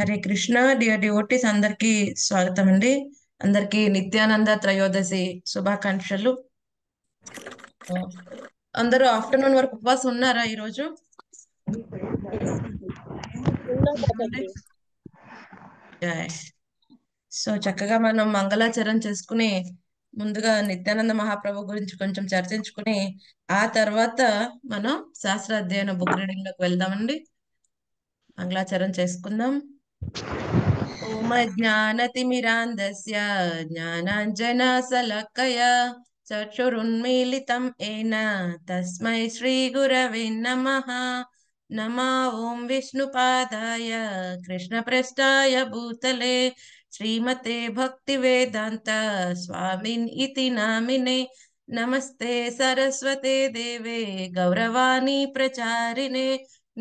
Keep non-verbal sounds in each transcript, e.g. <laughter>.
Hare Krishna dear devotees అందరికి స్వాగతం అండి అందరికి నిత్యానంద త్రయోదశి శుభాకాంక్షలు అందరూ ఆఫ్టర్నూన్ వరకు ఉపవాసం ఉన్నారా ఈరోజు సో చక్కగా మనం మంగళాచరణ చేసుకుని ముందుగా నిత్యానంద మహాప్రభు గురించి కొంచెం చర్చించుకుని ఆ తర్వాత మనం శాస్త్ర అధ్యయన బుక్ రీడింగ్ లోకి వెళ్దామండి మంగళాచరణ చేసుకుందాం ओम ज्ञानतिमिरान्धस्य ज्ञानाञ्जनासलकया चक्षुरुन्मीलितम् येन तस्मै श्रीगुरवे नमः नमा ॐ विष्णुपादाय कृष्णप्रेष्ठाय भूतले श्रीमते भक्तिवेदान्त स्वामिन् इति नामिने नमस्ते सरस्वते देवे गौरवाणी प्रचारिणे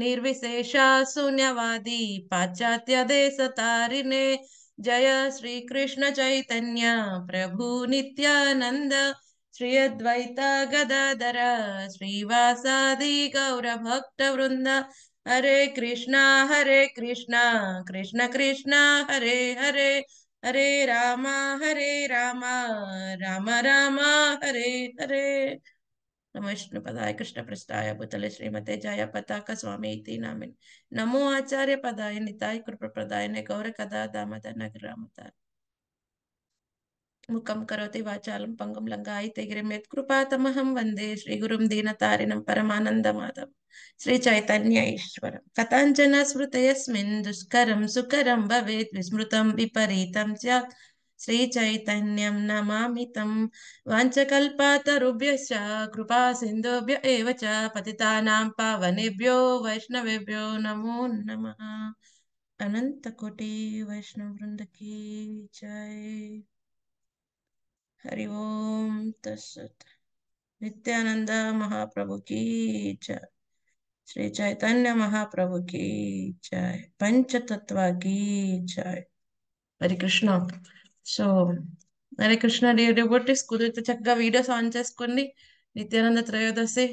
निर्विशेष शून्यवादी पाश्चात्य देश तारिने जय श्री कृष्ण चैतन्य प्रभु नित्यानंद श्री अद्वैत गदाधर श्रीवासादि गौर भक्त वृंद हरे कृष्णा हरे कृष्णा कृष्ण कृष्णा हरे हरे हरे रामा हरे रामा राम रामा हरे हरे नमो विष्णु पदाय कृष्ण प्रस्ताय भूतले श्रीमते जय पताक स्वामी नाम नमो आचार्य पदाय निताय कृप प्रदाय गौर कदा दामद नगर मुखम करोति वाचाल पंगुम लंगाई तेगिरी मेत कृपा तमहम वंदे श्री गुरु दीनतारिणम परमानंद माधव श्री चैतन्य ईश्वर कथाजन स्मृत यस्म दुष्कर सुकरम भवे विस्मृत विपरीत सै श्री चैतन्यम नमा तम कृपासिन्धुभ्य कृपा सिंधुभ्य पति पावनेभ्यो वैष्णवेभ्यो नमो नम अनन्तकोटि वैष्णववृंद की जय हरि ओम तस्त नित्यानंद महाप्रभु की जय श्री चैतन्य महाप्रभु की जय पंच तत्व की जय Hare Krishna so Hare Krishna dear devotees కుదిరితే చక్కగా వీడియోస్ ఆన్ చేసుకోండి నిత్యానంద త్రయోదశి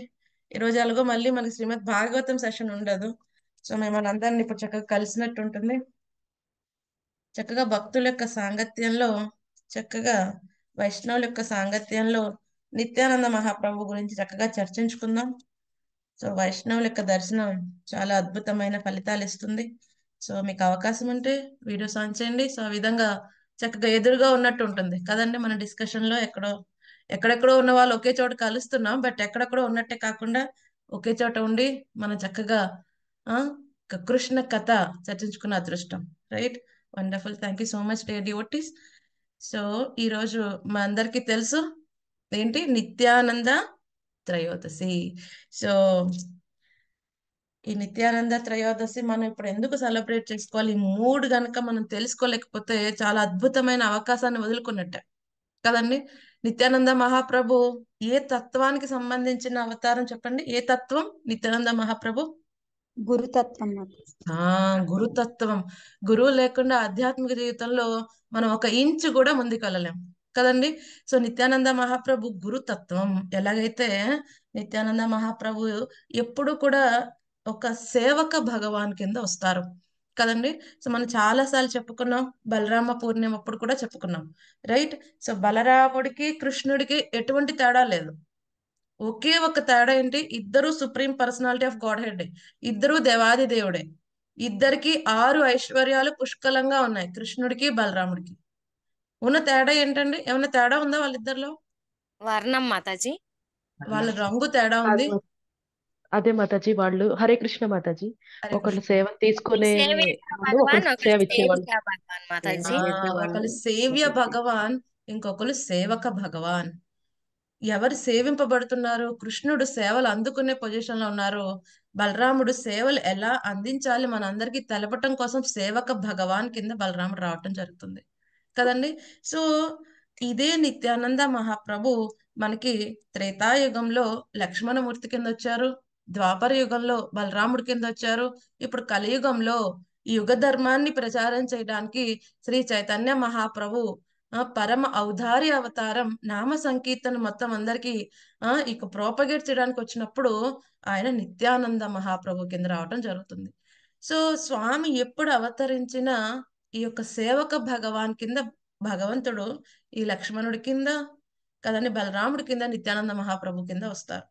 ఈ రోజు అలాగో మళ్ళీ మనకి శ్రీమద్ భాగవతం సెషన్ ఉండదు సో మేము అందరిని ఇప్పుడు చక్కగా కలిసినట్టు ఉంటుంది చక్కగా భక్తుల యొక్క సాంగత్యంలో చక్కగా వైష్ణవుల యొక్క సాంగత్యంలో నిత్యానంద మహాప్రభు గురించి చక్కగా చర్చించుకుందాం సో వైష్ణవుల యొక్క దర్శనం చాలా అద్భుతమైన ఫలితాలు ఇస్తుంది సో మీకు అవకాశం ఉంటే వీడియోస్ ఆన్ చేయండి సో ఆ విధంగా చక్కగా ఎదురుగా ఉన్నట్టు ఉంటుంది కదండి మన డిస్కషన్ లో ఎక్కడో ఎక్కడెక్కడో ఉన్న వాళ్ళు ఒకే చోట కలుస్తున్నాం బట్ ఎక్కడెక్కడో ఉన్నట్టే కాకుండా ఒకే చోట ఉండి మనం చక్కగా కృష్ణ కథ చర్చించుకున్న అదృష్టం right wonderful thank you so much dear devotees so ఈరోజు మా అందరికీ తెలుసు ఏంటి నిత్యానంద త్రయోదశి సో ఈ నిత్యానంద త్రయోదశి మనం ఇప్పుడు ఎందుకు సెలబ్రేట్ చేసుకోవాలి ఈ మూడు గనక మనం తెలుసుకోలేకపోతే చాలా అద్భుతమైన అవకాశాన్ని వదులుకున్నట్టే కదండి నిత్యానంద మహాప్రభు ఏ తత్వానికి సంబంధించిన అవతారం చెప్పండి ఏ తత్వం నిత్యానంద మహాప్రభు గురుతత్వం ఆ గురుతత్వం గురువు లేకుండా ఆధ్యాత్మిక జీవితంలో మనం ఒక ఇంచు కూడా ముందుకు వెళ్ళలేం కదండి సో నిత్యానంద మహాప్రభు గురుతత్వం ఎలాగైతే నిత్యానంద మహాప్రభు ఎప్పుడు కూడా ఒక సేవక భగవాన్ కింద వస్తారు కదండి సో మనం చాలా సార్లు చెప్పుకున్నాం బలరామ పూర్ణిమ అప్పుడు కూడా చెప్పుకున్నాం రైట్ సో బలరాముడికి కృష్ణుడికి ఎటువంటి తేడా లేదు ఒకే ఒక తేడా ఏంటి ఇద్దరు supreme personality of godhead ఇద్దరు దేవాది దేవుడే ఇద్దరికి ఆరు ఐశ్వర్యాలు పుష్కలంగా ఉన్నాయి కృష్ణుడికి బలరాముడికి ఉన్న తేడా ఏంటండి ఏమైనా తేడా ఉందా వాళ్ళిద్దరిలో వర్ణం మాతాజీ వాళ్ళ రంగు తేడా ఉంది అదే మాతాజీ వాళ్ళు హరే కృష్ణ మాతాజీ ఒకళ్ళు సేవ తీసుకునే సేవ ఇచ్చేవాళ్ళు ఒకళ్ళు సేవ్య భగవాన్ ఇంకొకరు సేవక భగవాన్ ఎవరు సేవింపబడుతున్నారు కృష్ణుడు సేవలు అందుకునే పొజిషన్ లో ఉన్నారు బలరాముడు సేవలు ఎలా అందించాలి మన అందరికి తెలపటం కోసం సేవక భగవాన్ కింద బలరాముడు రావటం జరుగుతుంది కదండి సో ఇదే నిత్యానంద మహాప్రభు మనకి త్రేతాయుగంలో లక్ష్మణమూర్తి కింద వచ్చారు ద్వాపర యుగంలో బలరాముడి కింద వచ్చారు ఇప్పుడు కలియుగంలో ఈ యుగ ధర్మాన్ని ప్రచారం చేయడానికి శ్రీ చైతన్య మహాప్రభు పరమ ఔదారి అవతారం నామ సంకీర్తన మొత్తం అందరికి ఆ ఇక ప్రోపగేట్ చేయడానికి వచ్చినప్పుడు ఆయన నిత్యానంద మహాప్రభు కింద రావటం జరుగుతుంది సో స్వామి ఎప్పుడు అవతరించిన ఈ యొక్క సేవక భగవాన్ కింద భగవంతుడు ఈ లక్ష్మణుడి కింద కదండి బలరాముడి కింద నిత్యానంద మహాప్రభు కింద వస్తారు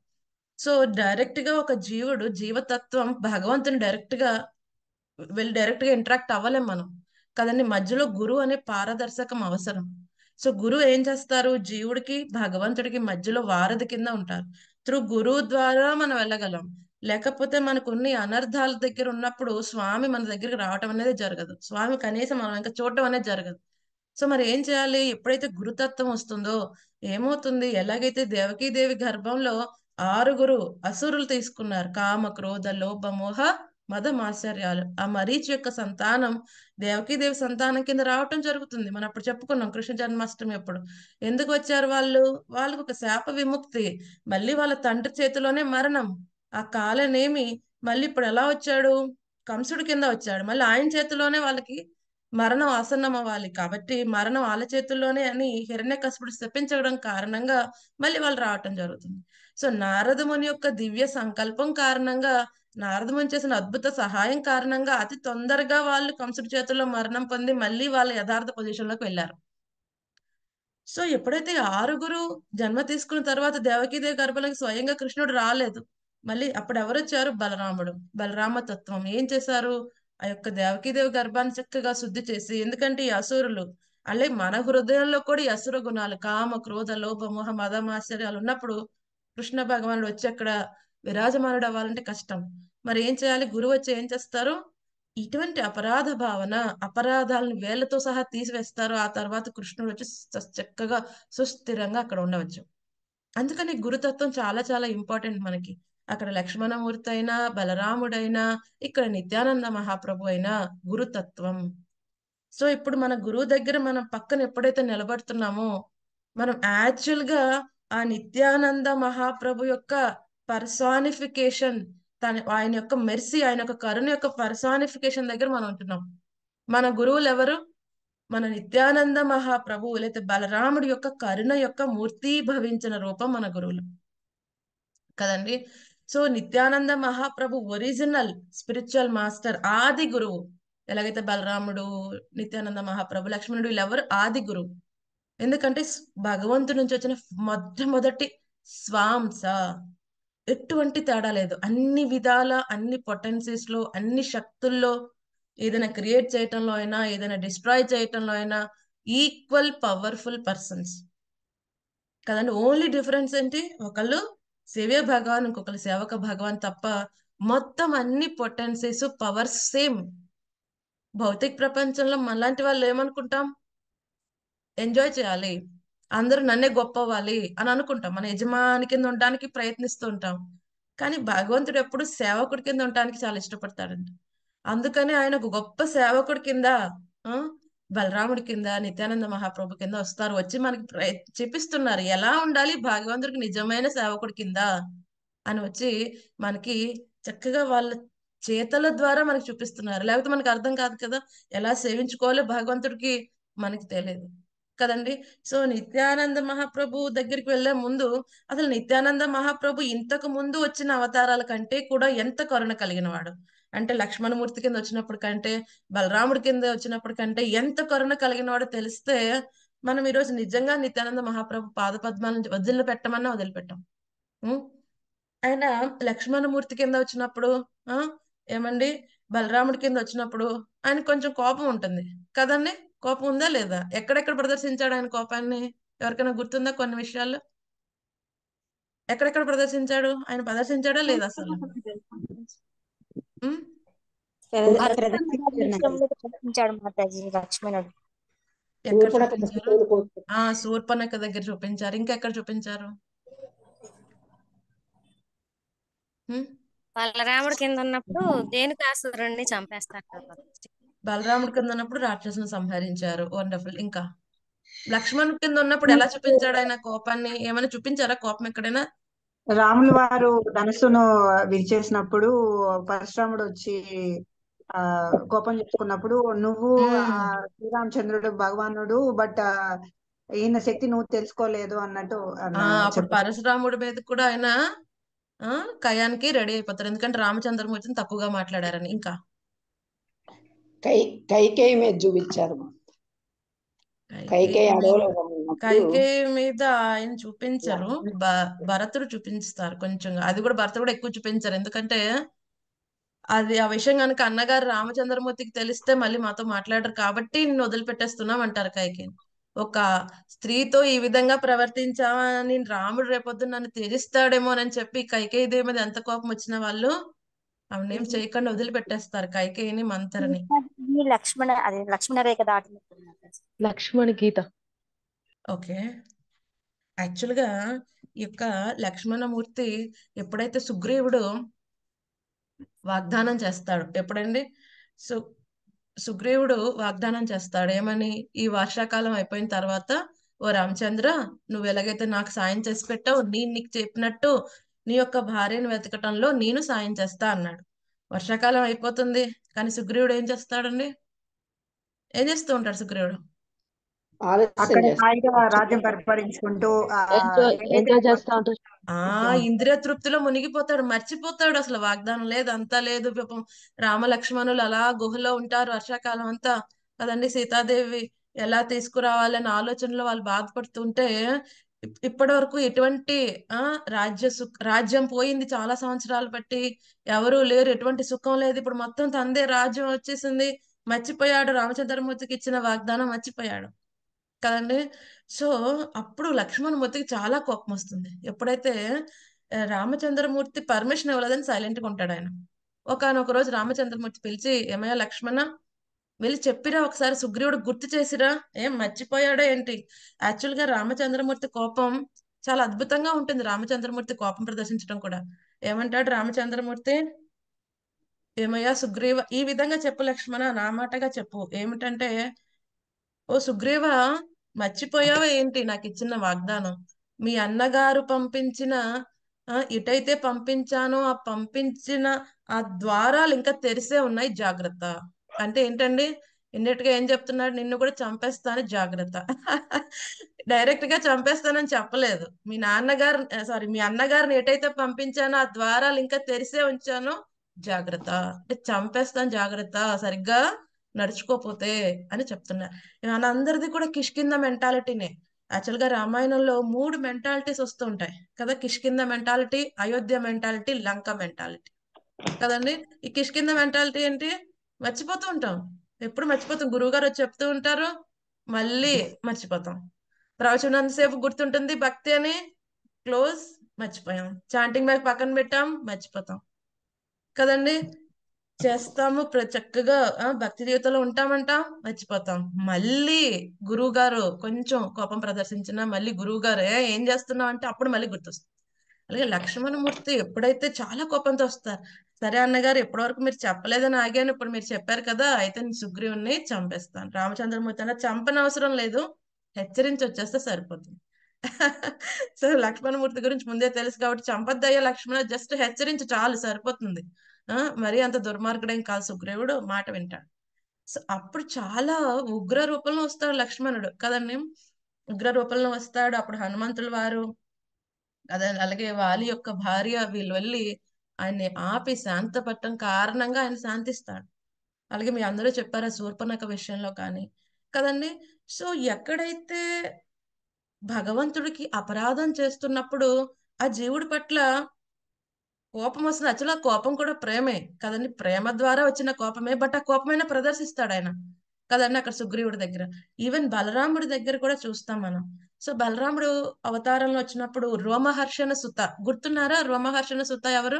సో డైరెక్ట్ గా ఒక జీవుడు జీవతత్వం భగవంతుని డైరెక్ట్ గా వెళ్ళి డైరెక్ట్ గా ఇంటరాక్ట్ అవ్వలేం మనం కదండి మధ్యలో గురువు అనే పారదర్శకం అవసరం సో గురువు ఏం చేస్తారు జీవుడికి భగవంతుడికి మధ్యలో వారధి కింద ఉంటారు త్రూ గురువు ద్వారా మనం వెళ్ళగలం లేకపోతే మనకున్ని అనర్థాల దగ్గర ఉన్నప్పుడు స్వామి మన దగ్గరికి రావటం అనేది జరగదు స్వామి కనీసం మనం ఇంకా చూడటం అనేది జరగదు సో మరి ఏం చేయాలి ఎప్పుడైతే గురుతత్వం వస్తుందో ఏమవుతుంది ఎలాగైతే దేవకీదేవి గర్భంలో ఆరుగురు అసురులు తీసుకున్నారు కామ క్రోధ లోప మోహ మదం ఆశ్చర్యాలు ఆ మరీచ్ యొక్క సంతానం దేవి సంతానం కింద రావటం జరుగుతుంది మనం అప్పుడు చెప్పుకున్నాం కృష్ణ జన్మాష్టమి ఎప్పుడు ఎందుకు వచ్చారు వాళ్ళు వాళ్ళకు ఒక శాప విముక్తి మళ్ళీ వాళ్ళ తండ్రి చేతిలోనే మరణం ఆ కాలనేమి మళ్ళీ ఇప్పుడు ఎలా వచ్చాడు కంసుడు కింద వచ్చాడు మళ్ళీ ఆయన చేతిలోనే వాళ్ళకి మరణం ఆసన్నం అవ్వాలి కాబట్టి మరణం వాళ్ళ చేతుల్లోనే అని హిరణ్య హిరణ్యకశపుడు శపించడం కారణంగా మళ్ళీ వాళ్ళు రావటం జరుగుతుంది సో నారదముని యొక్క దివ్య సంకల్పం కారణంగా నారదముని చేసిన అద్భుత సహాయం కారణంగా అతి తొందరగా వాళ్ళు కంసుడి చేతుల్లో మరణం పొంది మళ్ళీ వాళ్ళ యథార్థ పొజిషన్ లోకి వెళ్ళారు సో ఎప్పుడైతే ఆరుగురు జన్మ తీసుకున్న తర్వాత దేవకీదేవి గర్భలకు స్వయంగా కృష్ణుడు రాలేదు మళ్ళీ అప్పుడు ఎవరొచ్చారు బలరాముడు బలరామ తత్వం ఏం చేశారు ఆ యొక్క దేవకీదేవి గర్భాన్ని చక్కగా శుద్ధి చేసి ఎందుకంటే ఈ అసురులు అలాగే మన హృదయంలో కూడా ఈ అసుర గుణాలు కామ క్రోధ లోప మోహ మదం ఆశ్చర్యాలు ఉన్నప్పుడు కృష్ణ భగవానుడు వచ్చి అక్కడ విరాజమానుడు అవ్వాలంటే కష్టం మరి ఏం చేయాలి గురువు వచ్చి ఏం చేస్తారు ఇటువంటి అపరాధ భావన అపరాధాలను వేళ్లతో సహా తీసివేస్తారు ఆ తర్వాత కృష్ణుడు వచ్చి చక్కగా సుస్థిరంగా అక్కడ ఉండవచ్చు అందుకని గురుతత్వం చాలా చాలా ఇంపార్టెంట్ మనకి అక్కడ లక్ష్మణమూర్తి అయినా బలరాముడైనా ఇక్కడ నిత్యానంద మహాప్రభు అయిన గురుతత్వం సో ఇప్పుడు మన గురువు దగ్గర మనం పక్కన ఎప్పుడైతే నిలబడుతున్నామో మనం యాక్చువల్ గా ఆ నిత్యానంద మహాప్రభు యొక్క పర్సానిఫికేషన్ తన ఆయన యొక్క మెర్సీ ఆయన యొక్క కరుణ యొక్క పర్సానిఫికేషన్ దగ్గర మనం ఉంటున్నాం మన గురువులు ఎవరు మన నిత్యానంద మహాప్రభు లేదా బలరాముడి యొక్క కరుణ యొక్క మూర్తి భవించిన రూపం మన గురువులు కదండి so Nityananda Mahaprabhu original spiritual master ఆది గురువు ఎలాగైతే బలరాముడు నిత్యానంద మహాప్రభు లక్ష్మణుడు వీళ్ళెవరు ఆది గురువు ఎందుకంటే భగవంతు నుంచి వచ్చిన మొట్టమొదటి స్వాంస ఎటువంటి తేడా లేదు అన్ని విధాల అన్ని పొటెన్సీస్ లో అన్ని శక్తుల్లో ఏదైనా క్రియేట్ చేయటంలో అయినా ఏదైనా డిస్ట్రాయ్ చేయటంలో అయినా ఈక్వల్ పవర్ఫుల్ పర్సన్స్ కదండి ఓన్లీ డిఫరెన్స్ ఏంటి ఒకళ్ళు సేవ్య భగవాన్ ఇంకొకరు సేవక భగవాన్ తప్ప మొత్తం అన్ని పొటెన్సీస్ పవర్స్ సేమ్ భౌతిక ప్రపంచంలో మనలాంటి వాళ్ళు ఏమనుకుంటాం ఎంజాయ్ చేయాలి అందరూ నన్నే గొప్పవ్వాలి అని అనుకుంటాం మన యజమాని కింద ఉండడానికి ప్రయత్నిస్తుంటాం కానీ భగవంతుడు ఎప్పుడు సేవకుడి కింద ఉండడానికి చాలా ఇష్టపడతాడండి అందుకని ఆయన ఒక గొప్ప సేవకుడి కింద బలరాముడి కింద నిత్యానంద మహాప్రభు కింద వస్తారు వచ్చి మనకి చెప్పిస్తున్నారు ఎలా ఉండాలి భాగవంతుడికి నిజమైన సేవకుడి కింద అని వచ్చి మనకి చక్కగా వాళ్ళ చేతల ద్వారా మనకి చూపిస్తున్నారు లేకపోతే మనకు అర్థం కాదు కదా ఎలా సేవించుకోవాలో భగవంతుడికి మనకి తెలియదు కదండి సో నిత్యానంద మహాప్రభు దగ్గరికి వెళ్లే ముందు అసలు నిత్యానంద మహాప్రభు ఇంతకు ముందు వచ్చిన అవతారాల కంటే కూడా ఎంత కరుణ కలిగిన వాడు అంటే లక్ష్మణమూర్తి కింద వచ్చినప్పుడు కంటే బలరాముడి కింద వచ్చినప్పుడు కంటే ఎంత కరుణ కలిగిన వాడు తెలిస్తే మనం ఈరోజు నిజంగా నిత్యానంద మహాప్రభు నుంచి వదిలి పెట్టమన్నా వదిలిపెట్టాం ఆయన లక్ష్మణమూర్తి కింద వచ్చినప్పుడు ఆ ఏమండి బలరాముడి కింద వచ్చినప్పుడు ఆయన కొంచెం కోపం ఉంటుంది కదండి కోపం ఉందా లేదా ఎక్కడెక్కడ ప్రదర్శించాడు ఆయన కోపాన్ని ఎవరికైనా గుర్తుందా కొన్ని విషయాలు ఎక్కడెక్కడ ప్రదర్శించాడు ఆయన ప్రదర్శించాడా లేదా అసలు ఆ శూర్పణక దగ్గర చూపించారు ఇంకా ఎక్కడ చూపించారు బలరాముడు కింద ఉన్నప్పుడు దేనికాసురుణ్ణి చంపేస్తారు బలరాముడు కింద ఉన్నప్పుడు రాక్షసును సంహరించారు వండర్ఫుల్ ఇంకా లక్ష్మణ్ కింద ఉన్నప్పుడు ఎలా చూపించాడు ఆయన కోపాన్ని ఏమైనా చూపించారా కోపం ఎక్కడైనా రాముల వారు ధనస్సును విరిచేసినప్పుడు పరశురాముడు వచ్చి ఆ కోపం చెప్పుకున్నప్పుడు నువ్వు శ్రీరామచంద్రుడు భగవానుడు బట్ ఈయన శక్తి నువ్వు తెలుసుకోలేదు అన్నట్టు అప్పుడు పరశురాముడి మీద కూడా ఆయన కయానికి రెడీ అయిపోతారు ఎందుకంటే రామచంద్రమూర్తిని తక్కువగా మాట్లాడారని ఇంకా కై కైకేయి మీద చూపించారు కైకేయి మీద ఆయన చూపించరు భరతుడు చూపించుతారు కొంచెం అది కూడా భరతుడు కూడా ఎక్కువ చూపించారు ఎందుకంటే అది ఆ విషయం కనుక అన్నగారు రామచంద్రమూర్తికి తెలిస్తే మళ్ళీ మాతో మాట్లాడరు కాబట్టి నిన్ను వదిలిపెట్టేస్తున్నాం అంటారు కైకేయి ఒక స్త్రీతో ఈ విధంగా ప్రవర్తించామని రాముడు రేపొద్దు నన్ను త్యజిస్తాడేమో అని చెప్పి కైకేయి దేవి మీద ఎంత కోపం వచ్చిన వాళ్ళు ఆమె ఏం చేయకుండా వదిలిపెట్టేస్తారు కైకేయిని మంతరని అన్ని లక్ష్మణ అదే లక్ష్మణ రేఖ దాటి లక్ష్మణ గీత ఓకే యాక్చువల్ గా ఈ యొక్క లక్ష్మణమూర్తి ఎప్పుడైతే సుగ్రీవుడు వాగ్దానం చేస్తాడు ఎప్పుడండి సు సుగ్రీవుడు వాగ్దానం చేస్తాడు ఏమని ఈ వర్షాకాలం అయిపోయిన తర్వాత ఓ రామచంద్ర నువ్వు ఎలాగైతే నాకు సాయం చేసి పెట్టావు నేను నీకు చెప్పినట్టు నీ యొక్క భార్యను వెతకటంలో నేను సాయం చేస్తా అన్నాడు వర్షాకాలం అయిపోతుంది కానీ సుగ్రీవుడు ఏం చేస్తాడండి ఏం చేస్తూ ఉంటాడు సుగ్రీవుడు ఆ, ఆ ఇంద్రియ తృప్తిలో మునిగిపోతాడు మర్చిపోతాడు అసలు వాగ్దానం లేదు అంతా లేదు పాపం రామ లక్ష్మణులు అలా గుహలో ఉంటారు వర్షాకాలం అంతా కదండి సీతాదేవి ఎలా తీసుకురావాలనే ఆలోచనలో వాళ్ళు బాధపడుతుంటే ఇప్పటి వరకు ఎటువంటి ఆ రాజ్య సుఖ రాజ్యం పోయింది చాలా సంవత్సరాలు బట్టి ఎవరూ లేరు ఎటువంటి సుఖం లేదు ఇప్పుడు మొత్తం తందే రాజ్యం వచ్చేసింది మర్చిపోయాడు రామచంద్రమూర్తికి ఇచ్చిన వాగ్దానం మర్చిపోయాడు కదండి సో అప్పుడు లక్ష్మణమూర్తికి చాలా కోపం వస్తుంది ఎప్పుడైతే రామచంద్రమూర్తి పర్మిషన్ ఇవ్వలేదని సైలెంట్గా ఉంటాడు ఆయన ఒకనొక రోజు రామచంద్రమూర్తి పిలిచి ఏమయ్యా లక్ష్మణ వెళ్ళి చెప్పిరా ఒకసారి సుగ్రీవుడు గుర్తు చేసిరా ఏం మర్చిపోయాడో ఏంటి యాక్చువల్ గా రామచంద్రమూర్తి కోపం చాలా అద్భుతంగా ఉంటుంది రామచంద్రమూర్తి కోపం ప్రదర్శించడం కూడా ఏమంటాడు రామచంద్రమూర్తి ఏమయ్యా సుగ్రీవ ఈ విధంగా చెప్పు లక్ష్మణ నా మాటగా చెప్పు ఏమిటంటే ఓ సుగ్రీవ మర్చిపోయావా ఏంటి నాకు ఇచ్చిన వాగ్దానం మీ అన్నగారు పంపించిన ఇటైతే పంపించానో ఆ పంపించిన ఆ ద్వారాలు ఇంకా తెరిసే ఉన్నాయి జాగ్రత్త అంటే ఏంటండి ఇన్నట్టు గా ఏం చెప్తున్నాడు నిన్ను కూడా చంపేస్తాను జాగ్రత్త డైరెక్ట్ గా చంపేస్తానని చెప్పలేదు మీ నాన్నగారు సారీ మీ అన్నగారిని ఎటైతే పంపించానో ఆ ద్వారాలు ఇంకా తెరిసే ఉంచాను జాగ్రత్త అంటే చంపేస్తాను జాగ్రత్త సరిగ్గా నడుచుకోపోతే అని మన మనందరిది కూడా కిష్కింద మెంటాలిటీనే యాక్చువల్ గా రామాయణంలో మూడు మెంటాలిటీస్ వస్తుంటాయి కదా Kishkinda mentality Ayodhya mentality Lanka mentality కదండి ఈ కిష్కింద మెంటాలిటీ ఏంటి మర్చిపోతూ ఉంటాం ఎప్పుడు మర్చిపోతాం గురువు గారు చెప్తూ ఉంటారు మళ్ళీ మర్చిపోతాం ప్రవచనం సేపు గుర్తుంటుంది భక్తి అని క్లోజ్ మర్చిపోయాం చాంటింగ్ బ్యాగ్ పక్కన పెట్టాం మర్చిపోతాం కదండి చేస్తాము చక్కగా భక్తి జీవితంలో ఉంటామంట మర్చిపోతాం మళ్ళీ గురువు గారు కొంచెం కోపం ప్రదర్శించిన మళ్ళీ గురువు గారు ఏం చేస్తున్నావు అంటే అప్పుడు మళ్ళీ గుర్తొస్తుంది అలాగే లక్ష్మణమూర్తి ఎప్పుడైతే చాలా కోపంతో వస్తారు సరే అన్నగారు ఎప్పటి వరకు మీరు చెప్పలేదని ఆగాను ఇప్పుడు మీరు చెప్పారు కదా అయితే నేను సుగ్రీవుని చంపేస్తాను రామచంద్రమూర్తి అన్న చంపని అవసరం లేదు హెచ్చరించి వచ్చేస్తే సరిపోతుంది సో లక్ష్మణమూర్తి గురించి ముందే తెలుసు కాబట్టి చంపద్దయ్యా లక్ష్మణ జస్ట్ హెచ్చరించి చాలు సరిపోతుంది మరి అంత దుర్మార్గుడేం కాదు సుగ్రీవుడు మాట వింటాడు సో అప్పుడు చాలా ఉగ్ర రూపంలో వస్తాడు లక్ష్మణుడు కదండి ఉగ్ర రూపంలో వస్తాడు అప్పుడు హనుమంతుల వారు అలాగే వాలి యొక్క భార్య వీళ్ళు వెళ్ళి ఆయన్ని ఆపి శాంతపట్టడం కారణంగా ఆయన శాంతిస్తాడు అలాగే మీ అందరూ చెప్పారా శూర్పణక విషయంలో కానీ కదండి సో ఎక్కడైతే భగవంతుడికి అపరాధం చేస్తున్నప్పుడు ఆ జీవుడి పట్ల కోపం వస్తుంది అసలు ఆ కోపం కూడా ప్రేమే కదండి ప్రేమ ద్వారా వచ్చిన కోపమే బట్ ఆ కోపమైన ప్రదర్శిస్తాడు ఆయన కదండి అక్కడ సుగ్రీవుడి దగ్గర ఈవెన్ బలరాముడి దగ్గర కూడా చూస్తాం మనం సో బలరాముడు అవతారంలో వచ్చినప్పుడు రోమహర్షణ సుత గుర్తున్నారా రోమహర్షణ సుత ఎవరు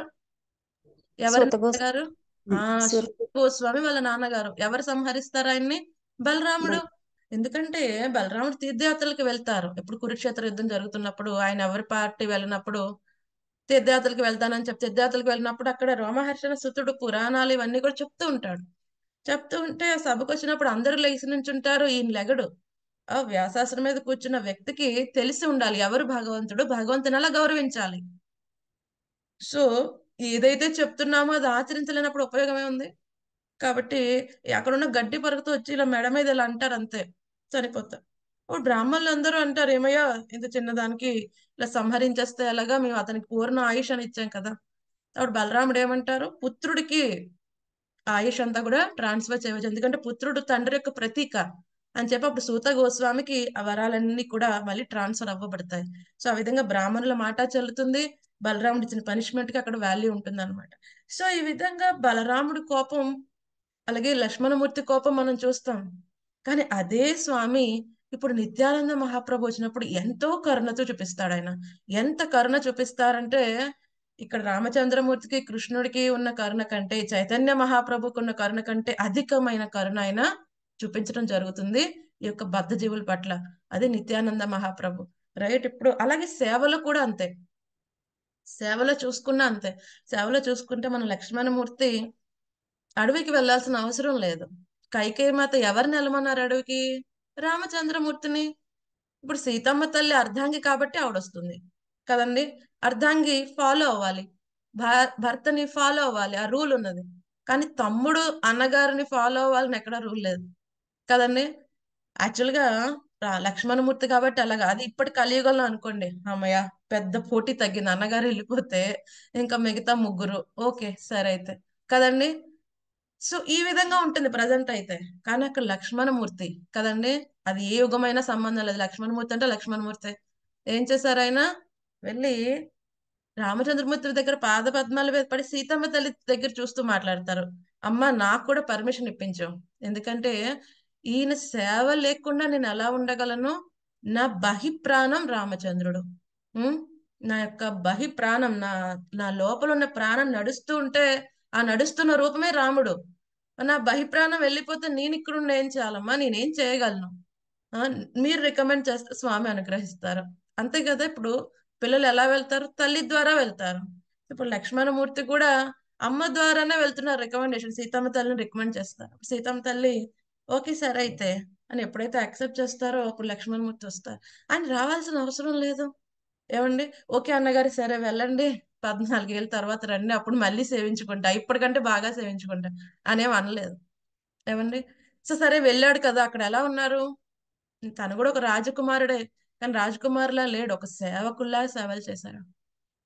ఎవరు గారు గోస్వామి వాళ్ళ నాన్నగారు ఎవరు సంహరిస్తారు ఆయన్ని బలరాముడు ఎందుకంటే బలరాముడు తీర్థయాత్రలకు వెళ్తారు ఇప్పుడు కురుక్షేత్ర యుద్ధం జరుగుతున్నప్పుడు ఆయన ఎవరి పార్టీ వెళ్ళినప్పుడు తీర్థయాత్రలకు వెళ్తానని చెప్పి తీర్థయాత్రలకు వెళ్ళినప్పుడు అక్కడ రోమహర్షణ సుతుడు పురాణాలు ఇవన్నీ కూడా చెప్తూ ఉంటాడు చెప్తూ ఉంటే ఆ సభకు వచ్చినప్పుడు అందరూ లేచి నుంచుంటారు ఈయన లెగడు ఆ వ్యాసాసనం మీద కూర్చున్న వ్యక్తికి తెలిసి ఉండాలి ఎవరు భగవంతుడు భగవంతుని అలా గౌరవించాలి సో ఏదైతే చెప్తున్నామో అది ఆచరించలేనప్పుడు ఉపయోగమే ఉంది కాబట్టి ఎక్కడున్న గడ్డి పరుగుతూ వచ్చి ఇలా మెడ మీద ఇలా అంటారు అంతే చనిపోతా ఇప్పుడు బ్రాహ్మణులు అందరూ అంటారు ఏమయ్యా ఇంత చిన్నదానికి ఇలా సంహరించేస్తే ఎలాగా మేము అతనికి పూర్ణ ఆయుష్ అని ఇచ్చాం కదా అప్పుడు బలరాముడు ఏమంటారు పుత్రుడికి ఆయుష్ అంతా కూడా ట్రాన్స్ఫర్ చేయవచ్చు ఎందుకంటే పుత్రుడు తండ్రి యొక్క ప్రతీక అని చెప్పి అప్పుడు సూత గోస్వామికి ఆ వరాలన్నీ కూడా మళ్ళీ ట్రాన్స్ఫర్ అవ్వబడతాయి సో ఆ విధంగా బ్రాహ్మణుల మాట చెల్లుతుంది బలరాముడు ఇచ్చిన పనిష్మెంట్ కి అక్కడ వాల్యూ ఉంటుంది అనమాట సో ఈ విధంగా బలరాముడి కోపం అలాగే లక్ష్మణమూర్తి కోపం మనం చూస్తాం కానీ అదే స్వామి ఇప్పుడు నిత్యానంద మహాప్రభు వచ్చినప్పుడు ఎంతో కరుణతో చూపిస్తాడు ఆయన ఎంత కరుణ చూపిస్తారంటే ఇక్కడ రామచంద్రమూర్తికి కృష్ణుడికి ఉన్న కరుణ కంటే చైతన్య మహాప్రభుకున్న ఉన్న కరుణ కంటే అధికమైన కరుణ ఆయన చూపించడం జరుగుతుంది ఈ యొక్క బద్ధ జీవుల పట్ల అది నిత్యానంద మహాప్రభు రైట్ ఇప్పుడు అలాగే సేవలు కూడా అంతే సేవలో చూసుకున్నా అంతే సేవలో చూసుకుంటే మన లక్ష్మణమూర్తి అడవికి వెళ్లాల్సిన అవసరం లేదు కైకేయి మాత ఎవరిని వెళ్ళమన్నారు అడవికి రామచంద్రమూర్తిని ఇప్పుడు సీతమ్మ తల్లి అర్ధాంగి కాబట్టి ఆవిడొస్తుంది కదండి అర్ధాంగి ఫాలో అవ్వాలి భర్తని ఫాలో అవ్వాలి ఆ రూల్ ఉన్నది కానీ తమ్ముడు అన్నగారిని ఫాలో అవ్వాలని ఎక్కడ రూల్ లేదు కదండి యాక్చువల్గా లక్ష్మణమూర్తి కాబట్టి అలాగా అది ఇప్పటి కలియుగంలో అనుకోండి అమ్మయ్య పెద్ద పోటీ తగ్గింది అన్నగారు వెళ్ళిపోతే ఇంకా మిగతా ముగ్గురు ఓకే సరే అయితే కదండి సో ఈ విధంగా ఉంటుంది ప్రజెంట్ అయితే కానీ అక్కడ లక్ష్మణమూర్తి కదండి అది ఏ యుగమైనా సంబంధం లేదు లక్ష్మణమూర్తి అంటే లక్ష్మణమూర్తి ఏం చేశారు ఆయన వెళ్ళి రామచంద్రమూర్తి దగ్గర పాద పద్మాలు పడి సీతమ్మ తల్లి దగ్గర చూస్తూ మాట్లాడతారు అమ్మ నాకు కూడా పర్మిషన్ ఇప్పించాం ఎందుకంటే ఈయన సేవ లేకుండా నేను ఎలా ఉండగలను నా బహిప్రాణం రామచంద్రుడు నా యొక్క బహి ప్రాణం నా నా లోపల ఉన్న ప్రాణం నడుస్తూ ఉంటే ఆ నడుస్తున్న రూపమే రాముడు నా బహిప్రాణం వెళ్ళిపోతే నేను ఇక్కడ ఏం చేయాలమ్మా నేనేం చేయగలను మీరు రికమెండ్ చేస్తే స్వామి అనుగ్రహిస్తారు అంతే కదా ఇప్పుడు పిల్లలు ఎలా వెళ్తారు తల్లి ద్వారా వెళ్తారు ఇప్పుడు లక్ష్మణమూర్తి కూడా అమ్మ ద్వారానే వెళ్తున్నారు రికమెండేషన్ సీతమ్మ తల్లిని రికమెండ్ చేస్తారు సీతమ్మ తల్లి ఓకే సార్ అయితే అని ఎప్పుడైతే యాక్సెప్ట్ చేస్తారో అప్పుడు లక్ష్మణమూర్తి వస్తారు ఆయన రావాల్సిన అవసరం లేదు ఏమండి ఓకే అన్నగారు సరే వెళ్ళండి పద్నాలుగేళ్ళ తర్వాత రండి అప్పుడు మళ్ళీ సేవించుకుంటా ఇప్పటికంటే బాగా సేవించుకుంటా అనేం అనలేదు ఏమండి సో సరే వెళ్ళాడు కదా అక్కడ ఎలా ఉన్నారు తను కూడా ఒక రాజకుమారుడే కానీ రాజకుమారులా లేడు ఒక సేవకుల్లా సేవలు చేశారు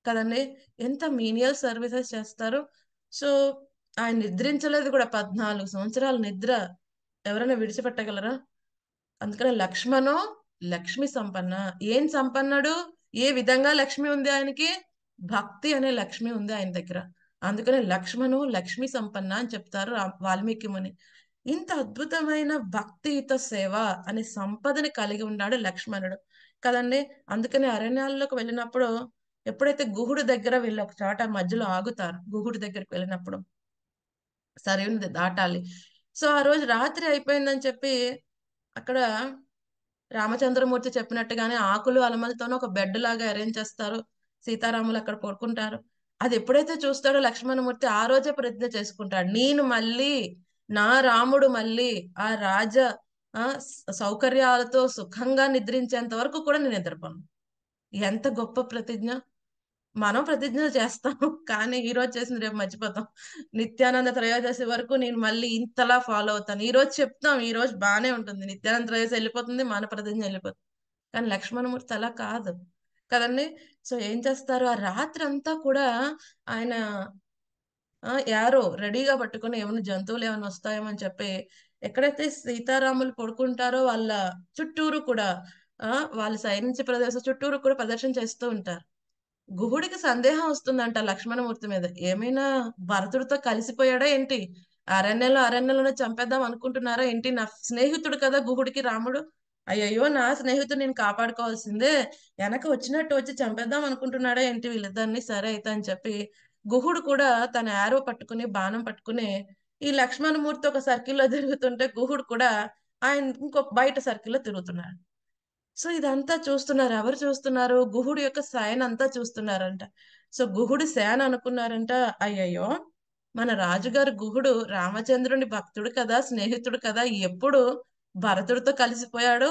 కదండి ఎంత మీనియల్ సర్వీసెస్ చేస్తారు సో ఆయన నిద్రించలేదు కూడా పద్నాలుగు సంవత్సరాలు నిద్ర ఎవరైనా విడిచిపెట్టగలరా అందుకని లక్ష్మణు లక్ష్మి సంపన్న ఏం సంపన్నడు ఏ విధంగా లక్ష్మి ఉంది ఆయనకి భక్తి అనే లక్ష్మి ఉంది ఆయన దగ్గర అందుకనే లక్ష్మణు లక్ష్మి సంపన్న అని చెప్తారు వాల్మీకి ముని ఇంత అద్భుతమైన భక్తియుత సేవ అనే సంపదని కలిగి ఉన్నాడు లక్ష్మణుడు కదండి అందుకనే అరణ్యాల్లోకి వెళ్ళినప్పుడు ఎప్పుడైతే గుహుడు దగ్గర వీళ్ళు ఒక చోట మధ్యలో ఆగుతారు గుహుడు దగ్గరికి వెళ్ళినప్పుడు సరైనది దాటాలి సో ఆ రోజు రాత్రి అయిపోయిందని చెప్పి అక్కడ రామచంద్రమూర్తి చెప్పినట్టుగానే ఆకులు అలమలతోనే ఒక బెడ్ లాగా అరేంజ్ చేస్తారు సీతారాములు అక్కడ పడుకుంటారు అది ఎప్పుడైతే చూస్తాడో లక్ష్మణమూర్తి ఆ రోజే ప్రతిజ్ఞ చేసుకుంటాడు నేను మళ్ళీ నా రాముడు మళ్ళీ ఆ రాజ సౌకర్యాలతో సుఖంగా నిద్రించేంత వరకు కూడా నేను నిద్రపోను ఎంత గొప్ప ప్రతిజ్ఞ మనం ప్రతిజ్ఞ చేస్తాం <laughs> కానీ ఈ రోజు చేసిన రేపు మర్చిపోతాం నిత్యానంద త్రయోదశి వరకు నేను మళ్ళీ ఇంతలా ఫాలో అవుతాను ఈ రోజు చెప్తాం ఈ రోజు బాగానే ఉంటుంది నిత్యానంద త్రయోదశి వెళ్ళిపోతుంది మన ప్రతిజ్ఞ వెళ్ళిపోతుంది కానీ లక్ష్మణమూర్తి అలా కాదు కదండి సో ఏం చేస్తారు ఆ రాత్రి అంతా కూడా ఆయన యారో రెడీగా పట్టుకుని ఏమైనా జంతువులు ఏమైనా వస్తాయో అని చెప్పి ఎక్కడైతే సీతారాములు పడుకుంటారో వాళ్ళ చుట్టూరు కూడా వాళ్ళు సైనించే ప్రదేశం చుట్టూరు కూడా ప్రదర్శన చేస్తూ ఉంటారు గుహుడికి సందేహం వస్తుందంట లక్ష్మణమూర్తి మీద ఏమైనా భరతుడితో కలిసిపోయాడా ఏంటి అరణ్యలో అరణ్యలో చంపేద్దాం అనుకుంటున్నారా ఏంటి నా స్నేహితుడు కదా గుహుడికి రాముడు అయ్యయ్యో నా స్నేహితుడు నేను కాపాడుకోవాల్సిందే వెనక వచ్చినట్టు వచ్చి చంపేద్దాం అనుకుంటున్నాడా ఏంటి వీళ్ళిద్దరిని సరే అయితే అని చెప్పి గుహుడు కూడా తన ఆరో పట్టుకుని బాణం పట్టుకుని ఈ లక్ష్మణమూర్తి ఒక సర్కిల్లో తిరుగుతుంటే గుహుడు కూడా ఆయన ఇంకో బయట సర్కిల్లో తిరుగుతున్నాడు సో ఇదంతా చూస్తున్నారు ఎవరు చూస్తున్నారు గుహుడు యొక్క సాయన్ అంతా చూస్తున్నారంట సో గుహుడు శాన్ అనుకున్నారంట అయ్యయ్యో మన రాజుగారు గుహుడు రామచంద్రుని భక్తుడు కదా స్నేహితుడు కదా ఎప్పుడు భరతుడితో కలిసిపోయాడు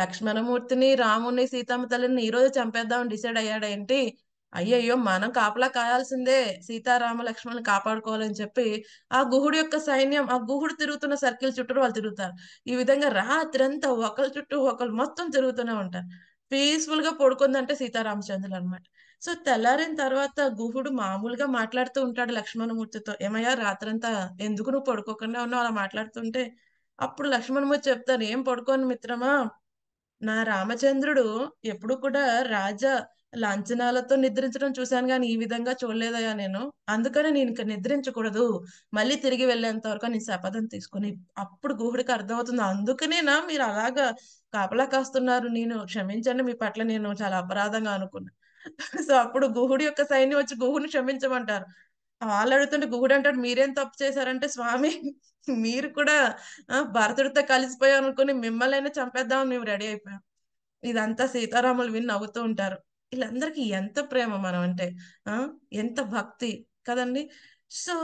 లక్ష్మణమూర్తిని రాముని సీతమ్మ తల్లిని ఈ రోజు చంపేద్దామని డిసైడ్ అయ్యాడేంటి అయ్యయ్యో మనం కాపలా కాయాల్సిందే సీతారామ లక్ష్మణ్ కాపాడుకోవాలని చెప్పి ఆ గుహుడు యొక్క సైన్యం ఆ గుహుడు తిరుగుతున్న సర్కిల్ చుట్టూ వాళ్ళు తిరుగుతారు ఈ విధంగా రాత్రంతా ఒకళ్ళ చుట్టూ ఒకరు మొత్తం తిరుగుతూనే ఉంటారు పీస్ఫుల్ గా పడుకుందంటే సీతారామచంద్రులు అనమాట సో తెల్లారిన తర్వాత గుహుడు మామూలుగా మాట్లాడుతూ ఉంటాడు లక్ష్మణమూర్తితో ఏమయ్యా రాత్రంతా ఎందుకు నువ్వు పడుకోకుండా ఉన్నావు అలా మాట్లాడుతుంటే అప్పుడు లక్ష్మణమూర్తి చెప్తారు ఏం పడుకోను మిత్రమా నా రామచంద్రుడు ఎప్పుడు కూడా రాజా లాంఛనాలతో నిద్రించడం చూశాను కానీ ఈ విధంగా చూడలేదయా నేను అందుకని నేను ఇంకా నిద్రించకూడదు మళ్ళీ తిరిగి వెళ్ళేంత వరకు నేను శపథం తీసుకుని అప్పుడు గుహుడికి అర్థమవుతుంది అందుకనేనా మీరు అలాగా కాపలా కాస్తున్నారు నేను క్షమించండి మీ పట్ల నేను చాలా అపరాధంగా అనుకున్నా <laughs> సో అప్పుడు గుహుడి యొక్క సైన్యం వచ్చి గుహుడిని క్షమించమంటారు వాళ్ళు అడుగుతుంటే గుహుడు అంటాడు మీరేం తప్పు చేశారంటే స్వామి మీరు కూడా భరతుడితో కలిసిపోయాం అనుకుని మిమ్మల్ని చంపేద్దామని మేము రెడీ అయిపోయాం ఇదంతా సీతారాములు విని నవ్వుతూ ఉంటారు వీళ్ళందరికీ ఎంత ప్రేమ మనం అంటే ఆ ఎంత భక్తి కదండి సో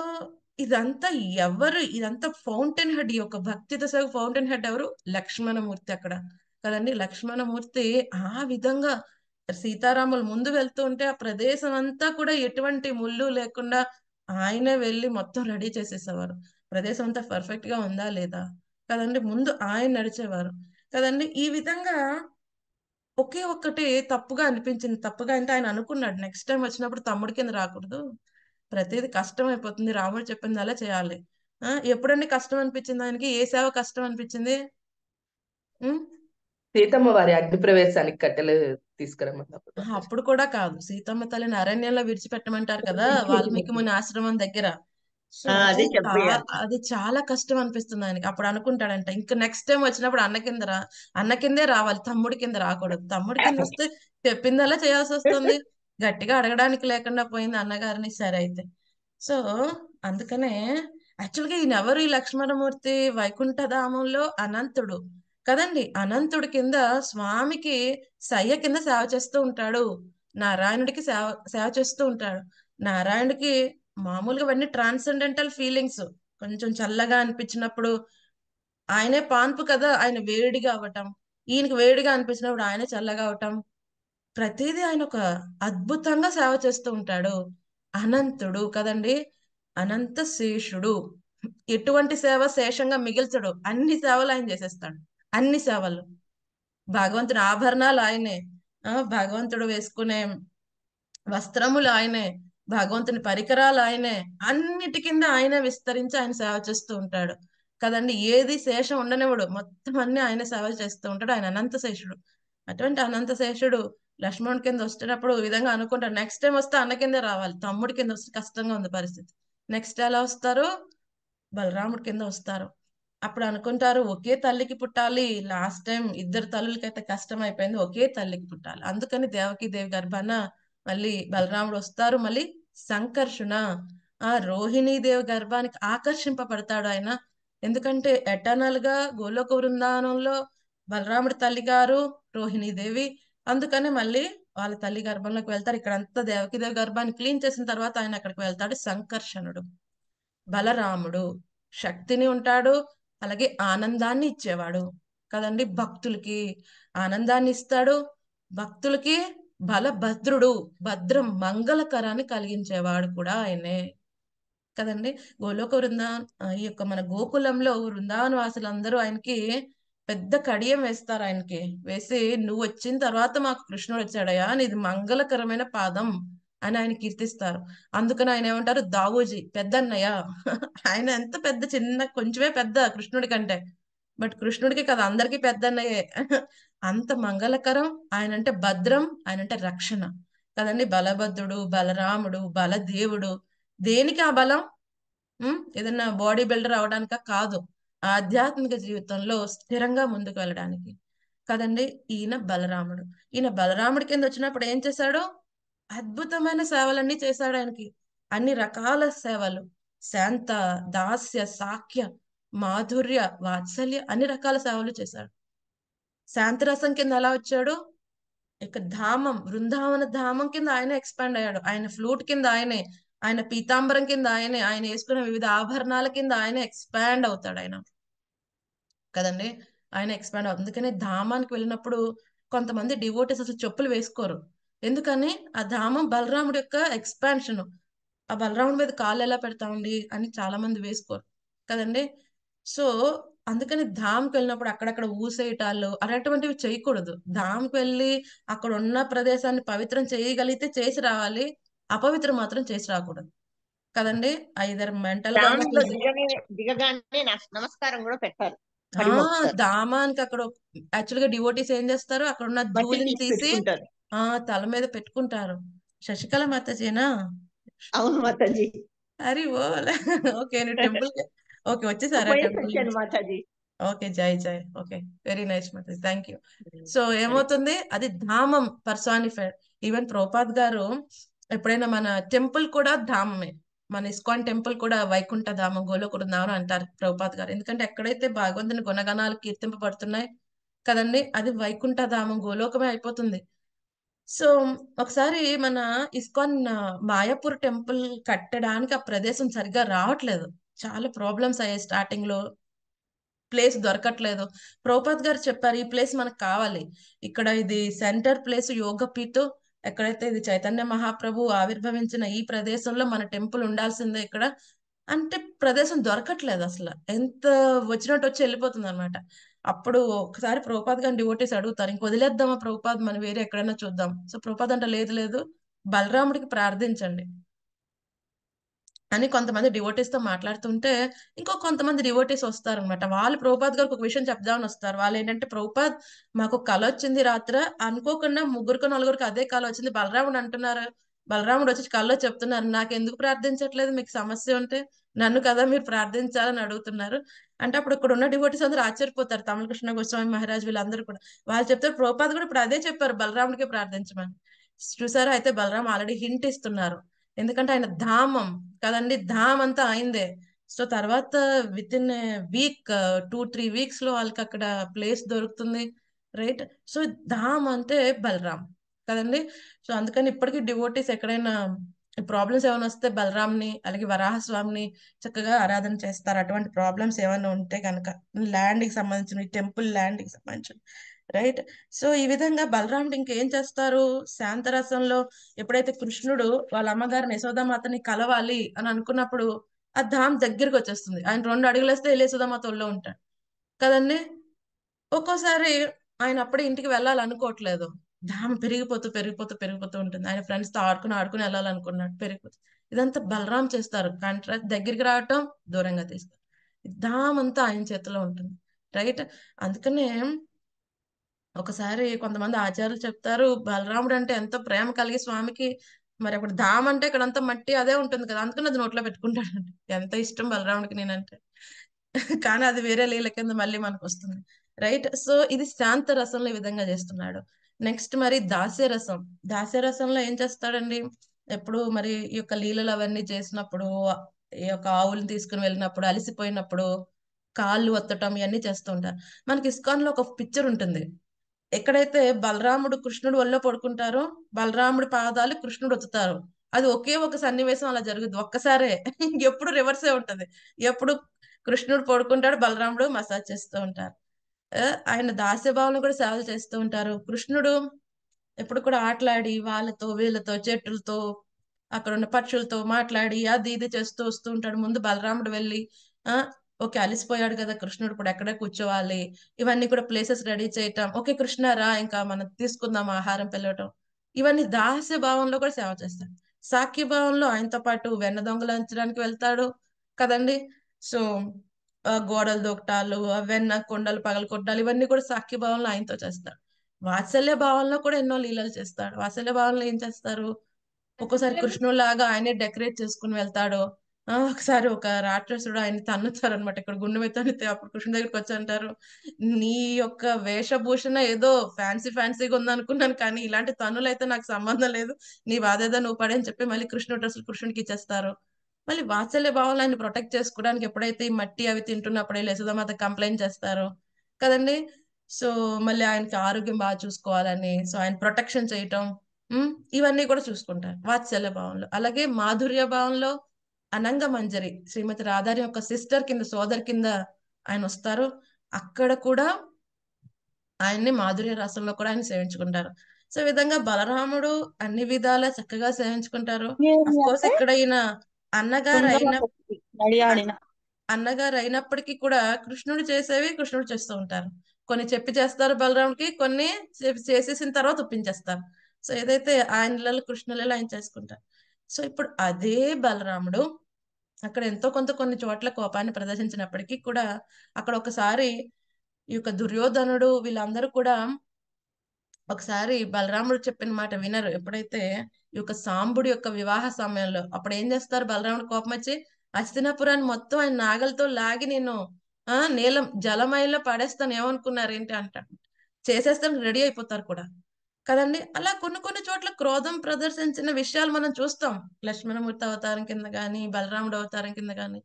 ఇదంతా ఎవరు ఇదంతా ఫౌంటైన్ హెడ్ యొక్క భక్తి దశ ఫౌంటైన్ హెడ్ ఎవరు లక్ష్మణమూర్తి అక్కడ కదండి లక్ష్మణమూర్తి ఆ విధంగా సీతారాములు ముందు వెళ్తూ ఉంటే ఆ ప్రదేశం అంతా కూడా ఎటువంటి ముళ్ళు లేకుండా ఆయనే వెళ్ళి మొత్తం రెడీ చేసేసేవారు ప్రదేశం అంతా పర్ఫెక్ట్ గా ఉందా లేదా కదండి ముందు ఆయన నడిచేవారు కదండి ఈ విధంగా ఒకే ఒక్కటి తప్పుగా అనిపించింది తప్పుగా అంటే ఆయన అనుకున్నాడు నెక్స్ట్ టైం వచ్చినప్పుడు తమ్ముడి కింద రాకూడదు ప్రతిది కష్టం అయిపోతుంది రాముడు చెప్పింది అలా చేయాలి ఎప్పుడండి కష్టం అనిపించింది ఆయనకి ఏ సేవ కష్టం అనిపించింది సీతమ్మ వారి అగ్ని ప్రవేశానికి కట్టెలు తీసుకురమ్మన్నప్పుడు అప్పుడు కూడా కాదు సీతమ్మ తల్లిని అరణ్యంలో విడిచిపెట్టమంటారు కదా వాల్మీకి ముని ఆశ్రమం దగ్గర అది చాలా కష్టం అనిపిస్తుంది ఆయనకి అప్పుడు అనుకుంటాడంట ఇంకా నెక్స్ట్ టైం వచ్చినప్పుడు అన్న కింద రా అన్న కిందే రావాలి తమ్ముడి కింద రాకూడదు తమ్ముడి కింద వస్తే చెప్పిందల్లా చేయాల్సి వస్తుంది గట్టిగా అడగడానికి లేకుండా పోయింది అన్నగారిని సరే అయితే సో అందుకనే గా ఈయన ఎవరు ఈ లక్ష్మణమూర్తి వైకుంఠధామంలో అనంతుడు కదండి అనంతుడి కింద స్వామికి సయ్య కింద సేవ చేస్తూ ఉంటాడు నారాయణుడికి సేవ సేవ చేస్తూ ఉంటాడు నారాయణుడికి మామూలుగా అవన్నీ ట్రాన్సెండెంటల్ ఫీలింగ్స్ కొంచెం చల్లగా అనిపించినప్పుడు ఆయనే పాన్పు కదా ఆయన వేడిగా అవ్వటం ఈయనకి వేడిగా అనిపించినప్పుడు ఆయనే చల్లగా అవటం ప్రతిదీ ఆయన ఒక అద్భుతంగా సేవ చేస్తూ ఉంటాడు అనంతుడు కదండి అనంత శేషుడు ఎటువంటి సేవ శేషంగా మిగిల్చడు అన్ని సేవలు ఆయన చేసేస్తాడు అన్ని సేవలు భగవంతుడు ఆభరణాలు ఆయనే భగవంతుడు వేసుకునే వస్త్రములు ఆయనే భగవంతుని పరికరాలు ఆయనే అన్నిటి కింద ఆయన విస్తరించి ఆయన సేవ చేస్తూ ఉంటాడు కదండి ఏది శేషం ఉండనివాడు మొత్తం అన్ని ఆయన సేవ చేస్తూ ఉంటాడు ఆయన అనంత శేషుడు అటువంటి అనంత శేషుడు లక్ష్మణుడి కింద వచ్చేటప్పుడు విధంగా అనుకుంటాడు నెక్స్ట్ టైం వస్తే అన్న కింద రావాలి తమ్ముడి కింద వస్తే కష్టంగా ఉంది పరిస్థితి నెక్స్ట్ ఎలా వస్తారు బలరాముడి కింద వస్తారు అప్పుడు అనుకుంటారు ఒకే తల్లికి పుట్టాలి లాస్ట్ టైం ఇద్దరు తల్లులకైతే కష్టం అయిపోయింది ఒకే తల్లికి పుట్టాలి అందుకని దేవకి దేవి గర్భన మళ్ళీ బలరాముడు వస్తారు మళ్ళీ సంకర్షణ ఆ రోహిణీదేవి గర్భానికి ఆకర్షింపబడతాడు ఆయన ఎందుకంటే ఎటర్నల్ గా గోలోక బృందానంలో బలరాముడి తల్లి గారు రోహిణీదేవి అందుకనే మళ్ళీ వాళ్ళ తల్లి గర్భంలోకి వెళ్తారు ఇక్కడ అంతా దేవకిదేవి గర్భాన్ని క్లీన్ చేసిన తర్వాత ఆయన అక్కడికి వెళ్తాడు సంకర్షణుడు బలరాముడు శక్తిని ఉంటాడు అలాగే ఆనందాన్ని ఇచ్చేవాడు కదండి భక్తులకి ఆనందాన్ని ఇస్తాడు భక్తులకి బలభద్రుడు భద్రం మంగళకరాన్ని కలిగించేవాడు కూడా ఆయనే కదండి గోలోక వృందా ఈ యొక్క మన గోకులంలో వృందావనవాసులందరూ ఆయనకి పెద్ద కడియం వేస్తారు ఆయనకి వేసి నువ్వు వచ్చిన తర్వాత మాకు కృష్ణుడు వచ్చాడయా ఇది మంగళకరమైన పాదం అని ఆయన కీర్తిస్తారు అందుకని ఆయన ఏమంటారు దావోజీ పెద్ద అన్నయ్య ఆయన ఎంత పెద్ద చిన్న కొంచెమే పెద్ద కృష్ణుడి కంటే బట్ కృష్ణుడికి కదా అందరికీ పెద్ద అన్నయ్యే అంత మంగళకరం ఆయన అంటే భద్రం ఆయన అంటే రక్షణ కదండి బలభద్రుడు బలరాముడు బలదేవుడు దేనికి ఆ బలం ఏదన్నా బాడీ బిల్డర్ అవడానిక కాదు ఆధ్యాత్మిక జీవితంలో స్థిరంగా ముందుకు వెళ్ళడానికి కదండి ఈయన బలరాముడు ఈయన బలరాముడి కింద వచ్చినప్పుడు ఏం చేశాడు అద్భుతమైన సేవలన్నీ చేశాడు ఆయనకి అన్ని రకాల సేవలు శాంత దాస్య సాఖ్య మాధుర్య వాత్సల్య అన్ని రకాల సేవలు చేశాడు శాంతిరసం కింద ఎలా వచ్చాడు ఇక ధామం బృందావన ధామం కింద ఆయన ఎక్స్పాండ్ అయ్యాడు ఆయన ఫ్లూట్ కింద ఆయనే ఆయన పీతాంబరం కింద ఆయనే ఆయన వేసుకునే వివిధ ఆభరణాల కింద ఆయన ఎక్స్పాండ్ అవుతాడు ఆయన కదండి ఆయన ఎక్స్పాండ్ అవుతుంది అందుకనే ధామానికి వెళ్ళినప్పుడు కొంతమంది డివోటీస్ అసలు చెప్పులు వేసుకోరు ఎందుకని ఆ ధామం బలరాముడి యొక్క ఎక్స్పాన్షన్ ఆ బలరాముడి మీద కాళ్ళు ఎలా పెడతామండి అని చాలా మంది వేసుకోరు కదండి సో అందుకని ధామ్కి వెళ్ళినప్పుడు అక్కడక్కడ ఊసేయటాలు అలాంటివంటివి చేయకూడదు ధామ్కి వెళ్ళి అక్కడ ఉన్న ప్రదేశాన్ని పవిత్రం చేయగలిగితే చేసి రావాలి అపవిత్రం మాత్రం చేసి రాకూడదు కదండి ఐదర్ మెంటల్ నమస్కారం కూడా పెట్టారు దామానికి అక్కడ యాక్చువల్ గా డివోటీస్ ఏం చేస్తారు అక్కడ ఉన్న ధూళిని తీసి ఆ తల మీద పెట్టుకుంటారు శశికళ మాతజీనా అవును మాతాజీ అరే ఓకే టెంపుల్ ఓకే వచ్చేసారా ఓకే జై జై okay very nice Mataji thank you so ఏమవుతుంది అది ధామం పర్సానిఫైడ్ ఈవెన్ ప్రోపాద్ గారు ఎప్పుడైనా మన టెంపుల్ కూడా ధామమే మన ఇస్కాన్ టెంపుల్ కూడా వైకుంఠ ధామం ధామం అంటారు ప్రభుపాద్ గారు ఎందుకంటే ఎక్కడైతే భగవంతుని గుణగణాలు కీర్తింపబడుతున్నాయి కదండి అది వైకుంఠ ధామం గోలోకమే అయిపోతుంది సో ఒకసారి మన ఇస్కాన్ మాయాపూర్ టెంపుల్ కట్టడానికి ఆ ప్రదేశం సరిగ్గా రావట్లేదు చాలా ప్రాబ్లమ్స్ అయ్యాయి స్టార్టింగ్ లో ప్లేస్ దొరకట్లేదు ప్రోపాత్ గారు చెప్పారు ఈ ప్లేస్ మనకు కావాలి ఇక్కడ ఇది సెంటర్ ప్లేస్ యోగ పీతో ఎక్కడైతే ఇది చైతన్య మహాప్రభు ఆవిర్భవించిన ఈ ప్రదేశంలో మన టెంపుల్ ఉండాల్సిందే ఇక్కడ అంటే ప్రదేశం దొరకట్లేదు అసలు ఎంత వచ్చినట్టు వచ్చి వెళ్ళిపోతుంది అనమాట అప్పుడు ఒకసారి ప్రభుపాద్ గారిని డివోటీస్ అడుగుతారు ఇంక వదిలేద్దామా ప్రభుపాద్ మనం వేరే ఎక్కడైనా చూద్దాం సో ప్రభుపాద్ అంటే లేదు లేదు బలరాముడికి ప్రార్థించండి అని కొంతమంది డివోటీస్ తో మాట్లాడుతుంటే ఇంకో కొంతమంది డివోటీస్ అనమాట వాళ్ళు ప్రభుపాద్ గారు ఒక విషయం చెప్దామని వస్తారు వాళ్ళు ఏంటంటే ప్రభుపాద్ మాకు కళ వచ్చింది రాత్ర అనుకోకుండా ముగ్గురికి నలుగురికి అదే కళ వచ్చింది బలరాముడు అంటున్నారు బలరాముడు వచ్చి కళ్ళలో చెప్తున్నారు నాకు ఎందుకు ప్రార్థించట్లేదు మీకు సమస్య ఉంటే నన్ను కదా మీరు ప్రార్థించాలని అడుగుతున్నారు అంటే అప్పుడు ఇక్కడ ఉన్న డివోటీస్ అందరూ ఆశ్చర్యపోతారు తమలకృష్ణ గోస్వామి మహారాజ్ వీళ్ళందరూ కూడా వాళ్ళు చెప్తారు ప్రోపాద్ కూడా ఇప్పుడు అదే చెప్పారు బలరాముడికి ప్రార్థించమని చూసారా అయితే బలరాం ఆల్రెడీ హింట్ ఇస్తున్నారు ఎందుకంటే ఆయన ధామం కదండి ధామ్ అంతా అయిందే సో తర్వాత within week two three weeks లో వాళ్ళకి అక్కడ ప్లేస్ దొరుకుతుంది రైట్ సో ధామ్ అంటే బలరాం కదండి సో అందుకని ఇప్పటికీ డివోటీస్ ఎక్కడైనా ప్రాబ్లమ్స్ ఏమైనా వస్తే ని అలాగే వరాహస్వామిని చక్కగా ఆరాధన చేస్తారు అటువంటి ప్రాబ్లమ్స్ ఏమైనా ఉంటే కనుక ల్యాండ్కి సంబంధించిన టెంపుల్ ల్యాండ్కి సంబంధించిన రైట్ సో ఈ విధంగా బలరాముడు ఇంకేం చేస్తారు శాంతరసంలో ఎప్పుడైతే కృష్ణుడు వాళ్ళ అమ్మగారిని యశోదామాతని కలవాలి అని అనుకున్నప్పుడు ఆ ధామ్ దగ్గరికి వచ్చేస్తుంది ఆయన రెండు అడుగులు వేస్తే వెళ్ళి యశోదామాత ఒళ్ళో ఉంటాడు కదండి ఒక్కోసారి ఆయన అప్పుడే ఇంటికి వెళ్ళాలనుకోవట్లేదు ధామ్ పెరిగిపోతూ పెరిగిపోతూ పెరిగిపోతూ ఉంటుంది ఆయన ఫ్రెండ్స్తో ఆడుకుని ఆడుకుని వెళ్ళాలనుకున్నాడు పెరిగిపోతుంది ఇదంతా బలరాం చేస్తారు కాంట్రాక్ట్ దగ్గరికి రావటం దూరంగా తీస్తారు ధామ్ అంతా ఆయన చేతిలో ఉంటుంది రైట్ అందుకనే ఒకసారి కొంతమంది ఆచార్యులు చెప్తారు బలరాముడు అంటే ఎంతో ప్రేమ కలిగి స్వామికి మరి అప్పుడు ధామ్ అంటే ఇక్కడ అంతా మట్టి అదే ఉంటుంది కదా అందుకని అది నోట్లో పెట్టుకుంటాడు ఎంత ఇష్టం బలరాముడికి నేనంటే కానీ అది వేరే లీల కింద మళ్ళీ మనకు వస్తుంది రైట్ సో ఇది శాంత రసంలో ఈ విధంగా చేస్తున్నాడు నెక్స్ట్ మరి దాస్యరసం దాస్యరసంలో ఏం చేస్తాడండి ఎప్పుడు మరి ఈ యొక్క లీలలు అవన్నీ చేసినప్పుడు ఈ యొక్క ఆవులను తీసుకుని వెళ్ళినప్పుడు అలసిపోయినప్పుడు కాళ్ళు వత్తటం ఇవన్నీ చేస్తూ ఉంటారు మనకి ఇస్కాన్ లో ఒక పిక్చర్ ఉంటుంది ఎక్కడైతే బలరాముడు కృష్ణుడు వల్ల పడుకుంటారో బలరాముడి పాదాలు కృష్ణుడు వచ్చుతారు అది ఒకే ఒక సన్నివేశం అలా జరుగుతుంది ఒక్కసారే ఎప్పుడు రివర్సే ఉంటది ఎప్పుడు కృష్ణుడు పడుకుంటాడు బలరాముడు మసాజ్ చేస్తూ ఉంటారు ఆయన దాస్యభావన కూడా సేవలు చేస్తూ ఉంటారు కృష్ణుడు ఎప్పుడు కూడా ఆటలాడి వాళ్ళతో వీళ్ళతో చెట్టులతో అక్కడ ఉన్న పక్షులతో మాట్లాడి అది ఇది చేస్తూ వస్తూ ఉంటాడు ముందు బలరాముడు వెళ్ళి ఓకే అలిసిపోయాడు కదా కృష్ణుడు ఇప్పుడు ఎక్కడ కూర్చోవాలి ఇవన్నీ కూడా ప్లేసెస్ రెడీ చేయటం ఓకే కృష్ణ రా ఇంకా మనం తీసుకుందాం ఆహారం పిలవటం ఇవన్నీ దాస్య భావంలో కూడా సేవ చేస్తాడు సాక్ష్య భావంలో ఆయనతో పాటు వెన్న దొంగలు అంచడానికి వెళ్తాడు కదండి సో గోడలు దొక్కటాలు వెన్న కొండలు పగల కొట్టాలు ఇవన్నీ కూడా సాక్ష్య భావంలో ఆయనతో చేస్తాడు వాత్సల్య భావంలో కూడా ఎన్నో లీలలు చేస్తాడు వాత్సల్య భావంలో ఏం చేస్తారు ఒక్కోసారి కృష్ణులాగా ఆయనే డెకరేట్ చేసుకుని వెళ్తాడు ఆ! ఒకసారి ఒక రాక్షసుడు తన్నుతారు అనమాట ఇక్కడ గుండె మీద తన్నితే అప్పుడు కృష్ణ దగ్గరికి వచ్చి అంటారు "నీ యొక్క వేషభూషణ ఏదో ఫ్యాన్సీ ఫ్యాన్సీగా ఉందనుకున్నాను కానీ, ఇలాంటి అయితే నాకు సంబంధం లేదు. నీ బాధేదో నువ్వు పడే అని చెప్పి మళ్ళీ కృష్ణుడి డ్రెస్సులు ఇచ్చేస్తారు మళ్ళీ వాత్సల్య భావంలో ఆయన ప్రొటెక్ట్ చేసుకోవడానికి ఎప్పుడైతే ఈ మట్టి అవి తింటున్నప్పుడే యశోదామాత కంప్లైంట్ చేస్తారు. కదండి సో, మళ్ళీ ఆయనకి ఆరోగ్యం బాగా చూసుకోవాలని, సో, ఆయన ప్రొటెక్షన్ చేయటం. ఇవన్నీ కూడా చూసుకుంటారు వాత్సల్య భావంలో. అలాగే మాధుర్య భావంలో అనంగ మంజరి శ్రీమతి రాధారి యొక్క సిస్టర్ కింద సోదరి కింద ఆయన వస్తారు అక్కడ కూడా ఆయన్ని మాధుర్య రాసంలో కూడా ఆయన సేవించుకుంటారు సో విధంగా బలరాముడు అన్ని విధాలా చక్కగా సేవించుకుంటారు ఇక్కడ అయిన అన్నగారు అయిన అన్నగారు అయినప్పటికీ కూడా కృష్ణుడు చేసేవి కృష్ణుడు చేస్తూ ఉంటారు కొన్ని చెప్పి చేస్తారు బలరాముడికి కొన్ని చేసేసిన తర్వాత ఒప్పించేస్తారు సో ఏదైతే ఆయన లీలలు ఆయన చేసుకుంటారు సో ఇప్పుడు అదే బలరాముడు అక్కడ ఎంతో కొంత కొన్ని చోట్ల కోపాన్ని ప్రదర్శించినప్పటికీ కూడా అక్కడ ఒకసారి ఈ యొక్క దుర్యోధనుడు వీళ్ళందరూ కూడా ఒకసారి బలరాముడు చెప్పిన మాట వినరు ఎప్పుడైతే ఈ యొక్క సాంబుడు యొక్క వివాహ సమయంలో అప్పుడు ఏం చేస్తారు బలరాముడు కోపం వచ్చి అస్తినాపురాన్ని మొత్తం ఆయన నాగలతో లాగి నేను ఆ నీలం జలమయంలో పడేస్తాను ఏమనుకున్నారు ఏంటి అంట చేసేస్తాను రెడీ అయిపోతారు కూడా కదండి అలా కొన్ని కొన్ని చోట్ల క్రోధం ప్రదర్శించిన విషయాలు మనం చూస్తాం లక్ష్మణమూర్తి అవతారం కింద కానీ బలరాముడు అవతారం కింద కానీ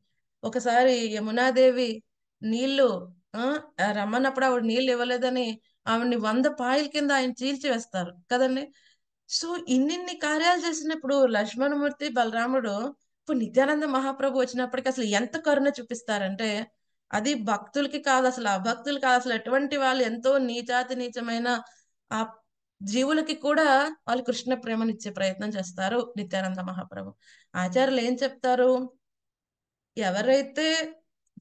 ఒకసారి యమునాదేవి నీళ్లు రమ్మన్నప్పుడు ఆవిడ నీళ్ళు ఇవ్వలేదని ఆవిడ్ని వంద పాయల కింద ఆయన చీల్చి వేస్తారు కదండి సో ఇన్నిన్ని కార్యాలు చేసినప్పుడు లక్ష్మణమూర్తి బలరాముడు ఇప్పుడు నిత్యానంద మహాప్రభు వచ్చినప్పటికీ అసలు ఎంత కరుణ చూపిస్తారంటే అది భక్తులకి కాదు అసలు అభక్తులు కాదు అసలు ఎటువంటి వాళ్ళు ఎంతో నీచాతి నీచమైన ఆ జీవులకి కూడా వాళ్ళు కృష్ణ ప్రేమనిచ్చే ప్రయత్నం చేస్తారు నిత్యానంద మహాప్రభు ఆచార్యులు ఏం చెప్తారు ఎవరైతే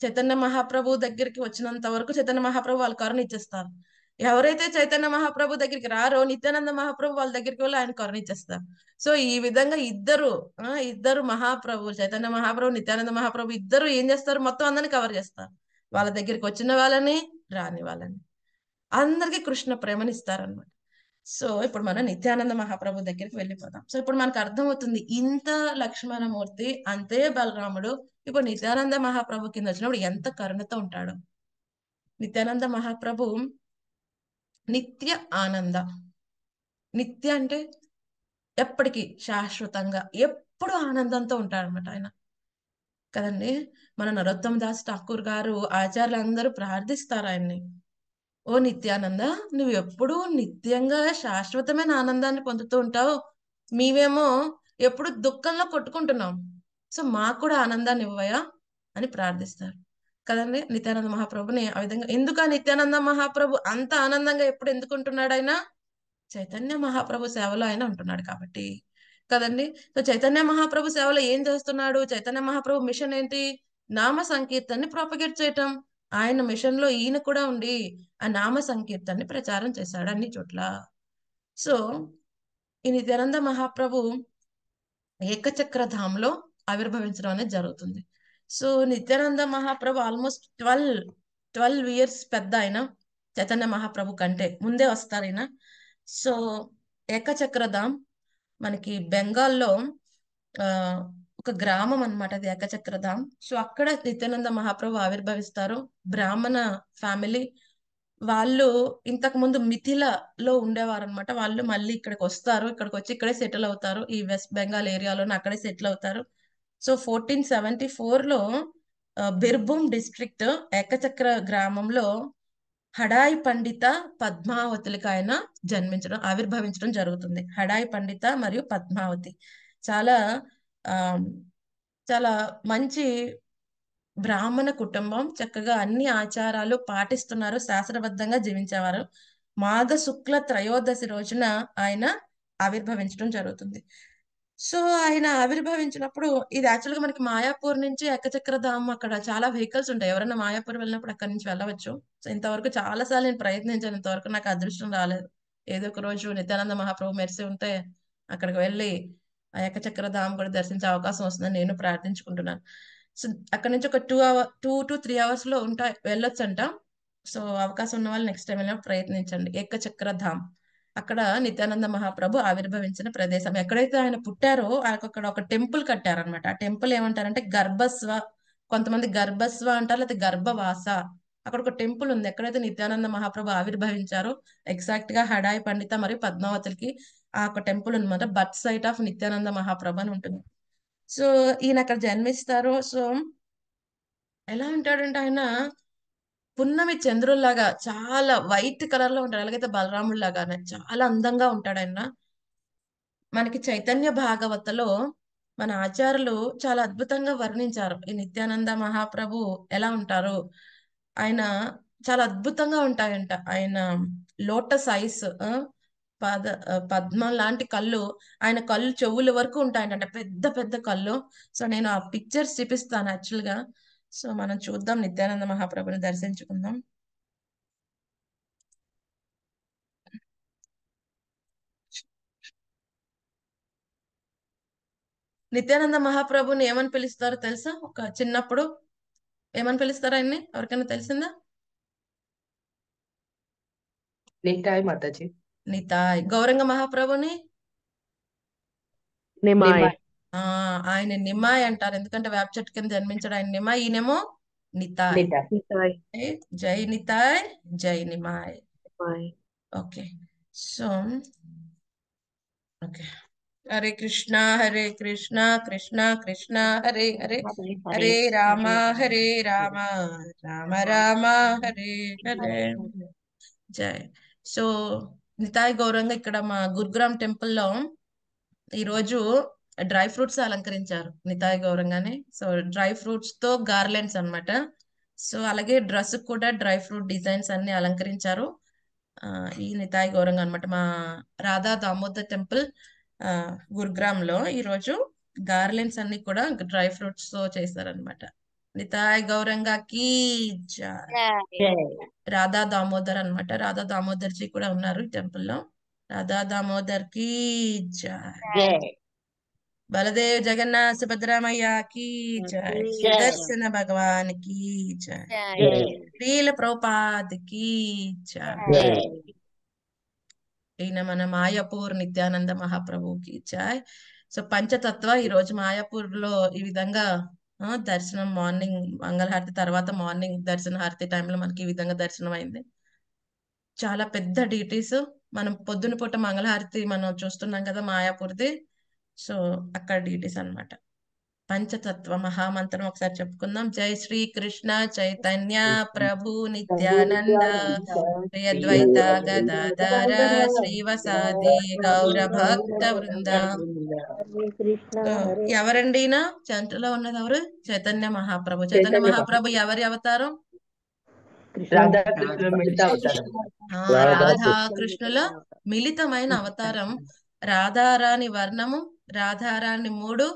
చైతన్య మహాప్రభు దగ్గరికి వచ్చినంత వరకు చైతన్య మహాప్రభు వాళ్ళ కరుణ ఇచ్చేస్తారు ఎవరైతే చైతన్య మహాప్రభు దగ్గరికి రారో నిత్యానంద మహాప్రభు వాళ్ళ దగ్గరికి వెళ్ళి ఆయన కరుణ ఇచ్చేస్తారు సో ఈ విధంగా ఇద్దరు ఇద్దరు మహాప్రభు చైతన్య మహాప్రభు నిత్యానంద మహాప్రభు ఇద్దరు ఏం చేస్తారు మొత్తం అందరిని కవర్ చేస్తారు వాళ్ళ దగ్గరికి వచ్చిన వాళ్ళని రాని వాళ్ళని అందరికి కృష్ణ ప్రేమని సో ఇప్పుడు మనం నిత్యానంద మహాప్రభు దగ్గరికి వెళ్ళిపోదాం సో ఇప్పుడు మనకు అర్థమవుతుంది ఇంత లక్ష్మణమూర్తి అంతే బలరాముడు ఇప్పుడు నిత్యానంద మహాప్రభు కింద వచ్చినప్పుడు ఎంత కరుణతో ఉంటాడు నిత్యానంద మహాప్రభు నిత్య ఆనంద నిత్య అంటే ఎప్పటికీ శాశ్వతంగా ఎప్పుడు ఆనందంతో అనమాట ఆయన కదండి మన నరోత్తమ దాస్ ఠాకూర్ గారు ఆచార్యులందరూ ప్రార్థిస్తారు ఆయన్ని ఓ నిత్యానంద నువ్వు ఎప్పుడు నిత్యంగా శాశ్వతమైన ఆనందాన్ని పొందుతూ ఉంటావు మీవేమో ఎప్పుడు దుఃఖంలో కొట్టుకుంటున్నాం సో మాకు కూడా ఆనందాన్ని ఇవ్వయా అని ప్రార్థిస్తారు కదండి నిత్యానంద మహాప్రభుని ఆ విధంగా ఎందుకు ఆ నిత్యానంద మహాప్రభు అంత ఆనందంగా ఎప్పుడు ఎందుకుంటున్నాడు ఆయన చైతన్య మహాప్రభు సేవలో ఆయన ఉంటున్నాడు కాబట్టి కదండి సో చైతన్య మహాప్రభు సేవలో ఏం చేస్తున్నాడు చైతన్య మహాప్రభు మిషన్ ఏంటి నామ సంకీర్తన్ని ప్రాపగేట్ చేయటం ఆయన మిషన్లో ఈయన కూడా ఉండి ఆ నామ సంకీర్తన్ని ప్రచారం చేశాడు అన్ని చోట్ల సో ఈ నిత్యానంద మహాప్రభు ఏకచక్రధామ్లో ఆవిర్భవించడం అనేది జరుగుతుంది so Nityananda Mahaprabhu almost twelve twelve years పెద్ద ఆయన చైతన్య మహాప్రభు కంటే ముందే వస్తారు ఆయన సో ఏకచక్రధామ్ మనకి బెంగాల్లో ఒక గ్రామం అనమాట అది ఏకచక్రధామ్ సో అక్కడ నిత్యానంద మహాప్రభు ఆవిర్భవిస్తారు బ్రాహ్మణ ఫ్యామిలీ వాళ్ళు ఇంతకు ముందు మిథిలలో ఉండేవారు అనమాట వాళ్ళు మళ్ళీ ఇక్కడికి వస్తారు ఇక్కడికి వచ్చి ఇక్కడే సెటిల్ అవుతారు ఈ వెస్ట్ బెంగాల్ ఏరియాలో అక్కడే సెటిల్ అవుతారు సో ఫోర్టీన్ సెవెంటీ లో బిర్భూమ్ డిస్ట్రిక్ట్ ఏకచక్ర గ్రామంలో హడాయి పండిత పద్మావతులకి ఆయన జన్మించడం ఆవిర్భవించడం జరుగుతుంది హడాయి పండిత మరియు పద్మావతి చాలా చాలా మంచి బ్రాహ్మణ కుటుంబం చక్కగా అన్ని ఆచారాలు పాటిస్తున్నారు శాస్త్రబద్ధంగా జీవించేవారు మాఘ శుక్ల త్రయోదశి రోజున ఆయన ఆవిర్భవించడం జరుగుతుంది సో ఆయన ఆవిర్భవించినప్పుడు ఇది యాక్చువల్గా మనకి మాయాపూర్ నుంచి ఎక్కచక్రధామ్ అక్కడ చాలా వెహికల్స్ ఉంటాయి ఎవరైనా మాయాపూర్ వెళ్ళినప్పుడు అక్కడి నుంచి వెళ్ళవచ్చు సో ఇంతవరకు చాలా సార్లు నేను ప్రయత్నించాను ఇంతవరకు నాకు అదృష్టం రాలేదు ఏదో ఒక రోజు నిత్యానంద మహాప్రభు మెరిసి ఉంటే అక్కడికి వెళ్ళి ఆ యొక్క చక్రధామం కూడా దర్శించే అవకాశం వస్తుందని నేను ప్రార్థించుకుంటున్నాను సో అక్కడ నుంచి ఒక two hour two to three hours లో ఉంటా అంట సో అవకాశం ఉన్న వాళ్ళు నెక్స్ట్ టైం ప్రయత్నించండి ఏక చక్రధామ్ అక్కడ నిత్యానంద మహాప్రభు ఆవిర్భవించిన ప్రదేశం ఎక్కడైతే ఆయన పుట్టారో ఆయనకు అక్కడ ఒక టెంపుల్ కట్టారనమాట ఆ టెంపుల్ ఏమంటారంటే గర్భస్వ కొంతమంది గర్భస్వ అంటారు లేకపోతే గర్భవాస అక్కడ ఒక టెంపుల్ ఉంది ఎక్కడైతే నిత్యానంద మహాప్రభు ఆవిర్భవించారో ఎగ్జాక్ట్ గా హడాయి పండిత మరియు పద్మావతులకి ఆ ఒక టెంపుల్ అనమాట birth site of Nityananda Mahaprabhu అని ఉంటుంది సో ఈయన అక్కడ జన్మిస్తారు సో ఎలా ఉంటాడంటే ఆయన పున్నమి చంద్రుల్లాగా చాలా వైట్ కలర్ లో ఉంటాడు అలాగైతే లాగా చాలా అందంగా ఉంటాడు ఆయన మనకి చైతన్య భాగవతలో మన ఆచారులు చాలా అద్భుతంగా వర్ణించారు ఈ నిత్యానంద మహాప్రభు ఎలా ఉంటారు ఆయన చాలా అద్భుతంగా ఉంటాయంట ఆయన లోటస్ ఐస్ పద పద్మ లాంటి కళ్ళు ఆయన కళ్ళు చెవుల వరకు ఉంటాయి అంటే పెద్ద పెద్ద కళ్ళు సో నేను ఆ పిక్చర్స్ చూపిస్తాను యాక్చువల్ గా సో మనం చూద్దాం నిత్యానంద మహాప్రభుని దర్శించుకుందాం నిత్యానంద మహాప్రభుని ఏమని పిలుస్తారో తెలుసా ఒక చిన్నప్పుడు ఏమని పిలుస్తారా ఆయన్ని ఎవరికైనా తెలిసిందా మాతాజీ నితాయ్ గౌరంగ మహాప్రభుని నిమాయ్ ఆ ఆయన నిమాయ్ అంటారు ఎందుకంటే వేప చెట్టు కింద జన్మించడం ఆయన నిమాయ్ ఈయనేమో నితాయ్ జై నితాయ్ జై Nimai okay so okay Hare Krishna Hare Krishna Krishna Krishna Hare Hare Hare Rama Hare Rama Rama Rama Hare Hare జయ సో నితాయ్ గౌరవంగా ఇక్కడ మా గురుగ్రామ్ టెంపుల్లో ఈరోజు డ్రై ఫ్రూట్స్ అలంకరించారు నితాయ్ గౌరవంగానే సో డ్రై ఫ్రూట్స్ తో గార్లెండ్స్ అనమాట సో అలాగే డ్రెస్ కూడా డ్రై ఫ్రూట్ డిజైన్స్ అన్ని అలంకరించారు ఈ నితాయ్ గౌరంగ అనమాట మా రాధా దామోదర్ టెంపుల్ గురుగ్రామ్ లో ఈరోజు గార్లెండ్స్ అన్ని కూడా డ్రై ఫ్రూట్స్ తో చేశారనమాట నితాయ్ గౌరంగకి రాధా దామోదర్ అనమాట రాధా దామోదర్ జీ కూడా ఉన్నారు ఈ టెంపుల్లో రాధా దామోదర్ కి బలదేవ్ జగన్నా సుభద్రామయ్య కీ జై సుదర్శన భగవాన్ కి జయ శ్రీల ప్రోపాద్ కి జయన ఈయన మన మాయాపూర్ నిత్యానంద మహాప్రభు కీ జై సో పంచతత్వ ఈ రోజు మాయాపూర్ లో ఈ విధంగా దర్శనం మార్నింగ్ మంగళహారతి తర్వాత మార్నింగ్ దర్శన హారతి టైంలో మనకి ఈ విధంగా దర్శనం అయింది చాలా పెద్ద డీటీస్ మనం పొద్దున పూట మంగళహారతి మనం చూస్తున్నాం కదా మాయాపూర్ది సో అక్కడ డీటీస్ అనమాట పంచతత్వ మహామంత్రం ఒకసారి చెప్పుకుందాం జై శ్రీ కృష్ణ చైతన్య ప్రభు నిత్యానంద ప్రియద్వైత గదాధర శ్రీవసాది గౌర భక్త వృంద ఎవరండినా చంటలో ఉన్నది ఎవరు చైతన్య మహాప్రభు చైతన్య మహాప్రభు ఎవరి అవతారం రాధా కృష్ణుల మిళితమైన అవతారం రాధారాణి వర్ణము రాధారాణి మూడు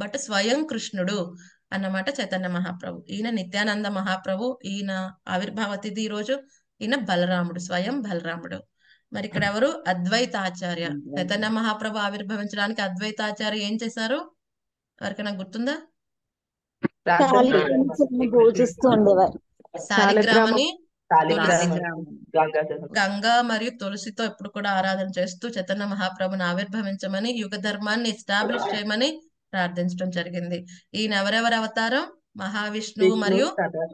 బట్ స్వయం కృష్ణుడు అన్నమాట చైతన్య మహాప్రభు ఈయన నిత్యానంద మహాప్రభు ఈయన ఆవిర్భావ అతిథి ఈ రోజు ఈయన బలరాముడు స్వయం బలరాముడు మరి ఇక్కడ ఎవరు అద్వైతాచార్య చైతన్య మహాప్రభు ఆవిర్భవించడానికి అద్వైతాచార్య ఏం చేశారు ఎవరికైనా గుర్తుందా గంగా మరియు తులసితో ఎప్పుడు కూడా ఆరాధన చేస్తూ చైతన్య మహాప్రభుని ఆవిర్భవించమని యుగ ధర్మాన్ని ఎస్టాబ్లిష్ చేయమని ప్రార్థించడం జరిగింది ఈయన ఎవరెవరి అవతారం మహావిష్ణువు మరియు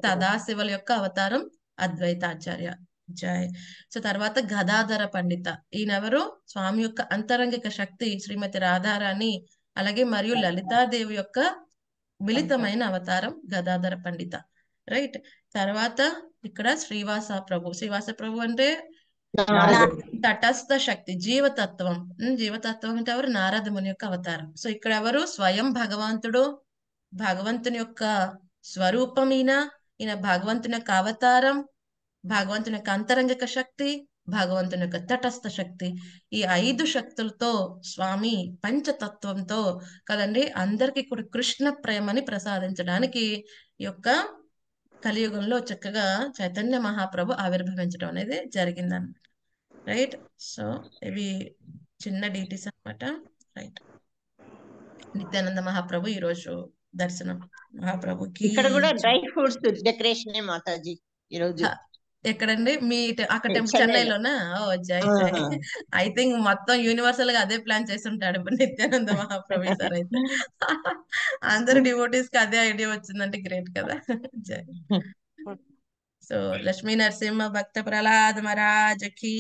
సదాశివుల యొక్క అవతారం అద్వైతాచార్య జయ సో తర్వాత గదాధర పండిత ఈయనెవరు స్వామి యొక్క అంతరంగిక శక్తి శ్రీమతి రాధారాణి అలాగే మరియు లలితాదేవి యొక్క మిళితమైన అవతారం గదాధర పండిత రైట్ తర్వాత ఇక్కడ శ్రీవాస ప్రభు శ్రీవాస ప్రభు అంటే తటస్థ శక్తి జీవతత్వం జీవతత్వం అంటే ఎవరు నారద ముని యొక్క అవతారం సో ఇక్కడ ఎవరు స్వయం భగవంతుడు భగవంతుని యొక్క స్వరూపం ఈయన ఈయన భగవంతుని యొక్క అవతారం భగవంతుని యొక్క అంతరంగిక శక్తి భగవంతుని యొక్క తటస్థ శక్తి ఈ ఐదు శక్తులతో స్వామి పంచతత్వంతో కదండి అందరికి కూడా కృష్ణ ప్రేమని ప్రసాదించడానికి యొక్క కలియుగంలో చక్కగా చైతన్య మహాప్రభు ఆవిర్భవించడం అనేది జరిగిందన్నమాట రైట్ సో ఇవి చిన్న డీటీస్ అనమాట రైట్ నిత్యానంద మహాప్రభు ఈరోజు దర్శనం మహాప్రభుకి ఇక్కడ కూడా డ్రై ఫ్రూట్స్ డెకరేషన్ మాతాజీ ఈరోజు ఎక్కడండి మీ అక్కడ చెన్నైలోనా ఓ జై జై ఐ థింక్ మొత్తం యూనివర్సల్ గా అదే ప్లాన్ చేస్తుంటాడు నిత్యానంద మహాప్రభు సార్ అయితే అందరు డివోటీస్ కి అదే ఐడియా వచ్చిందంటే గ్రేట్ కదా జై సో లక్ష్మీ నరసింహ భక్త ప్రహ్లాద్ మహారాజ్ కీ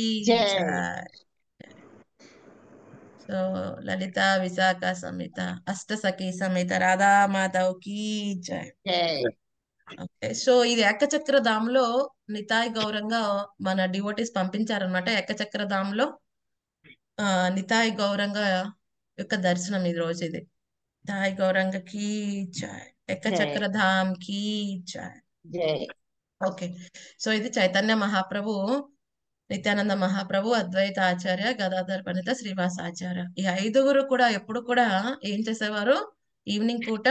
సో లలిత విశాఖ సమేత అష్ట సఖీ సమేత రాధా మాధవ్ కీ జై సో ఇది ఎక్కచక్ర లో నితాయ్ గౌరంగా మన డివోటీస్ పంపించారనమాట ఎక్కచక్ర ఆ నితాయ్ గౌరంగా యొక్క దర్శనం ఈ రోజు ఇది తాయ్ గౌరంగ కీ జాయ్ ఎక్కచక్ర ధామ్ కీ జాయ్ ఓకే సో ఇది చైతన్య మహాప్రభు నిత్యానంద మహాప్రభు అద్వైత ఆచార్య గదాధర్ పండిత ఆచార్య ఈ ఐదుగురు కూడా ఎప్పుడు కూడా ఏం చేసేవారు ఈవినింగ్ పూట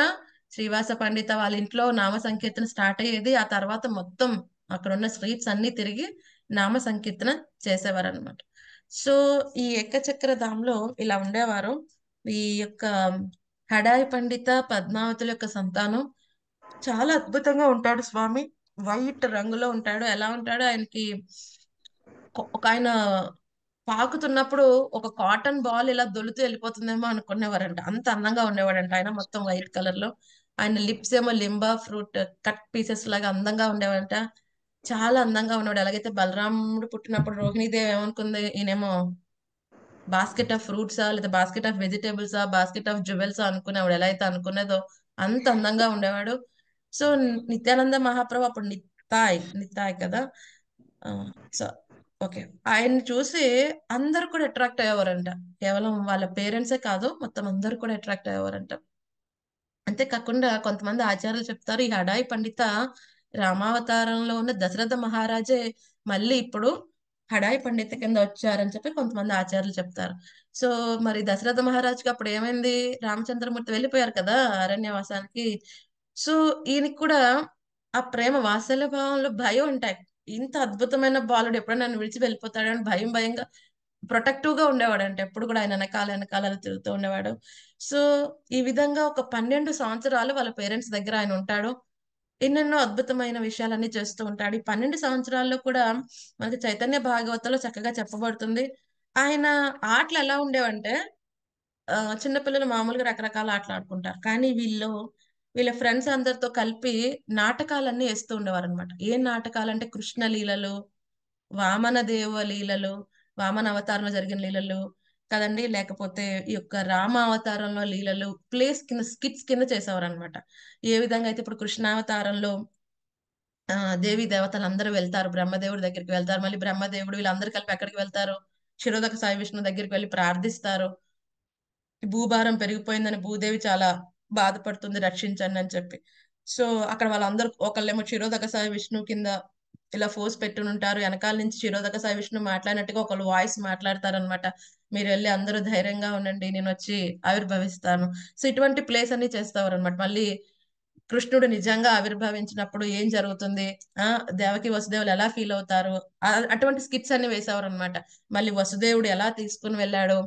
శ్రీవాస పండిత వాళ్ళ ఇంట్లో నామ సంకీర్తన స్టార్ట్ అయ్యేది ఆ తర్వాత మొత్తం అక్కడ ఉన్న స్ట్రీట్స్ అన్ని తిరిగి నామ సంకీర్తన చేసేవారు అనమాట సో ఈ ఎక్కచక్ర ధాంలో ఇలా ఉండేవారు ఈ యొక్క హడాయి పండిత పద్మావతుల యొక్క సంతానం చాలా అద్భుతంగా ఉంటాడు స్వామి వైట్ రంగులో ఉంటాడు ఎలా ఉంటాడు ఆయనకి ఒక ఆయన పాకుతున్నప్పుడు ఒక కాటన్ బాల్ ఇలా దొలుతూ వెళ్ళిపోతుందేమో అనుకునేవారంట అంత అందంగా ఉండేవాడంట ఆయన మొత్తం వైట్ కలర్ లో ఆయన లిప్స్ ఏమో లింబా ఫ్రూట్ కట్ పీసెస్ లాగా అందంగా ఉండేవాడంట చాలా అందంగా ఉన్నాడు అలాగైతే బలరాముడు పుట్టినప్పుడు రోహిణీదేవి ఏమనుకుంది ఈయనేమో బాస్కెట్ ఆఫ్ ఫ్రూట్సా లేదా బాస్కెట్ ఆఫ్ వెజిటేబుల్సా బాస్కెట్ ఆఫ్ జ్యువెల్సా అనుకునేవాడు ఎలా అయితే అనుకునేదో అంత అందంగా ఉండేవాడు సో నిత్యానంద మహాప్రభు అప్పుడు నిత్తాయ్ నిత్తాయ్ కదా సో ఓకే ఆయన్ని చూసి అందరు కూడా అట్రాక్ట్ అయ్యేవారంట కేవలం వాళ్ళ పేరెంట్సే కాదు మొత్తం అందరు కూడా అట్రాక్ట్ అయ్యేవారంట అంతేకాకుండా కొంతమంది ఆచార్యులు చెప్తారు ఈ హడాయి పండిత రామావతారంలో ఉన్న దశరథ మహారాజే మళ్ళీ ఇప్పుడు హడాయి పండిత కింద వచ్చారని చెప్పి కొంతమంది ఆచార్యులు చెప్తారు సో మరి దశరథ మహారాజుకి అప్పుడు ఏమైంది రామచంద్రమూర్తి వెళ్ళిపోయారు కదా అరణ్యవాసానికి సో ఈయనకి కూడా ఆ ప్రేమ వాసల్య భావంలో భయం ఉంటాయి ఇంత అద్భుతమైన బాలుడు ఎప్పుడైనా నన్ను విడిచి వెళ్ళిపోతాడు అని భయం భయంగా ప్రొటెక్టివ్ గా ఉండేవాడు అంటే ఎప్పుడు కూడా ఆయన వెనకాల వెనకాల తిరుగుతూ ఉండేవాడు సో ఈ విధంగా ఒక పన్నెండు సంవత్సరాలు వాళ్ళ పేరెంట్స్ దగ్గర ఆయన ఉంటాడు ఎన్నెన్నో అద్భుతమైన విషయాలన్నీ చేస్తూ ఉంటాడు ఈ పన్నెండు సంవత్సరాల్లో కూడా మనకి చైతన్య భాగవతంలో చక్కగా చెప్పబడుతుంది ఆయన ఆటలు ఎలా ఉండేవంటే ఆ చిన్నపిల్లలు మామూలుగా రకరకాల ఆటలు ఆడుకుంటారు కానీ వీళ్ళు వీళ్ళ ఫ్రెండ్స్ అందరితో కలిపి నాటకాలన్నీ వేస్తూ ఉండేవారు అనమాట ఏం నాటకాలు అంటే కృష్ణ లీలలు వామన దేవ లీలలు వామన అవతారంలో జరిగిన లీలలు కదండి లేకపోతే ఈ యొక్క రామ అవతారంలో లీలలు ప్లేస్ కింద స్కిట్స్ కింద చేసేవారు అనమాట ఏ విధంగా అయితే ఇప్పుడు కృష్ణావతారంలో దేవి దేవతలు అందరూ వెళ్తారు బ్రహ్మదేవుడి దగ్గరికి వెళ్తారు మళ్ళీ బ్రహ్మదేవుడు వీళ్ళందరూ కలిపి ఎక్కడికి వెళ్తారు శిరోదక సాయి విష్ణు దగ్గరికి వెళ్ళి ప్రార్థిస్తారు భూభారం పెరిగిపోయిందని భూదేవి చాలా బాధపడుతుంది రక్షించండి అని చెప్పి సో అక్కడ వాళ్ళందరూ ఒకళ్ళేమో చిరోదక సాయి విష్ణు కింద ఇలా ఫోర్స్ పెట్టునుంటారు ఉంటారు వెనకాల నుంచి చిరోదక సాయి విష్ణు మాట్లాడినట్టుగా ఒకళ్ళు వాయిస్ మాట్లాడతారనమాట మీరు వెళ్ళి అందరూ ధైర్యంగా ఉండండి నేను వచ్చి ఆవిర్భవిస్తాను సో ఇటువంటి ప్లేస్ అన్ని చేస్తారు అనమాట మళ్ళీ కృష్ణుడు నిజంగా ఆవిర్భవించినప్పుడు ఏం జరుగుతుంది ఆ దేవకి వసుదేవులు ఎలా ఫీల్ అవుతారు అటువంటి స్కిట్స్ అన్ని వేసేవారు అనమాట మళ్ళీ వసుదేవుడు ఎలా తీసుకుని వెళ్ళాడు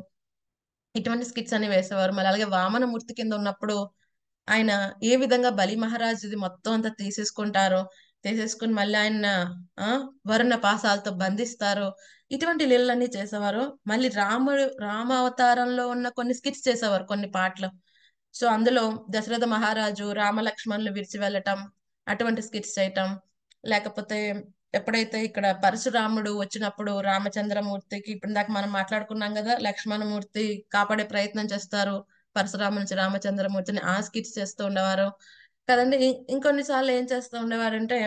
ఇటువంటి స్కిట్స్ అని వేసేవారు మళ్ళీ అలాగే వామనమూర్తి కింద ఉన్నప్పుడు ఆయన ఏ విధంగా బలి మహారాజుది మొత్తం అంతా తీసేసుకుంటారో తీసేసుకుని మళ్ళీ ఆయన వరుణ పాసాలతో బంధిస్తారు ఇటువంటి లీలన్నీ చేసేవారు మళ్ళీ రాముడు రామ అవతారంలో ఉన్న కొన్ని స్కిట్స్ చేసేవారు కొన్ని పాటలు సో అందులో దశరథ మహారాజు రామలక్ష్మణులు విరిచి వెళ్ళటం అటువంటి స్కిట్స్ చేయటం లేకపోతే ఎప్పుడైతే ఇక్కడ పరశురాముడు వచ్చినప్పుడు రామచంద్రమూర్తికి ఇప్పుడు దాకా మనం మాట్లాడుకున్నాం కదా లక్ష్మణమూర్తి కాపాడే ప్రయత్నం చేస్తారు పరశురాము నుంచి రామచంద్రమూర్తిని ఆ చేస్తూ ఉండేవారు కదండి ఇంకొన్నిసార్లు ఏం చేస్తూ ఉండేవారంటే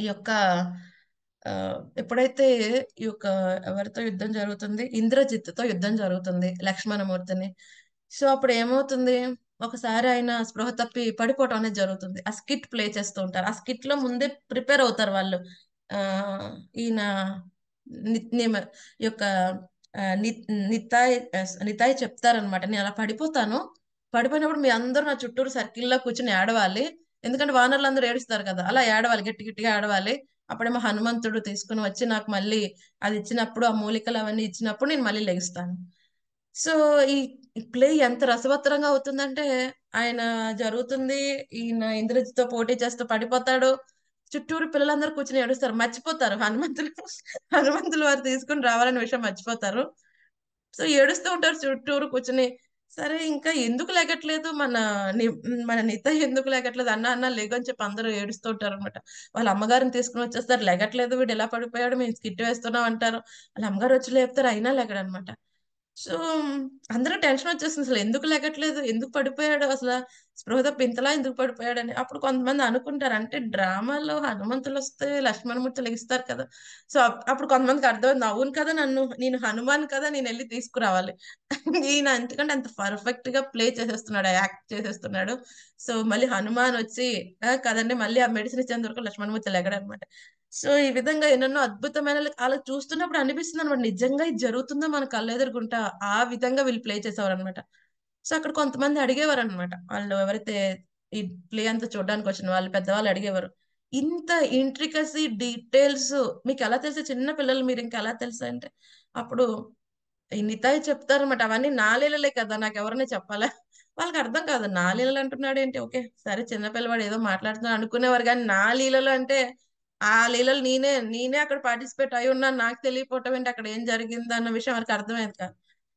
ఈ యొక్క ఎప్పుడైతే ఈ యొక్క ఎవరితో యుద్ధం జరుగుతుంది ఇంద్రజిత్తుతో యుద్ధం జరుగుతుంది లక్ష్మణమూర్తిని సో అప్పుడు ఏమవుతుంది ఒకసారి ఆయన స్పృహ తప్పి పడిపోవటం అనేది జరుగుతుంది ఆ స్కిట్ ప్లే చేస్తూ ఉంటారు ఆ స్కిట్ లో ముందే ప్రిపేర్ అవుతారు వాళ్ళు ఆ ఈయన నిత్నేమ యొక్క నితాయ్ నితాయ్ చెప్తారనమాట నేను అలా పడిపోతాను పడిపోయినప్పుడు మీ అందరూ నా చుట్టూరు సర్కిల్లో కూర్చొని ఏడవాలి ఎందుకంటే వానర్లు అందరూ ఏడుస్తారు కదా అలా ఏడవాలి గట్టి గట్టిగా ఏడవాలి అప్పుడేమో హనుమంతుడు తీసుకుని వచ్చి నాకు మళ్ళీ అది ఇచ్చినప్పుడు ఆ మూలికలు అవన్నీ ఇచ్చినప్పుడు నేను మళ్ళీ లెగిస్తాను సో ఈ ప్లే ఎంత రసవత్తరంగా అవుతుందంటే ఆయన జరుగుతుంది ఈయన ఇంద్రజితో పోటీ చేస్తూ పడిపోతాడు చుట్టూరు పిల్లలందరూ కూర్చుని ఏడుస్తారు మర్చిపోతారు హనుమంతులు హనుమంతులు వారు తీసుకుని రావాలనే విషయం మర్చిపోతారు సో ఏడుస్తూ ఉంటారు చుట్టూరు కూర్చుని సరే ఇంకా ఎందుకు లేకట్లేదు మన మన నిత ఎందుకు లేకట్లేదు అన్న అన్న లేగని చెప్పి అందరూ ఏడుస్తూ ఉంటారు అనమాట వాళ్ళ అమ్మగారిని తీసుకుని వచ్చేస్తారు లేగట్లేదు వీడు ఎలా పడిపోయాడు మేము స్కిట్ వేస్తున్నాం అంటారు వాళ్ళ అమ్మగారు వచ్చి లేపుతారు అయినా లేకడనమాట సో అందరూ టెన్షన్ వచ్చేస్తుంది అసలు ఎందుకు లెగట్లేదు ఎందుకు పడిపోయాడు అసలు స్పృహత పింతలా ఎందుకు పడిపోయాడని అప్పుడు కొంతమంది అనుకుంటారు అంటే డ్రామాలో హనుమంతులు వస్తే లక్ష్మణమూర్తులు ఇస్తారు కదా సో అప్పుడు కొంతమందికి అర్థమైంది అవును కదా నన్ను నేను హనుమాన్ కదా నేను వెళ్ళి తీసుకురావాలి <laughs> ఈయన ఎందుకంటే అంత పర్ఫెక్ట్ గా ప్లే చేసేస్తున్నాడు యాక్ట్ చేసేస్తున్నాడు సో మళ్ళీ హనుమాన్ వచ్చి కదండి మళ్ళీ ఆ మెడిసిన్ ఇచ్చేంత వరకు లక్ష్మణమూర్తి లెగడనమాట సో ఈ విధంగా ఎన్నెన్నో అద్భుతమైన అలా చూస్తున్నప్పుడు అనిపిస్తుంది అనమాట నిజంగా ఇది జరుగుతుందో మన కళ్ళెదురుగుంటా ఆ విధంగా వీళ్ళు ప్లే చేసేవారు అనమాట సో అక్కడ కొంతమంది అడిగేవారు అనమాట వాళ్ళు ఎవరైతే ఈ ప్లే అంతా చూడడానికి వచ్చిన వాళ్ళు పెద్దవాళ్ళు అడిగేవారు ఇంత ఇంట్రికసీ డీటెయిల్స్ మీకు ఎలా తెలుసు చిన్న పిల్లలు మీరు ఇంకా ఎలా తెలుసు అంటే అప్పుడు నితాయి అనమాట అవన్నీ నాలీలలే కదా నాకు ఎవరైనా చెప్పాలా వాళ్ళకి అర్థం కాదు నాలీలలు అంటున్నాడు ఏంటి ఓకే సరే చిన్న పిల్లవాడు ఏదో మాట్లాడుతున్నాడు అనుకునేవారు కానీ నా లీలలు అంటే ఆ లీలలు నేనే నేనే అక్కడ పార్టిసిపేట్ అయి ఉన్నాను నాకు తెలియపోవటం ఏంటి అక్కడ ఏం జరిగింది అన్న విషయం వారికి అర్థమైంది కాదు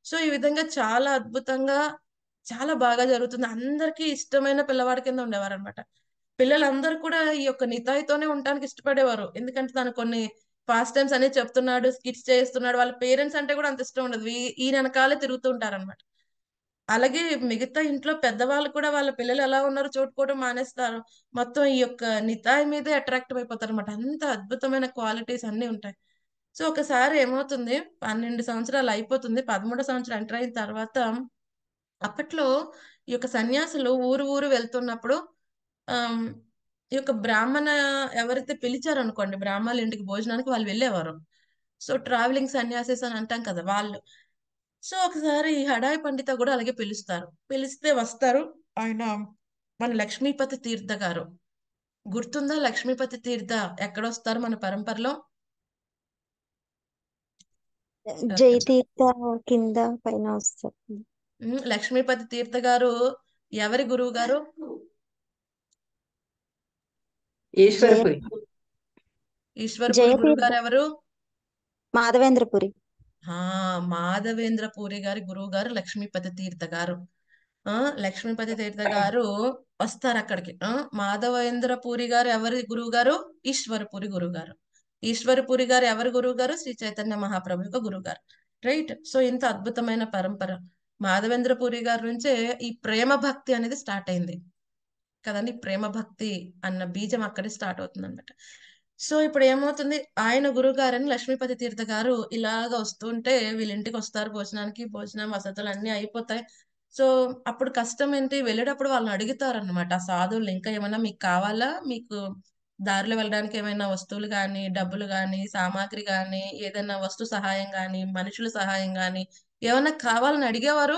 సో ఈ విధంగా చాలా అద్భుతంగా చాలా బాగా జరుగుతుంది అందరికీ ఇష్టమైన పిల్లవాడి కింద ఉండేవారు అనమాట పిల్లలందరూ కూడా ఈ యొక్క నితాయితోనే ఉండడానికి ఇష్టపడేవారు ఎందుకంటే తను కొన్ని ఫాస్ట్ టైమ్స్ అనేది చెప్తున్నాడు స్కిట్స్ చేస్తున్నాడు వాళ్ళ పేరెంట్స్ అంటే కూడా అంత ఇష్టం ఉండదు ఈ వెనకాలే తిరుగుతూ ఉంటారనమాట అలాగే మిగతా ఇంట్లో పెద్దవాళ్ళు కూడా వాళ్ళ పిల్లలు ఎలా ఉన్నారో చూడుకోవడం మానేస్తారు మొత్తం ఈ యొక్క నితాయి మీదే అట్రాక్టివ్ అయిపోతారు అనమాట అంత అద్భుతమైన క్వాలిటీస్ అన్నీ ఉంటాయి సో ఒకసారి ఏమవుతుంది పన్నెండు సంవత్సరాలు అయిపోతుంది పదమూడు సంవత్సరాలు ఎంటర్ అయిన తర్వాత అప్పట్లో ఈ యొక్క సన్యాసులు ఊరు ఊరు వెళ్తున్నప్పుడు ఆ ఈ యొక్క బ్రాహ్మణ ఎవరైతే పిలిచారు అనుకోండి బ్రాహ్మణుల ఇంటికి భోజనానికి వాళ్ళు వెళ్ళేవారు సో ట్రావెలింగ్ సన్యాసెస్ అని అంటాం కదా వాళ్ళు సో ఒకసారి ఈ హడాయి పండిత కూడా అలాగే పిలుస్తారు పిలిస్తే వస్తారు ఆయన మన లక్ష్మీపతి తీర్థ గారు గుర్తుందా లక్ష్మీపతి తీర్థ ఎక్కడొస్తారు మన పరంపరలో జయతీర్థ కింద పైన వస్తారు లక్ష్మీపతి తీర్థ గారు ఎవరి గురువు గారు గారు ఎవరు మాధవేంద్రపురి మాధవేంద్రపురి గారి గురువు గారు లక్ష్మీపతి తీర్థ గారు లక్ష్మీపతి తీర్థ గారు వస్తారు అక్కడికి మాధవేంద్రపురి గారు ఎవరి గురువు గారు ఈశ్వరపురి గురువు గారు ఈశ్వరపురి గారు ఎవరి గురువు గారు శ్రీ చైతన్య మహాప్రభు యొక్క గురువు గారు రైట్ సో ఇంత అద్భుతమైన పరంపర మాధవేంద్రపురి గారి నుంచే ఈ ప్రేమ భక్తి అనేది స్టార్ట్ అయింది కదండి ప్రేమ భక్తి అన్న బీజం అక్కడే స్టార్ట్ అవుతుంది అనమాట సో ఇప్పుడు ఏమవుతుంది ఆయన గురుగారని లక్ష్మీపతి తీర్థ గారు ఇలాగ వస్తుంటే వీళ్ళింటికి వస్తారు భోజనానికి భోజనం వసతులు అన్ని అయిపోతాయి సో అప్పుడు కష్టం ఏంటి వెళ్ళేటప్పుడు వాళ్ళని అడుగుతారు అనమాట ఆ సాధువులు ఇంకా ఏమైనా మీకు కావాలా మీకు దారిలో వెళ్ళడానికి ఏమైనా వస్తువులు కానీ డబ్బులు కానీ సామాగ్రి కానీ ఏదైనా వస్తు సహాయం కానీ మనుషుల సహాయం కానీ ఏమన్నా కావాలని అడిగేవారు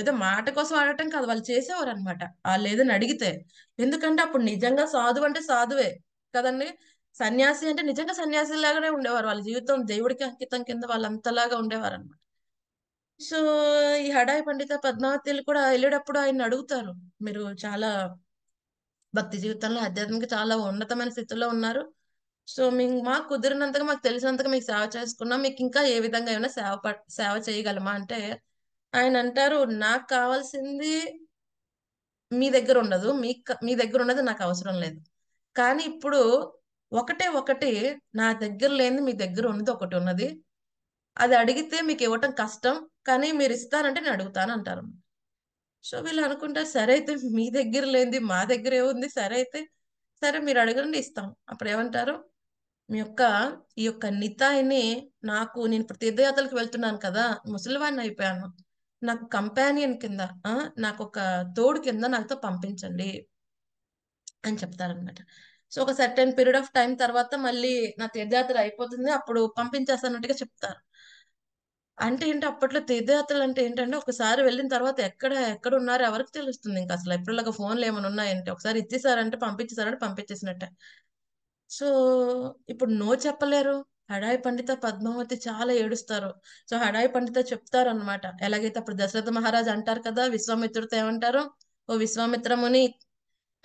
ఏదో మాట కోసం అడగటం కాదు వాళ్ళు చేసేవారు అనమాట వాళ్ళు ఏదని అడిగితే ఎందుకంటే అప్పుడు నిజంగా సాధువు అంటే సాధువే కదండి సన్యాసి అంటే నిజంగా సన్యాసి లాగానే ఉండేవారు వాళ్ళ జీవితం దేవుడికి అంకితం కింద వాళ్ళంతలాగా ఉండేవారు అనమాట సో ఈ హడాయి పండిత పద్మావతిలు కూడా వెళ్ళేటప్పుడు ఆయన అడుగుతారు మీరు చాలా భక్తి జీవితంలో ఆధ్యాత్మిక చాలా ఉన్నతమైన స్థితిలో ఉన్నారు సో మేము మాకు కుదిరినంతగా మాకు తెలిసినంతగా మీకు సేవ చేసుకున్నాం మీకు ఇంకా ఏ విధంగా ఏమైనా సేవ సేవ చేయగలమా అంటే ఆయన అంటారు నాకు కావాల్సింది మీ దగ్గర ఉండదు మీ మీ దగ్గర ఉన్నది నాకు అవసరం లేదు కానీ ఇప్పుడు ఒకటే ఒకటి నా దగ్గర లేని మీ దగ్గర ఉన్నది ఒకటి ఉన్నది అది అడిగితే మీకు ఇవ్వటం కష్టం కానీ మీరు ఇస్తానంటే నేను అడుగుతాను అంటారు సో వీళ్ళు అనుకుంటారు సరే అయితే మీ దగ్గర లేనిది మా దగ్గర ఏముంది సరే అయితే సరే మీరు అడగండి ఇస్తాం అప్పుడు ఏమంటారు మీ యొక్క ఈ యొక్క నితాయిని నాకు నేను తీర్థయాత్రలకు వెళ్తున్నాను కదా ముసలివాడిని అయిపోయాను నాకు కంపానియన్ కింద నాకు ఒక తోడు కింద నాతో పంపించండి అని చెప్తారనమాట సో ఒక సర్టెన్ పీరియడ్ ఆఫ్ టైం తర్వాత మళ్ళీ నా తీర్థయాత్ర అయిపోతుంది అప్పుడు పంపించేస్తానట్టుగా చెప్తారు అంటే ఏంటి అప్పట్లో తీర్థయాత్రలు అంటే ఏంటంటే ఒకసారి వెళ్ళిన తర్వాత ఎక్కడ ఎక్కడ ఉన్నారో ఎవరికి తెలుస్తుంది ఇంకా అసలు ఎప్పుడు ఫోన్లు ఏమైనా ఉన్నాయంటే ఒకసారి ఇచ్చేసారంటే పంపించేసారంటే పంపించేసినట్టే సో ఇప్పుడు నో చెప్పలేరు హడాయి పండిత పద్మావతి చాలా ఏడుస్తారు సో హడాయి పండిత చెప్తారు అనమాట ఎలాగైతే అప్పుడు దశరథ మహారాజ్ అంటారు కదా విశ్వామిత్రుడితో ఏమంటారు ఓ విశ్వామిత్రముని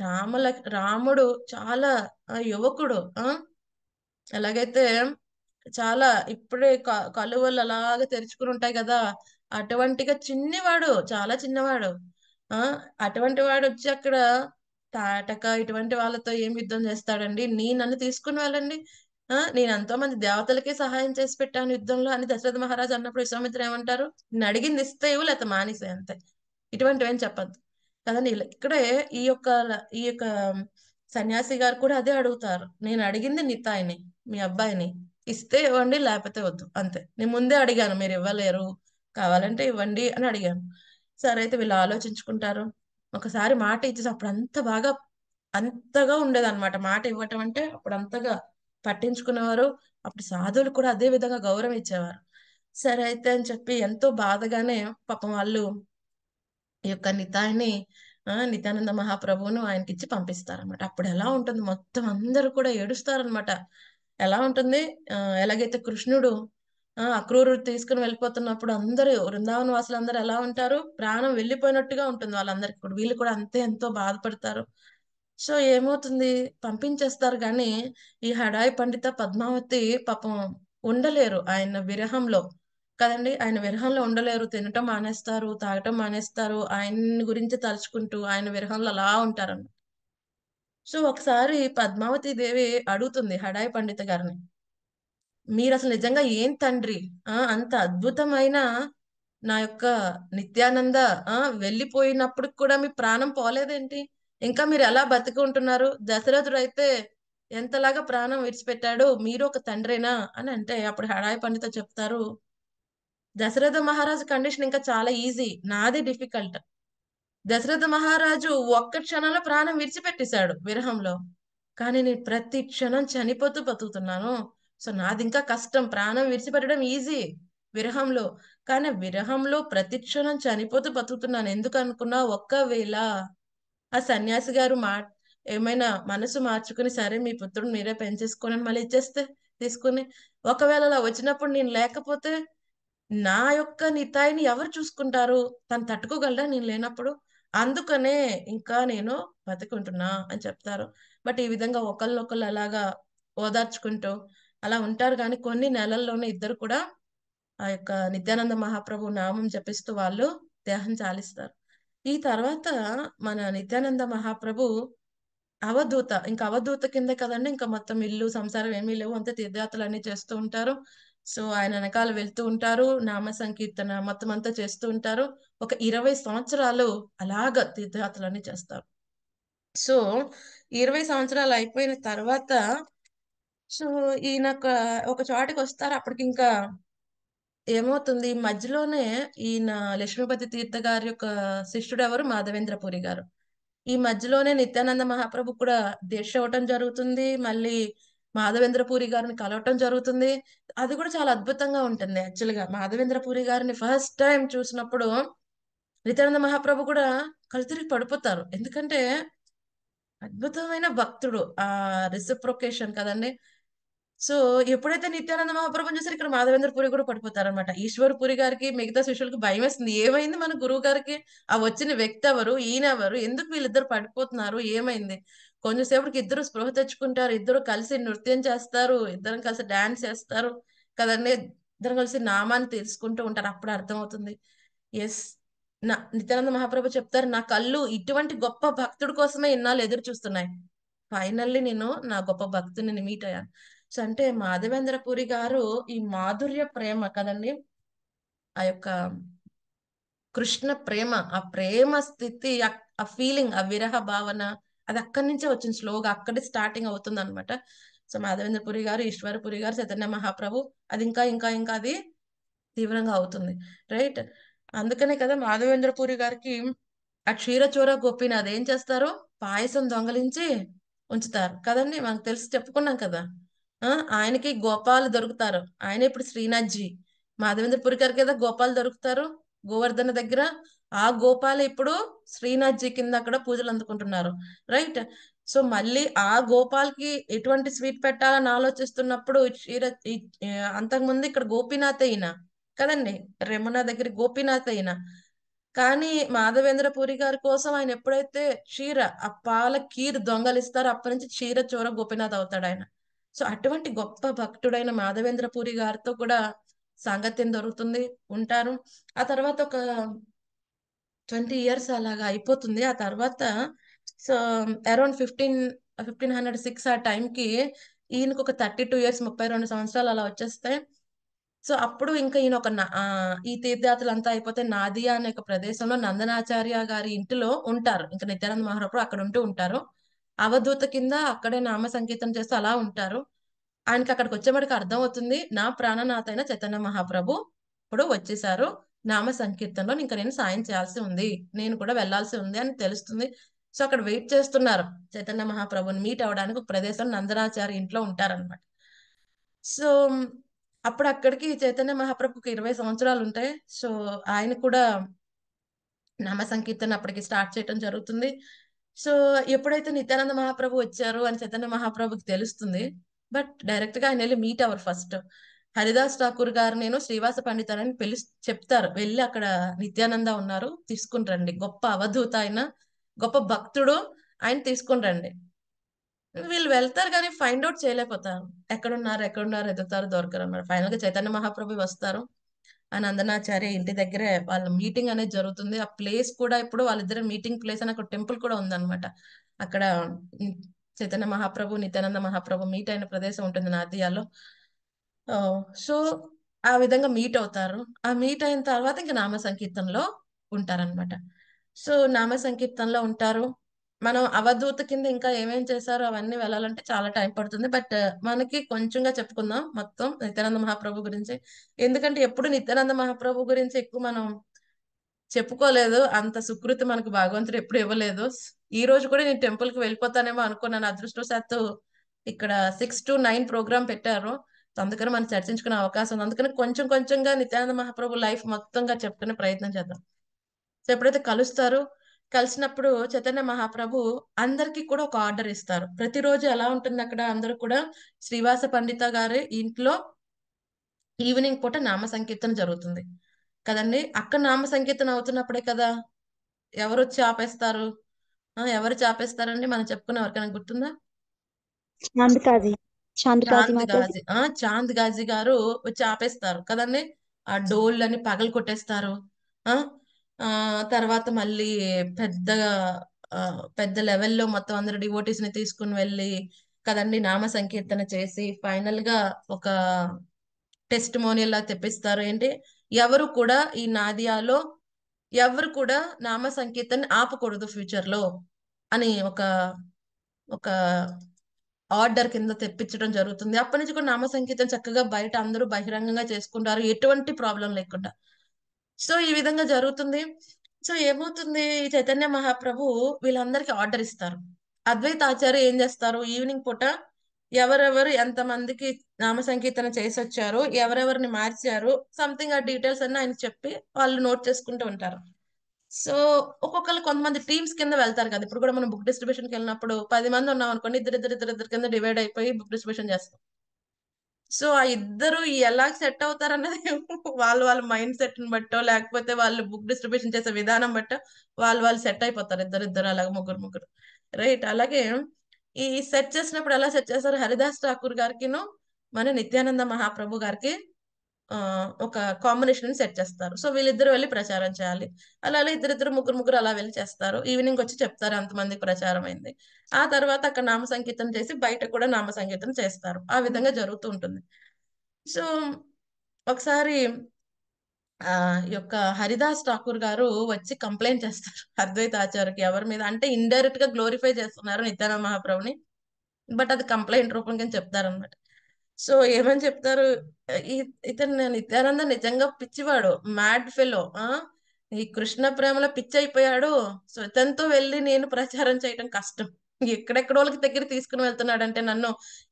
రామల రాముడు చాలా యువకుడు ఆ ఎలాగైతే చాలా ఇప్పుడే కలువలు అలాగ తెరుచుకుని ఉంటాయి కదా అటువంటిగా చిన్నవాడు చాలా చిన్నవాడు ఆ అటువంటి వాడు వచ్చి అక్కడ తాటక ఇటువంటి వాళ్ళతో ఏం యుద్ధం చేస్తాడండి నీ నన్ను తీసుకుని వెళ్ళండి నేను ఎంతో మంది దేవతలకే సహాయం చేసి పెట్టాను యుద్ధంలో అని దశరథ మహారాజు అన్నప్పుడు విశ్వామిత్ర ఏమంటారు నేను అడిగింది ఇస్తే లేక మానేసే అంతే ఇటువంటివేం చెప్పద్దు కదండి ఇక్కడే ఈ యొక్క ఈ యొక్క సన్యాసి గారు కూడా అదే అడుగుతారు నేను అడిగింది నితాయిని మీ అబ్బాయిని ఇస్తే ఇవ్వండి లేకపోతే వద్దు అంతే నేను ముందే అడిగాను మీరు ఇవ్వలేరు కావాలంటే ఇవ్వండి అని అడిగాను సరే అయితే వీళ్ళు ఆలోచించుకుంటారు ఒకసారి మాట ఇచ్చేసి అప్పుడు అంత బాగా అంతగా ఉండేది అనమాట మాట ఇవ్వటం అంటే అప్పుడు అంతగా పట్టించుకునేవారు అప్పుడు సాధువులు కూడా అదే విధంగా గౌరవం ఇచ్చేవారు సరే అయితే అని చెప్పి ఎంతో బాధగానే పాపం వాళ్ళు ఈ యొక్క నితాయిని నిత్యానంద మహాప్రభువును ఆయనకి ఇచ్చి పంపిస్తారనమాట అప్పుడు ఎలా ఉంటుంది మొత్తం అందరూ కూడా ఏడుస్తారనమాట ఎలా ఉంటుంది ఎలాగైతే కృష్ణుడు ఆ తీసుకుని వెళ్ళిపోతున్నప్పుడు అందరూ వృందావన వాసులు అందరు ఎలా ఉంటారు ప్రాణం వెళ్ళిపోయినట్టుగా ఉంటుంది వాళ్ళందరికి ఇప్పుడు వీళ్ళు కూడా అంతే ఎంతో బాధపడతారు సో ఏమవుతుంది పంపించేస్తారు కానీ ఈ హడాయి పండిత పద్మావతి పాపం ఉండలేరు ఆయన విరహంలో కదండి ఆయన విరహంలో ఉండలేరు తినటం మానేస్తారు తాగటం మానేస్తారు ఆయన గురించి తలుచుకుంటూ ఆయన విరహంలో అలా ఉంటారన్న సో ఒకసారి పద్మావతి దేవి అడుగుతుంది హడాయి పండిత గారిని మీరు అసలు నిజంగా ఏం తండ్రి ఆ అంత అద్భుతమైన నా యొక్క నిత్యానంద ఆ వెళ్ళిపోయినప్పుడు కూడా మీ ప్రాణం పోలేదేంటి ఇంకా మీరు ఎలా బతికి ఉంటున్నారు దశరథుడు అయితే ఎంతలాగా ప్రాణం విడిచిపెట్టాడు మీరు ఒక తండ్రేనా అని అంటే అప్పుడు హడాయి పండిత చెప్తారు దశరథ మహారాజు కండిషన్ ఇంకా చాలా ఈజీ నాది డిఫికల్ట్ దశరథ మహారాజు ఒక్క క్షణంలో ప్రాణం విడిచిపెట్టేశాడు విరహంలో కానీ నేను ప్రతి క్షణం చనిపోతూ బతుకుతున్నాను సో నాది ఇంకా కష్టం ప్రాణం విడిచిపెట్టడం ఈజీ విరహంలో కానీ విరహంలో ప్రతిక్షణం చనిపోతూ బతుకుతున్నాను ఎందుకు అనుకున్నా ఒక్కవేళ ఆ సన్యాసి గారు మా ఏమైనా మనసు మార్చుకుని సరే మీ పుత్రుడు మీరే పెంచేసుకొని మళ్ళీ ఇచ్చేస్తే తీసుకుని ఒకవేళ అలా వచ్చినప్పుడు నేను లేకపోతే నా యొక్క నితాయిని ఎవరు చూసుకుంటారు తను తట్టుకోగలరా నేను లేనప్పుడు అందుకనే ఇంకా నేను బతుకుంటున్నా అని చెప్తారు బట్ ఈ విధంగా ఒకళ్ళొకళ్ళు అలాగా ఓదార్చుకుంటూ అలా ఉంటారు కానీ కొన్ని నెలల్లోనే ఇద్దరు కూడా ఆ యొక్క నిత్యానంద మహాప్రభు నామం జపిస్తూ వాళ్ళు దేహం చాలిస్తారు ఈ తర్వాత మన నిత్యానంద మహాప్రభు అవధూత ఇంకా అవధూత కింద కదండి ఇంకా మొత్తం ఇల్లు సంసారం ఏమీ లేవు అంతా తీర్థయాత్రలు అన్ని చేస్తూ ఉంటారు సో ఆయన వెనకాల వెళ్తూ ఉంటారు నామ సంకీర్తన మొత్తం అంతా చేస్తూ ఉంటారు ఒక ఇరవై సంవత్సరాలు అలాగ తీర్థయాత్రలన్నీ చేస్తారు సో ఇరవై సంవత్సరాలు అయిపోయిన తర్వాత సో ఈయన ఒక చోటికి వస్తారు అప్పటికి ఇంకా ఏమవుతుంది మధ్యలోనే ఈయన లక్ష్మీపతి తీర్థ గారి యొక్క శిష్యుడు ఎవరు మాధవేంద్రపురి గారు ఈ మధ్యలోనే నిత్యానంద మహాప్రభు కూడా దీక్ష అవ్వటం జరుగుతుంది మళ్ళీ మాధవేంద్రపురి గారిని కలవటం జరుగుతుంది అది కూడా చాలా అద్భుతంగా ఉంటుంది యాక్చువల్గా మాధవేంద్రపురి గారిని ఫస్ట్ టైం చూసినప్పుడు నిత్యానంద మహాప్రభు కూడా కలుతురికి పడిపోతారు ఎందుకంటే అద్భుతమైన భక్తుడు ఆ రిసిప్రొకేషన్ కదండి సో ఎప్పుడైతే నిత్యానంద మహాప్రభుని చూసారు ఇక్కడ మాధవేంద్ర పురి కూడా పడిపోతారు అనమాట ఈశ్వర్ పురి గారికి మిగతా శిష్యులకు భయం వేస్తుంది ఏమైంది మన గురువు గారికి ఆ వచ్చిన వ్యక్తి ఎవరు ఈయన ఎవరు ఎందుకు వీళ్ళిద్దరు పడిపోతున్నారు ఏమైంది కొంచెంసేపటికి ఇద్దరు స్పృహ తెచ్చుకుంటారు ఇద్దరు కలిసి నృత్యం చేస్తారు ఇద్దరం కలిసి డాన్స్ చేస్తారు కదండి ఇద్దరం కలిసి నామాన్ని తెలుసుకుంటూ ఉంటారు అప్పుడు అర్థమవుతుంది ఎస్ నా నిత్యానంద మహాప్రభు చెప్తారు నా కళ్ళు ఇటువంటి గొప్ప భక్తుడి కోసమే ఇన్నాళ్ళు ఎదురు చూస్తున్నాయి ఫైనల్లీ నేను నా గొప్ప భక్తుని మీట్ అయ్యాను సో అంటే మాధవేంద్రపురి గారు ఈ మాధుర్య ప్రేమ కదండి ఆ యొక్క కృష్ణ ప్రేమ ఆ ప్రేమ స్థితి ఆ ఫీలింగ్ ఆ విరహ భావన అది అక్కడి నుంచే వచ్చింది స్లోగా అక్కడే స్టార్టింగ్ అవుతుంది అనమాట సో మాధవేంద్రపురి గారు ఈశ్వరపురి గారు చైతన్య మహాప్రభు అది ఇంకా ఇంకా ఇంకా అది తీవ్రంగా అవుతుంది రైట్ అందుకనే కదా మాధవేంద్రపురి గారికి ఆ క్షీరచూర అది ఏం చేస్తారు పాయసం దొంగలించి ఉంచుతారు కదండి మనకు తెలిసి చెప్పుకున్నాం కదా ఆయనకి గోపాలు దొరుకుతారు ఆయన ఇప్పుడు శ్రీనాథ్జీ మాధవేంద్ర గారి కదా గోపాలు దొరుకుతారు గోవర్ధన దగ్గర ఆ గోపాలు ఇప్పుడు శ్రీనాథ్జీ కింద అక్కడ పూజలు అందుకుంటున్నారు రైట్ సో మళ్ళీ ఆ గోపాల్కి ఎటువంటి స్వీట్ పెట్టాలని ఆలోచిస్తున్నప్పుడు అంతకుముందు ఇక్కడ గోపీనాథ్ అయినా కదండి రమణ దగ్గర గోపీనాథ్ అయినా కానీ మాధవేంద్ర పూరి గారి కోసం ఆయన ఎప్పుడైతే చీర ఆ పాల కీర్ దొంగలిస్తారో అప్పటి నుంచి చీర చోర గోపీనాథ్ అవుతాడు ఆయన సో అటువంటి గొప్ప భక్తుడైన మాధవేంద్రపురి గారితో కూడా సాంగత్యం దొరుకుతుంది ఉంటారు ఆ తర్వాత ఒక ట్వంటీ ఇయర్స్ అలాగా అయిపోతుంది ఆ తర్వాత so around fifteen fifteen hundred six ఆ టైంకి ఈయనకు ఒక థర్టీ టూ ఇయర్స్ ముప్పై రెండు సంవత్సరాలు అలా వచ్చేస్తే సో అప్పుడు ఇంకా ఈయన ఒక ఈ తీర్థయాత్రలు అంతా అయిపోతే నాదియా అనే ఒక ప్రదేశంలో నందనాచార్య గారి ఇంటిలో ఉంటారు ఇంకా నిత్యానంద మహారాజు అక్కడ ఉంటూ ఉంటారు అవధూత కింద అక్కడే నామ సంకీర్తనం చేస్తూ అలా ఉంటారు ఆయనకి అక్కడికి వచ్చేవాడికి అర్థం అవుతుంది నా ప్రాణనాథైన చైతన్య మహాప్రభు ఇప్పుడు వచ్చేసారు నామ సంకీర్తనలో ఇంకా నేను సాయం చేయాల్సి ఉంది నేను కూడా వెళ్లాల్సి ఉంది అని తెలుస్తుంది సో అక్కడ వెయిట్ చేస్తున్నారు చైతన్య మహాప్రభుని మీట్ అవడానికి ఒక ప్రదేశం నందనాచారి ఇంట్లో ఉంటారనమాట సో అప్పుడు అక్కడికి చైతన్య మహాప్రభుకి ఇరవై సంవత్సరాలు ఉంటాయి సో ఆయన కూడా నామ సంకీర్తన అప్పటికి స్టార్ట్ చేయటం జరుగుతుంది సో ఎప్పుడైతే నిత్యానంద మహాప్రభు వచ్చారు అని చైతన్య మహాప్రభుకి తెలుస్తుంది బట్ డైరెక్ట్ గా ఆయన వెళ్ళి meet our first Haridas Thakur గారు నేను శ్రీవాస పండిత అని పిలు చెప్తారు వెళ్ళి అక్కడ నిత్యానంద ఉన్నారు తీసుకుని రండి గొప్ప అవధూత ఆయన గొప్ప భక్తుడు ఆయన తీసుకుని రండి వీళ్ళు వెళ్తారు కానీ ఫైండ్ అవుట్ చేయలేకపోతారు ఎక్కడున్నారు ఎక్కడున్నారు ఎదుగుతారు దొరకరు అన్నారు ఫైనల్ గా చైతన్య మహాప్రభు వస్తారు అని అందనాచార్య ఇంటి దగ్గర వాళ్ళ మీటింగ్ అనేది జరుగుతుంది ఆ ప్లేస్ కూడా ఇప్పుడు వాళ్ళిద్దరు మీటింగ్ ప్లేస్ అని ఒక టెంపుల్ కూడా ఉందన్నమాట అక్కడ చైతన్య మహాప్రభు నిత్యానంద మహాప్రభు మీట్ అయిన ప్రదేశం ఉంటుంది నాదియాలో సో ఆ విధంగా మీట్ అవుతారు ఆ మీట్ అయిన తర్వాత ఇంకా నామ సంకీర్తనలో ఉంటారనమాట సో నామ సంకీర్తనలో ఉంటారు మనం అవధూత కింద ఇంకా ఏమేం చేశారో అవన్నీ వెళ్ళాలంటే చాలా టైం పడుతుంది బట్ మనకి కొంచెంగా చెప్పుకుందాం మొత్తం నిత్యానంద మహాప్రభు గురించి ఎందుకంటే ఎప్పుడు నిత్యానంద మహాప్రభు గురించి ఎక్కువ మనం చెప్పుకోలేదు అంత సుకృతి మనకు భగవంతుడు ఎప్పుడు ఇవ్వలేదు ఈ రోజు కూడా నేను టెంపుల్ కి వెళ్ళిపోతానేమో అనుకున్నాను అదృష్టవశాత్తు ఇక్కడ సిక్స్ టు నైన్ ప్రోగ్రామ్ పెట్టారు అందుకని మనం చర్చించుకునే అవకాశం ఉంది అందుకని కొంచెం కొంచెంగా నిత్యానంద మహాప్రభు లైఫ్ మొత్తంగా చెప్పుకునే ప్రయత్నం చేద్దాం ఎప్పుడైతే కలుస్తారు కలిసినప్పుడు చైతన్య మహాప్రభు అందరికి కూడా ఒక ఆర్డర్ ఇస్తారు ప్రతిరోజు ఎలా ఉంటుంది అక్కడ అందరూ కూడా శ్రీవాస పండిత గారి ఇంట్లో ఈవినింగ్ పూట నామ సంకీర్తన జరుగుతుంది కదండి అక్కడ నామ సంకీర్తన అవుతున్నప్పుడే కదా ఎవరు వచ్చి ఆపేస్తారు ఎవరు చాపేస్తారండి మనం చెప్పుకున్న ఎవరికైనా గుర్తుందా చాంద్ గాజీ చాంద్ గాజీ గారు వచ్చి ఆపేస్తారు కదండి ఆ డోళ్ళని పగలు కొట్టేస్తారు ఆ తర్వాత మళ్ళీ పెద్దగా పెద్ద లెవెల్లో మొత్తం అందరూ డివోటీస్ ని తీసుకుని వెళ్ళి కదండి నామ సంకీర్తన చేసి ఫైనల్ గా ఒక టెస్ట్ లా తెప్పిస్తారు ఏంటి ఎవరు కూడా ఈ నాదియాలో ఎవరు కూడా నామ సంకీర్తన ఆపకూడదు ఫ్యూచర్ లో అని ఒక ఒక ఆర్డర్ కింద తెప్పించడం జరుగుతుంది అప్పటి నుంచి కూడా నామ సంకీర్తన చక్కగా బయట అందరూ బహిరంగంగా చేసుకుంటారు ఎటువంటి ప్రాబ్లం లేకుండా సో ఈ విధంగా జరుగుతుంది సో ఏమవుతుంది చైతన్య మహాప్రభు వీళ్ళందరికీ ఆర్డర్ ఇస్తారు అద్వైత ఆచార్య ఏం చేస్తారు ఈవినింగ్ పూట ఎవరెవరు ఎంతమందికి నామ సంకీర్తన చేసి వచ్చారు ఎవరెవరిని మార్చారు సంథింగ్ ఆ డీటెయిల్స్ అన్ని ఆయన చెప్పి వాళ్ళు నోట్ చేసుకుంటూ ఉంటారు సో ఒక్కొక్కరు కొంతమంది టీమ్స్ కింద వెళ్తారు కదా ఇప్పుడు కూడా మనం బుక్ డిస్ట్రిబ్యూషన్కి వెళ్ళినప్పుడు పది మంది ఉన్నాం అనుకోండి ఇద్దరు ఇద్దరు ఇద్దరు ఇద్దరు కింద డివైడ్ అయిపోయి బుక్ డిస్ట్రిబ్యూషన్ చేస్తాం సో ఆ ఇద్దరు ఎలా సెట్ అవుతారు అన్నది <laughs> వాళ్ళు వాళ్ళ మైండ్ సెట్ ని బట్టో లేకపోతే వాళ్ళు బుక్ డిస్ట్రిబ్యూషన్ చేసే విధానం బట్టో వాళ్ళు వాళ్ళు సెట్ అయిపోతారు ఇద్దరు ఇద్దరు అలాగే ముగ్గురు ముగ్గురు రైట్ అలాగే ఈ సెట్ చేసినప్పుడు ఎలా సెట్ చేస్తారు హరిదాస్ ఠాకూర్ గారికి మన నిత్యానంద మహాప్రభు గారికి ఒక కాంబినేషన్ ని సెట్ చేస్తారు సో వీళ్ళిద్దరు వెళ్ళి ప్రచారం చేయాలి అలా అలా ఇద్దరిద్దరు ముగ్గురు ముగ్గురు అలా వెళ్ళి చేస్తారు ఈవినింగ్ వచ్చి చెప్తారు అంతమందికి ప్రచారం అయింది ఆ తర్వాత అక్కడ నామ సంకీర్తనం చేసి బయట కూడా నామ సంకీర్తనం చేస్తారు ఆ విధంగా జరుగుతూ ఉంటుంది సో ఒకసారి ఆ యొక్క హరిదాస్ ఠాకూర్ గారు వచ్చి కంప్లైంట్ చేస్తారు <laughs> అద్వైత ఆచార్యకి ఎవరి మీద అంటే ఇండైరెక్ట్ గా గ్లోరిఫై చేస్తున్నారు నిత్యానంద మహాప్రభుని బట్ అది కంప్లైంట్ రూపంగా చెప్తారనమాట సో ఏమని చెప్తారు ఇతను నిత్యానంద నిజంగా పిచ్చివాడు మ్యాడ్ ఫెలో ఆ ఈ కృష్ణ ప్రేమలో పిచ్చి అయిపోయాడు సో ఇతనితో వెళ్ళి నేను ప్రచారం చేయడం కష్టం ఎక్కడెక్కడ వాళ్ళకి దగ్గర తీసుకుని వెళ్తున్నాడు అంటే నన్ను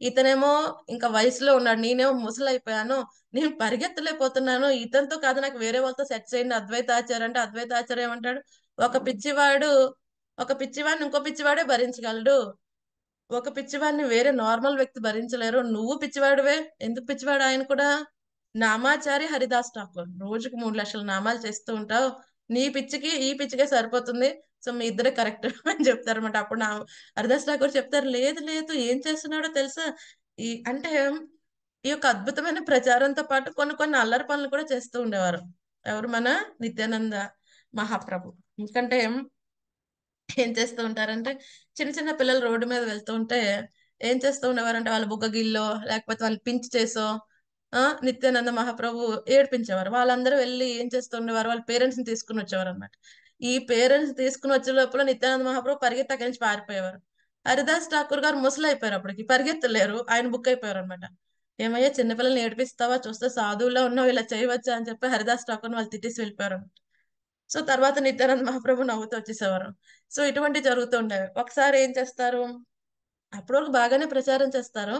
ఇతనేమో ఇంకా వయసులో ఉన్నాడు నేనేమో ముసలి అయిపోయాను నేను పరిగెత్తలేకపోతున్నాను ఇతనితో కాదు నాకు వేరే వాళ్ళతో సెట్ చేయండి అద్వైత ఆచార్య అంటే అద్వైత ఆచార్య ఏమంటాడు ఒక పిచ్చివాడు ఒక పిచ్చివాడిని ఇంకో పిచ్చివాడే భరించగలడు ఒక పిచ్చివాడిని వేరే నార్మల్ వ్యక్తి భరించలేరు నువ్వు పిచ్చివాడువే ఎందుకు పిచ్చివాడు ఆయన కూడా నామాచారి హరిదాస్ ఠాకూర్ రోజుకు మూడు లక్షల నామాలు చేస్తూ ఉంటావు నీ పిచ్చికి ఈ పిచ్చికే సరిపోతుంది సో మీ ఇద్దరే కరెక్ట్ <laughs> అని చెప్తారు అనమాట అప్పుడు నా హరిదాస్ ఠాకూర్ చెప్తారు లేదు లేదు ఏం చేస్తున్నాడో తెలుసా ఈ అంటే ఈ యొక్క అద్భుతమైన ప్రచారంతో పాటు కొన్ని కొన్ని అల్లరి పనులు కూడా చేస్తూ ఉండేవారు ఎవరు మన నిత్యానంద మహాప్రభు ఎందుకంటే ఏం చేస్తూ ఉంటారంటే చిన్న చిన్న పిల్లలు రోడ్డు మీద వెళ్తూ ఉంటే ఏం చేస్తూ ఉండేవారంటే వాళ్ళ గిల్లో లేకపోతే వాళ్ళు పించి చేసో నిత్యానంద మహాప్రభు ఏడిపించేవారు వాళ్ళందరూ వెళ్ళి ఏం చేస్తూ ఉండేవారు వాళ్ళ పేరెంట్స్ని తీసుకుని వచ్చేవారు అనమాట ఈ పేరెంట్స్ తీసుకుని వచ్చే లోపల నిత్యానంద మహాప్రభు పరిగెత్తి అక్కడి నుంచి పారిపోయేవారు హరిదాస్ ఠాకూర్ గారు ముసలి అయిపోయారు అప్పటికి పరిగెత్తలేరు ఆయన బుక్ అయిపోయారు అనమాట ఏమయ్యా చిన్నపిల్లల్ని ఏడిపిస్తావా చూస్తే సాధువులో ఉన్నావు ఇలా చేయవచ్చా అని చెప్పి హరిదాస్ ఠాకూర్ వాళ్ళు తిట్టేసి వెళ్ళిపోయారు సో తర్వాత నిత్యానంద మహాప్రభు నవ్వుతూ వచ్చేసేవారు సో ఇటువంటి జరుగుతూ ఉండేవి ఒకసారి ఏం చేస్తారు అప్పుడు బాగానే ప్రచారం చేస్తారు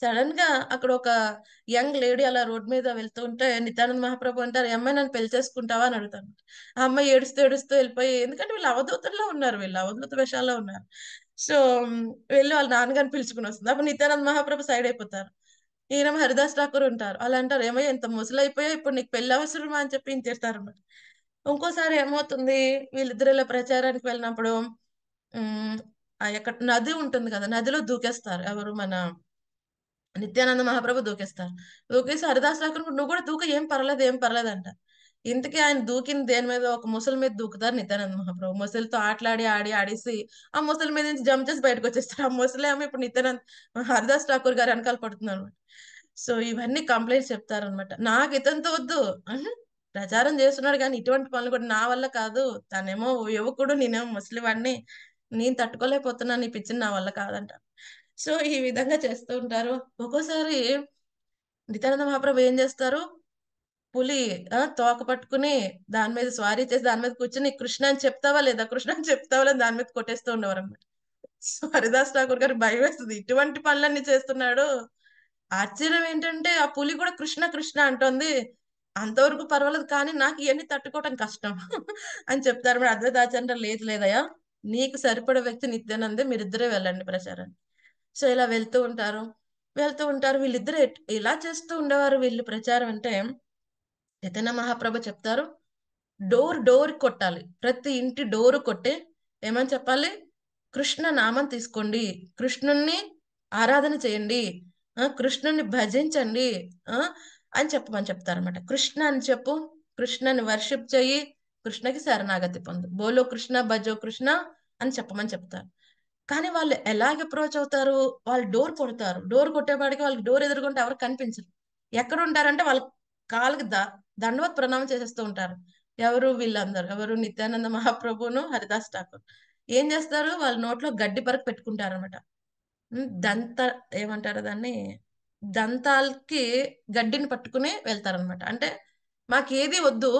సడన్ గా అక్కడ ఒక యంగ్ లేడీ అలా రోడ్ మీద వెళ్తూ ఉంటే నిత్యానంద మహాప్రభు అంటారు అమ్మాయి నన్ను పెళ్లి చేసుకుంటావా అని అడుగుతాను ఆ అమ్మాయి ఏడుస్తూ ఏడుస్తూ వెళ్ళిపోయి ఎందుకంటే వీళ్ళు అవధూతుల్లో ఉన్నారు వీళ్ళు అవధూత వేషాల్లో ఉన్నారు సో వెళ్ళి వాళ్ళ నాన్నగారిని పిలుచుకుని వస్తుంది అప్పుడు నిత్యానంద మహాప్రభు సైడ్ అయిపోతారు ఈయన హరిదాస్ ఠాకూర్ ఉంటారు అలా అంటారు ఏమో ఎంత ముసలైపోయా ఇప్పుడు నీకు పెళ్లి అవసరమా అని చెప్పి ఇంచేస్తారు అన్నమాట ఇంకోసారి ఏమవుతుంది వీళ్ళిద్దరు ఇలా ప్రచారానికి వెళ్ళినప్పుడు ఎక్కడ నది ఉంటుంది కదా నదిలో దూకేస్తారు ఎవరు మన నిత్యానంద మహాప్రభు దూకేస్తారు దూకేసి హరిదాసులకు నువ్వు కూడా దూక ఏం పర్లేదు ఏం పర్లేదు అంట ఇంతకీ ఆయన దూకింది దేని మీద ఒక ముసలి మీద దూకుతారు నిత్యానంద మహాప్రభు ముసలితో ఆటలాడి ఆడి ఆడేసి ఆ ముసలి మీద నుంచి జంప్ చేసి బయటకు వచ్చేస్తారు ఆ ముసలి ఆమె ఇప్పుడు నిత్యానంద హరిదాస్ ఠాకూర్ గారు వెనకాల పడుతున్నారు సో ఇవన్నీ కంప్లైంట్స్ చెప్తారనమాట నాకు ఇతంతో వద్దు ప్రచారం చేస్తున్నాడు కానీ ఇటువంటి పనులు కూడా నా వల్ల కాదు తనేమో యువకుడు నేనేమో ముసలివాడిని నేను తట్టుకోలేకపోతున్నాను నీ పిచ్చిన నా వల్ల కాదంట సో ఈ విధంగా చేస్తూ ఉంటారు ఒక్కోసారి నిత్యానంద మహాప్రభు ఏం చేస్తారు పులి తోక పట్టుకుని దాని మీద స్వారీ చేసి దాని మీద కూర్చుని కృష్ణ అని చెప్తావా లేదా కృష్ణ అని చెప్తావా లేదా దాని మీద కొట్టేస్తూ ఉండేవారు అనమాట హరిదాస్ ఠాకూర్ గారు భయం వేస్తుంది ఇటువంటి పనులన్నీ చేస్తున్నాడు ఆశ్చర్యం ఏంటంటే ఆ పులి కూడా కృష్ణ కృష్ణ అంటుంది అంతవరకు పర్వాలేదు కానీ నాకు ఇవన్నీ తట్టుకోవటం కష్టం అని చెప్తారు మరి అద్వైతాచార్య లేదు లేదయ్యా నీకు సరిపడే వ్యక్తి నిత్యానందే మీరిద్దరే వెళ్ళండి ప్రచారాన్ని సో ఇలా వెళ్తూ ఉంటారు వెళ్తూ ఉంటారు వీళ్ళిద్దరు ఇలా చేస్తూ ఉండేవారు వీళ్ళు ప్రచారం అంటే చైతన్య మహాప్రభ చెప్తారు డోర్ డోర్ కొట్టాలి ప్రతి ఇంటి డోరు కొట్టే ఏమని చెప్పాలి కృష్ణ నామం తీసుకోండి కృష్ణుణ్ణి ఆరాధన చేయండి కృష్ణుణ్ణి భజించండి అని చెప్పమని చెప్తారు అనమాట కృష్ణ అని చెప్పు కృష్ణని వర్షిప్ చెయ్యి కృష్ణకి శరణాగతి పొందు బోలో కృష్ణ బజో కృష్ణ అని చెప్పమని చెప్తారు కానీ వాళ్ళు ఎలాగ అప్రోచ్ అవుతారు వాళ్ళు డోర్ కొడతారు డోర్ కొట్టేవాడికి వాళ్ళకి డోర్ ఎదుర్కొంటే ఎవరు కనిపించరు ఎక్కడ ఉంటారంటే వాళ్ళ కాళ్ళకి ద దండవత్ ప్రణామం చేసేస్తూ ఉంటారు ఎవరు వీళ్ళందరూ ఎవరు నిత్యానంద మహాప్రభును హరిదాస్ ఠాకూర్ ఏం చేస్తారు వాళ్ళ నోట్లో గడ్డి పరకు పెట్టుకుంటారు అనమాట దంత ఏమంటారు దాన్ని దంతాలకి గడ్డిని పట్టుకుని వెళ్తారనమాట అంటే మాకు ఏది వద్దు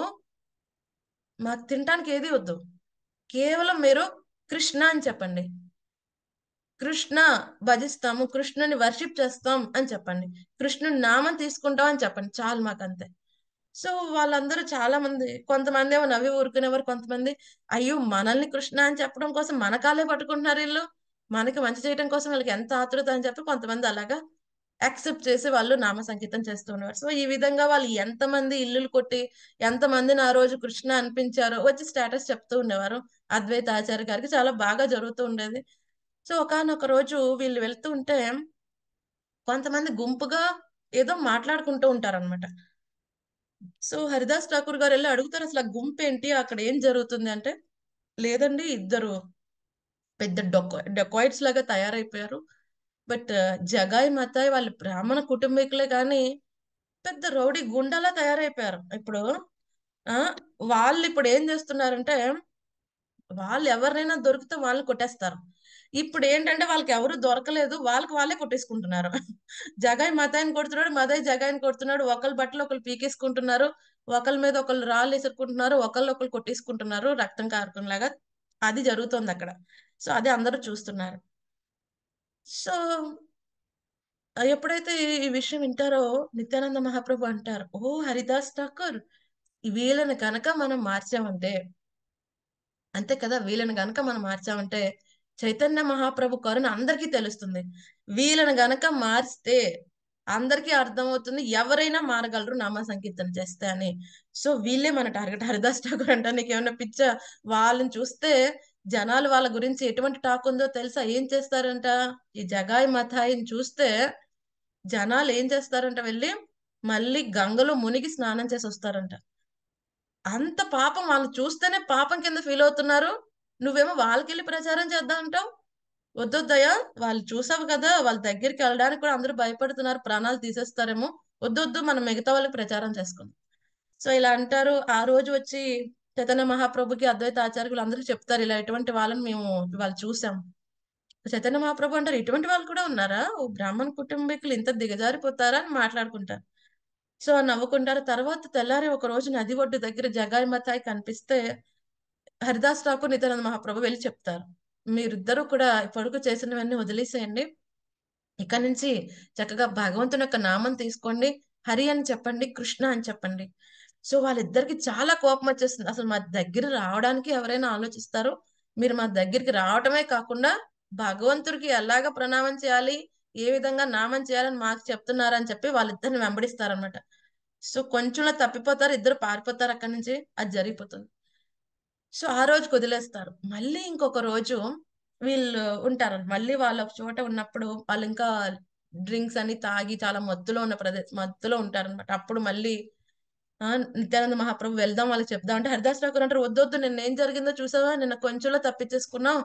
మాకు తినటానికి ఏది వద్దు కేవలం మీరు కృష్ణ అని చెప్పండి కృష్ణ భజిస్తాము కృష్ణుని వర్షిప్ చేస్తాం అని చెప్పండి కృష్ణుని నామం తీసుకుంటాం అని చెప్పండి చాలు మాకంతే సో వాళ్ళందరూ చాలా మంది కొంతమంది ఏమో నవ్వి ఊరుకునేవారు కొంతమంది అయ్యో మనల్ని కృష్ణ అని చెప్పడం కోసం మన కాలే పట్టుకుంటున్నారు వీళ్ళు మనకి మంచి చేయడం కోసం వీళ్ళకి ఎంత ఆతృత అని చెప్పి కొంతమంది అలాగా యాక్సెప్ట్ చేసి వాళ్ళు నామ సంకీర్తం ఉన్నారు సో ఈ విధంగా వాళ్ళు ఎంతమంది ఇల్లులు కొట్టి ఎంతమంది నా రోజు కృష్ణ అనిపించారో వచ్చి స్టేటస్ చెప్తూ ఉండేవారు అద్వైత ఆచార్య గారికి చాలా బాగా జరుగుతూ ఉండేది సో ఒకనొక రోజు వీళ్ళు వెళ్తూ ఉంటే కొంతమంది గుంపుగా ఏదో మాట్లాడుకుంటూ ఉంటారనమాట సో హరిదాస్ ఠాకూర్ గారు వెళ్ళి అడుగుతారు అసలు ఆ గుంపు ఏంటి అక్కడ ఏం జరుగుతుంది అంటే లేదండి ఇద్దరు పెద్ద డొకో డొకాయిడ్స్ లాగా తయారైపోయారు బట్ జగాయి మతాయి వాళ్ళ బ్రాహ్మణ కుటుంబీకులే కానీ పెద్ద రౌడీ గుండాలా తయారైపోయారు ఇప్పుడు ఆ వాళ్ళు ఇప్పుడు ఏం చేస్తున్నారంటే వాళ్ళు ఎవరినైనా దొరికితే వాళ్ళని కొట్టేస్తారు ఇప్పుడు ఏంటంటే వాళ్ళకి ఎవరు దొరకలేదు వాళ్ళకి వాళ్ళే కొట్టేసుకుంటున్నారు జగాయి మతాయిని కొడుతున్నాడు మతాయి జగాయిని కొడుతున్నాడు ఒకళ్ళ బట్టలు ఒకళ్ళు పీకేసుకుంటున్నారు ఒకళ్ళ మీద ఒకళ్ళు రాళ్ళు ఎసురుకుంటున్నారు ఒకళ్ళు ఒకళ్ళు కొట్టేసుకుంటున్నారు రక్తం కారకంలాగా అది జరుగుతుంది అక్కడ సో అది అందరూ చూస్తున్నారు సో ఎప్పుడైతే ఈ విషయం వింటారో నిత్యానంద మహాప్రభు అంటారు ఓ హరిదాస్ ఠాకూర్ వీళ్ళని కనుక మనం మార్చామంటే అంతే కదా వీళ్ళని గనక మనం మార్చామంటే చైతన్య మహాప్రభు కరుణ అందరికీ తెలుస్తుంది వీళ్ళని గనక మార్చితే అందరికీ అర్థమవుతుంది ఎవరైనా మారగలరు నామ సంకీర్తన చేస్తే అని సో వీళ్ళే మన టార్గెట్ హరిదాస్ ఠాకూర్ అంటే నీకేమైనా పిచ్చ వాళ్ళని చూస్తే జనాలు వాళ్ళ గురించి ఎటువంటి టాక్ ఉందో తెలుసా ఏం చేస్తారంట ఈ జగాయి మథాయిని చూస్తే జనాలు ఏం చేస్తారంట వెళ్ళి మళ్ళీ గంగలో మునిగి స్నానం చేసి వస్తారంట అంత పాపం వాళ్ళు చూస్తేనే పాపం కింద ఫీల్ అవుతున్నారు నువ్వేమో వాళ్ళకెళ్ళి ప్రచారం చేద్దాం అంటావు వద్దొద్దయ్యా వాళ్ళు చూసావు కదా వాళ్ళ దగ్గరికి వెళ్ళడానికి కూడా అందరూ భయపడుతున్నారు ప్రాణాలు తీసేస్తారేమో వద్దొద్దు మనం మిగతా వాళ్ళకి ప్రచారం చేసుకుందాం సో ఇలా అంటారు ఆ రోజు వచ్చి చైతన్య మహాప్రభుకి అద్వైత ఆచార్యులు అందరూ చెప్తారు ఇలా ఎటువంటి వాళ్ళని మేము వాళ్ళు చూసాం చైతన్య మహాప్రభు అంటారు ఇటువంటి వాళ్ళు కూడా ఉన్నారా ఓ బ్రాహ్మణ కుటుంబీకులు ఇంత దిగజారిపోతారా అని మాట్లాడుకుంటారు సో నవ్వుకుంటారు తర్వాత తెల్లారి ఒక రోజు నది ఒడ్డు దగ్గర జగాయి మతాయి కనిపిస్తే హరిదాస్ రాకు నిత్యానంద మహాప్రభు వెళ్ళి చెప్తారు మీరిద్దరూ కూడా పొడుగు చేసినవన్నీ వదిలేసేయండి ఇక్కడి నుంచి చక్కగా భగవంతుని యొక్క నామం తీసుకోండి హరి అని చెప్పండి కృష్ణ అని చెప్పండి సో వాళ్ళిద్దరికి చాలా కోపం వచ్చేస్తుంది అసలు మా దగ్గర రావడానికి ఎవరైనా ఆలోచిస్తారు మీరు మా దగ్గరికి రావటమే కాకుండా భగవంతుడికి ఎలాగ ప్రణామం చేయాలి ఏ విధంగా నామం చేయాలని మాకు చెప్తున్నారని చెప్పి వాళ్ళిద్దరిని అనమాట సో కొంచెం తప్పిపోతారు ఇద్దరు పారిపోతారు అక్కడి నుంచి అది జరిగిపోతుంది సో ఆ రోజు వదిలేస్తారు మళ్ళీ ఇంకొక రోజు వీళ్ళు ఉంటారు మళ్ళీ వాళ్ళ చోట ఉన్నప్పుడు వాళ్ళు ఇంకా డ్రింక్స్ అని తాగి చాలా మత్తులో ఉన్న ప్రదేశం మత్తులో ఉంటారనమాట అప్పుడు మళ్ళీ నిత్యానంద మహాప్రభు వెళ్దాం వాళ్ళకి చెప్దాం అంటే హరిదాస్ ఠాకూర్ అంటారు వద్దొద్దు నిన్న ఏం జరిగిందో చూసావా నిన్న కొంచెంలో తప్పించేసుకున్నాం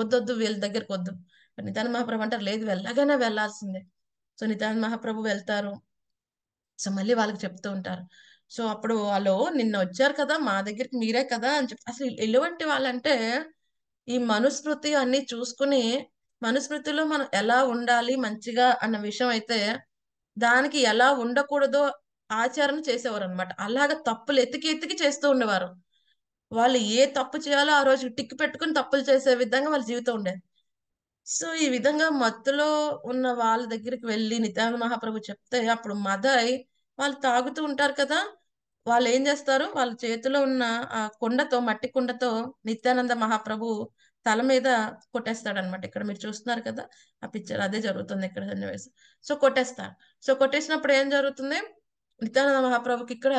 వద్దొద్దు వీళ్ళ దగ్గరికి వద్దు నిత్యానంద మహాప్రభు అంటారు లేదు వెళ్ళగానే వెళ్లాల్సిందే సో నిత్యానంద మహాప్రభు వెళ్తారు సో మళ్ళీ వాళ్ళకి చెప్తూ ఉంటారు సో అప్పుడు వాళ్ళు నిన్న వచ్చారు కదా మా దగ్గరికి మీరే కదా అని చెప్పి అసలు ఎటువంటి వాళ్ళంటే ఈ మనుస్మృతి అన్ని చూసుకుని మనుస్మృతిలో మనం ఎలా ఉండాలి మంచిగా అన్న విషయం అయితే దానికి ఎలా ఉండకూడదో ఆచారణ చేసేవారు అనమాట అలాగ తప్పులు ఎత్తికి ఎత్తికి చేస్తూ ఉండేవారు వాళ్ళు ఏ తప్పు చేయాలో ఆ రోజు టిక్ పెట్టుకుని తప్పులు చేసే విధంగా వాళ్ళ జీవితం ఉండేది సో ఈ విధంగా మత్తులో ఉన్న వాళ్ళ దగ్గరికి వెళ్ళి నిత్యానంద మహాప్రభు చెప్తే అప్పుడు మదై వాళ్ళు తాగుతూ ఉంటారు కదా వాళ్ళు ఏం చేస్తారు వాళ్ళ చేతిలో ఉన్న ఆ కుండతో మట్టి కుండతో నిత్యానంద మహాప్రభు తల మీద కొట్టేస్తాడు అనమాట ఇక్కడ మీరు చూస్తున్నారు కదా ఆ పిక్చర్ అదే జరుగుతుంది ఇక్కడ సన్నివేశం సో కొట్టేస్తాడు సో కొట్టేసినప్పుడు ఏం జరుగుతుంది నిత్యానంద మహాప్రభుకి ఇక్కడ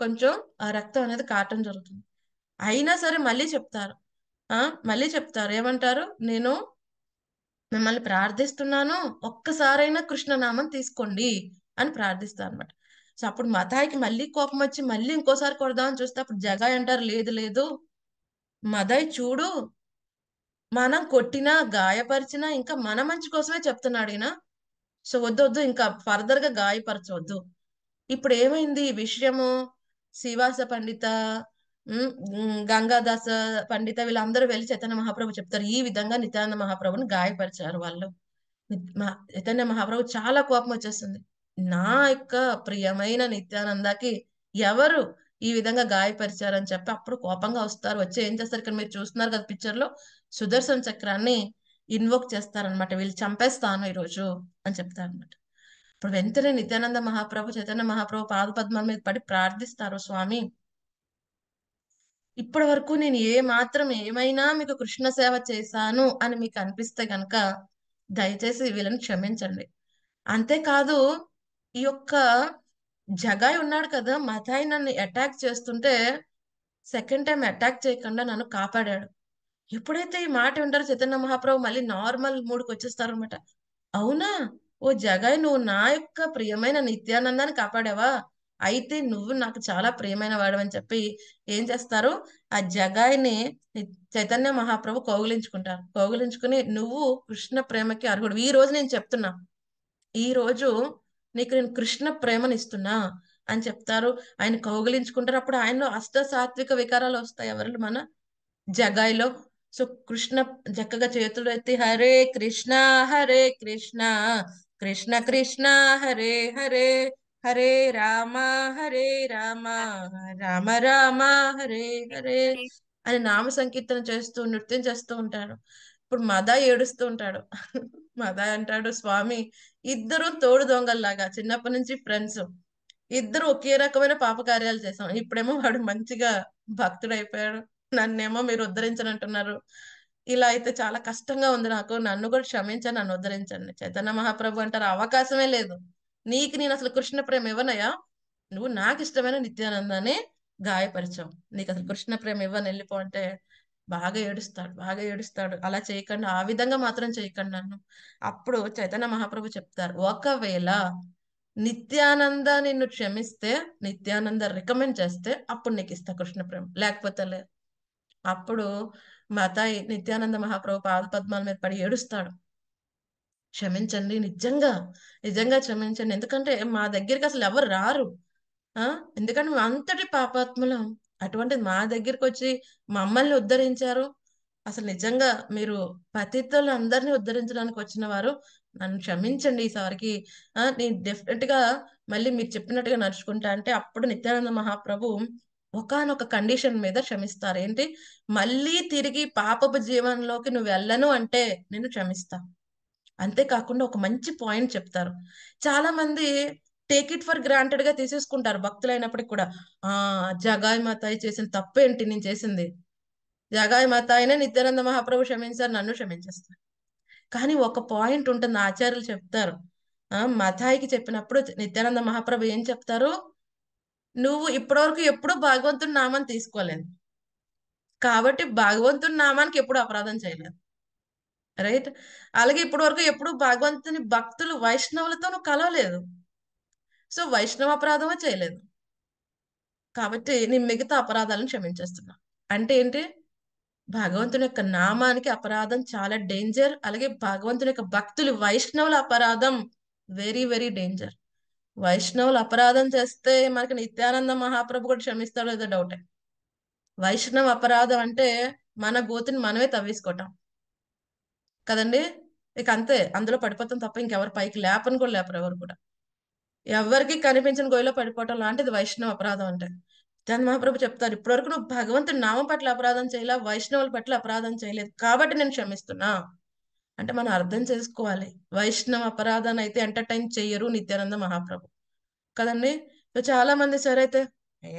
కొంచెం ఆ రక్తం అనేది కాటం జరుగుతుంది అయినా సరే మళ్ళీ చెప్తారు ఆ మళ్ళీ చెప్తారు ఏమంటారు నేను మిమ్మల్ని ప్రార్థిస్తున్నాను ఒక్కసారైనా కృష్ణనామం తీసుకోండి అని ప్రార్థిస్తాను అనమాట సో అప్పుడు మతాయికి మళ్ళీ కోపం వచ్చి మళ్ళీ ఇంకోసారి కొడదామని చూస్తే అప్పుడు జగా అంటారు లేదు లేదు మదాయ్ చూడు మనం కొట్టినా గాయపరిచినా ఇంకా మన మంచి కోసమే చెప్తున్నాడు ఈయన సో వద్దు వద్దు ఇంకా ఫర్దర్ గా గాయపరచవద్దు ఇప్పుడు ఏమైంది ఈ విషయము శ్రీవాస పండిత గంగాదాస పండిత వీళ్ళందరూ వెళ్ళి చైతన్య మహాప్రభు చెప్తారు ఈ విధంగా నిత్యానంద మహాప్రభుని గాయపరిచారు వాళ్ళు చైతన్య మహాప్రభు చాలా కోపం వచ్చేస్తుంది నా యొక్క ప్రియమైన నిత్యానందకి ఎవరు ఈ విధంగా గాయపరిచారని చెప్పి అప్పుడు కోపంగా వస్తారు వచ్చి ఏం చేస్తారు ఇక్కడ మీరు చూస్తున్నారు కదా పిక్చర్ లో సుదర్శన చక్రాన్ని ఇన్వోక్ చేస్తారనమాట వీళ్ళు చంపేస్తాను ఈరోజు అని చెప్తారనమాట ఇప్పుడు వెంటనే నిత్యానంద మహాప్రభు చైతన్య మహాప్రభు పద్మాల మీద పడి ప్రార్థిస్తారు స్వామి ఇప్పటి వరకు నేను ఏ మాత్రం ఏమైనా మీకు కృష్ణ సేవ చేశాను అని మీకు అనిపిస్తే గనక దయచేసి వీళ్ళని క్షమించండి అంతేకాదు ఈ యొక్క జగాయ్ ఉన్నాడు కదా మతాయి నన్ను అటాక్ చేస్తుంటే సెకండ్ టైం అటాక్ చేయకుండా నన్ను కాపాడాడు ఎప్పుడైతే ఈ మాట ఉంటారో చైతన్య మహాప్రభు మళ్ళీ నార్మల్ మూడుకు వచ్చేస్తారనమాట అవునా ఓ జగయ్ నువ్వు నా యొక్క ప్రియమైన నిత్యానందాన్ని కాపాడావా అయితే నువ్వు నాకు చాలా ప్రియమైన వాడు అని చెప్పి ఏం చేస్తారు ఆ జగాయిని చైతన్య మహాప్రభు కౌగులించుకుంటారు కౌగులించుకుని నువ్వు కృష్ణ ప్రేమకి అర్హుడు ఈ రోజు నేను చెప్తున్నా ఈ రోజు నీకు నేను కృష్ణ ప్రేమని ఇస్తున్నా అని చెప్తారు ఆయన కౌగిలించుకుంటారు అప్పుడు ఆయనలో అష్ట సాత్విక వికారాలు వస్తాయి ఎవరు మన జగాయిలో సో కృష్ణ చక్కగా చేతులు ఎత్తి హరే కృష్ణ హరే కృష్ణ కృష్ణ కృష్ణ హరే హరే హరే రామ హరే రామ రామ రామ హరే హరే అని నామ సంకీర్తన చేస్తూ నృత్యం చేస్తూ ఉంటాడు ఇప్పుడు మద ఏడుస్తూ ఉంటాడు మద అంటాడు స్వామి ఇద్దరు తోడు దొంగల్లాగా చిన్నప్పటి నుంచి ఫ్రెండ్స్ ఇద్దరు ఒకే రకమైన పాప కార్యాలు చేసాం ఇప్పుడేమో వాడు మంచిగా భక్తుడైపోయాడు నన్నేమో మీరు ఉద్ధరించనంటున్నారు ఇలా అయితే చాలా కష్టంగా ఉంది నాకు నన్ను కూడా క్షమించండి నన్ను ఉద్ధరించండి చైతన్య మహాప్రభు అంటారు అవకాశమే లేదు నీకు నేను అసలు కృష్ణ ప్రేమ ఇవ్వనయా నువ్వు నాకు ఇష్టమైన నిత్యానందాన్ని గాయపరిచావు నీకు అసలు కృష్ణ ప్రేమ ఇవ్వని వెళ్ళిపో అంటే బాగా ఏడుస్తాడు బాగా ఏడుస్తాడు అలా చేయకండి ఆ విధంగా మాత్రం చేయకండి నన్ను అప్పుడు చైతన్య మహాప్రభు చెప్తారు ఒకవేళ నిత్యానంద నిన్ను క్షమిస్తే నిత్యానంద రికమెండ్ చేస్తే అప్పుడు నీకు ఇస్తా కృష్ణ ప్రేమ లేకపోతే లేదు అప్పుడు మా అతాయి నిత్యానంద మహాప్రభు పద్మాల మీద పడి ఏడుస్తాడు క్షమించండి నిజంగా నిజంగా క్షమించండి ఎందుకంటే మా దగ్గరికి అసలు ఎవరు రారు ఆ ఎందుకంటే మేము అంతటి పాపాత్ములం అటువంటిది మా దగ్గరికి వచ్చి మమ్మల్ని ఉద్ధరించారు అసలు నిజంగా మీరు పతితులు అందరినీ ఉద్ధరించడానికి వచ్చిన వారు నన్ను క్షమించండి ఈసారికి నేను డెఫినెట్ గా మళ్ళీ మీరు చెప్పినట్టుగా నడుచుకుంటా అంటే అప్పుడు నిత్యానంద మహాప్రభు ఒకనొక కండిషన్ మీద క్షమిస్తారు ఏంటి మళ్ళీ తిరిగి పాపపు జీవనంలోకి నువ్వు వెళ్ళను అంటే నేను క్షమిస్తా అంతేకాకుండా ఒక మంచి పాయింట్ చెప్తారు చాలా మంది టేక్ ఇట్ ఫర్ గ్రాంటెడ్ గా తీసేసుకుంటారు భక్తులైనప్పటికి కూడా ఆ జగాయి మాతాయి చేసిన తప్పు ఏంటి నేను చేసింది జగాయి మాతాయినే నిత్యానంద మహాప్రభు క్షమించారు నన్ను క్షమించేస్తారు కానీ ఒక పాయింట్ ఉంటుంది ఆచార్యులు చెప్తారు మతాయికి చెప్పినప్పుడు నిత్యానంద మహాప్రభు ఏం చెప్తారు నువ్వు ఇప్పటివరకు ఎప్పుడూ భగవంతుని నామాన్ని తీసుకోలేదు కాబట్టి భగవంతుని నామానికి ఎప్పుడు అపరాధం చేయలేదు రైట్ అలాగే ఇప్పటివరకు ఎప్పుడు భగవంతుని భక్తులు వైష్ణవులతో నువ్వు కలవలేదు సో వైష్ణవ అపరాధమే చేయలేదు కాబట్టి నేను మిగతా అపరాధాలను క్షమించేస్తున్నా అంటే ఏంటి భగవంతుని యొక్క నామానికి అపరాధం చాలా డేంజర్ అలాగే భగవంతుని యొక్క భక్తులు వైష్ణవుల అపరాధం వెరీ వెరీ డేంజర్ వైష్ణవులు అపరాధం చేస్తే మనకి నిత్యానంద మహాప్రభు కూడా క్షమిస్తాడో ఏదో డౌటే వైష్ణవ అపరాధం అంటే మన గోతిని మనమే తవ్వేసుకోటం కదండి ఇక అంతే అందులో పడిపోతాం తప్ప ఇంకెవరు పైకి లేపని కూడా లేపరు ఎవరు కూడా ఎవరికి కనిపించిన గోయిలో పడిపోవటం లాంటిది వైష్ణవ అపరాధం అంటే నిత్యానంద మహాప్రభు చెప్తారు ఇప్పటివరకు నువ్వు భగవంతుడి నామం పట్ల అపరాధం చేయలే వైష్ణవుల పట్ల అపరాధం చేయలేదు కాబట్టి నేను క్షమిస్తున్నా అంటే మనం అర్థం చేసుకోవాలి వైష్ణవ అపరాధాన్ని అయితే ఎంటర్టైన్ చెయ్యరు నిత్యానంద మహాప్రభు కదండి చాలా మంది సార్ అయితే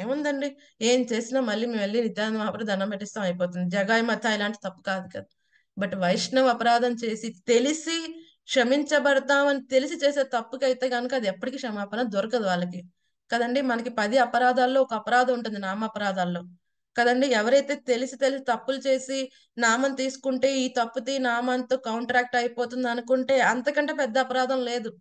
ఏముందండి ఏం చేసినా మళ్ళీ మేము వెళ్ళి నిత్యానంద మహాప్రభు దండం పెట్టిస్తాం అయిపోతుంది జగాయ్ మత ఇలాంటి తప్పు కాదు కదా బట్ వైష్ణవ అపరాధం చేసి తెలిసి క్షమించబడతామని తెలిసి చేసే తప్పుకైతే కనుక అది ఎప్పటికీ క్షమాపణ దొరకదు వాళ్ళకి కదండి మనకి పది అపరాధాల్లో ఒక అపరాధం ఉంటుంది నామ అపరాధాల్లో కదండి ఎవరైతే తెలిసి తెలిసి తప్పులు చేసి నామం తీసుకుంటే ఈ తప్పుతి నామంతో కాంట్రాక్ట్ అయిపోతుంది అనుకుంటే అంతకంటే పెద్ద అపరాధం లేదు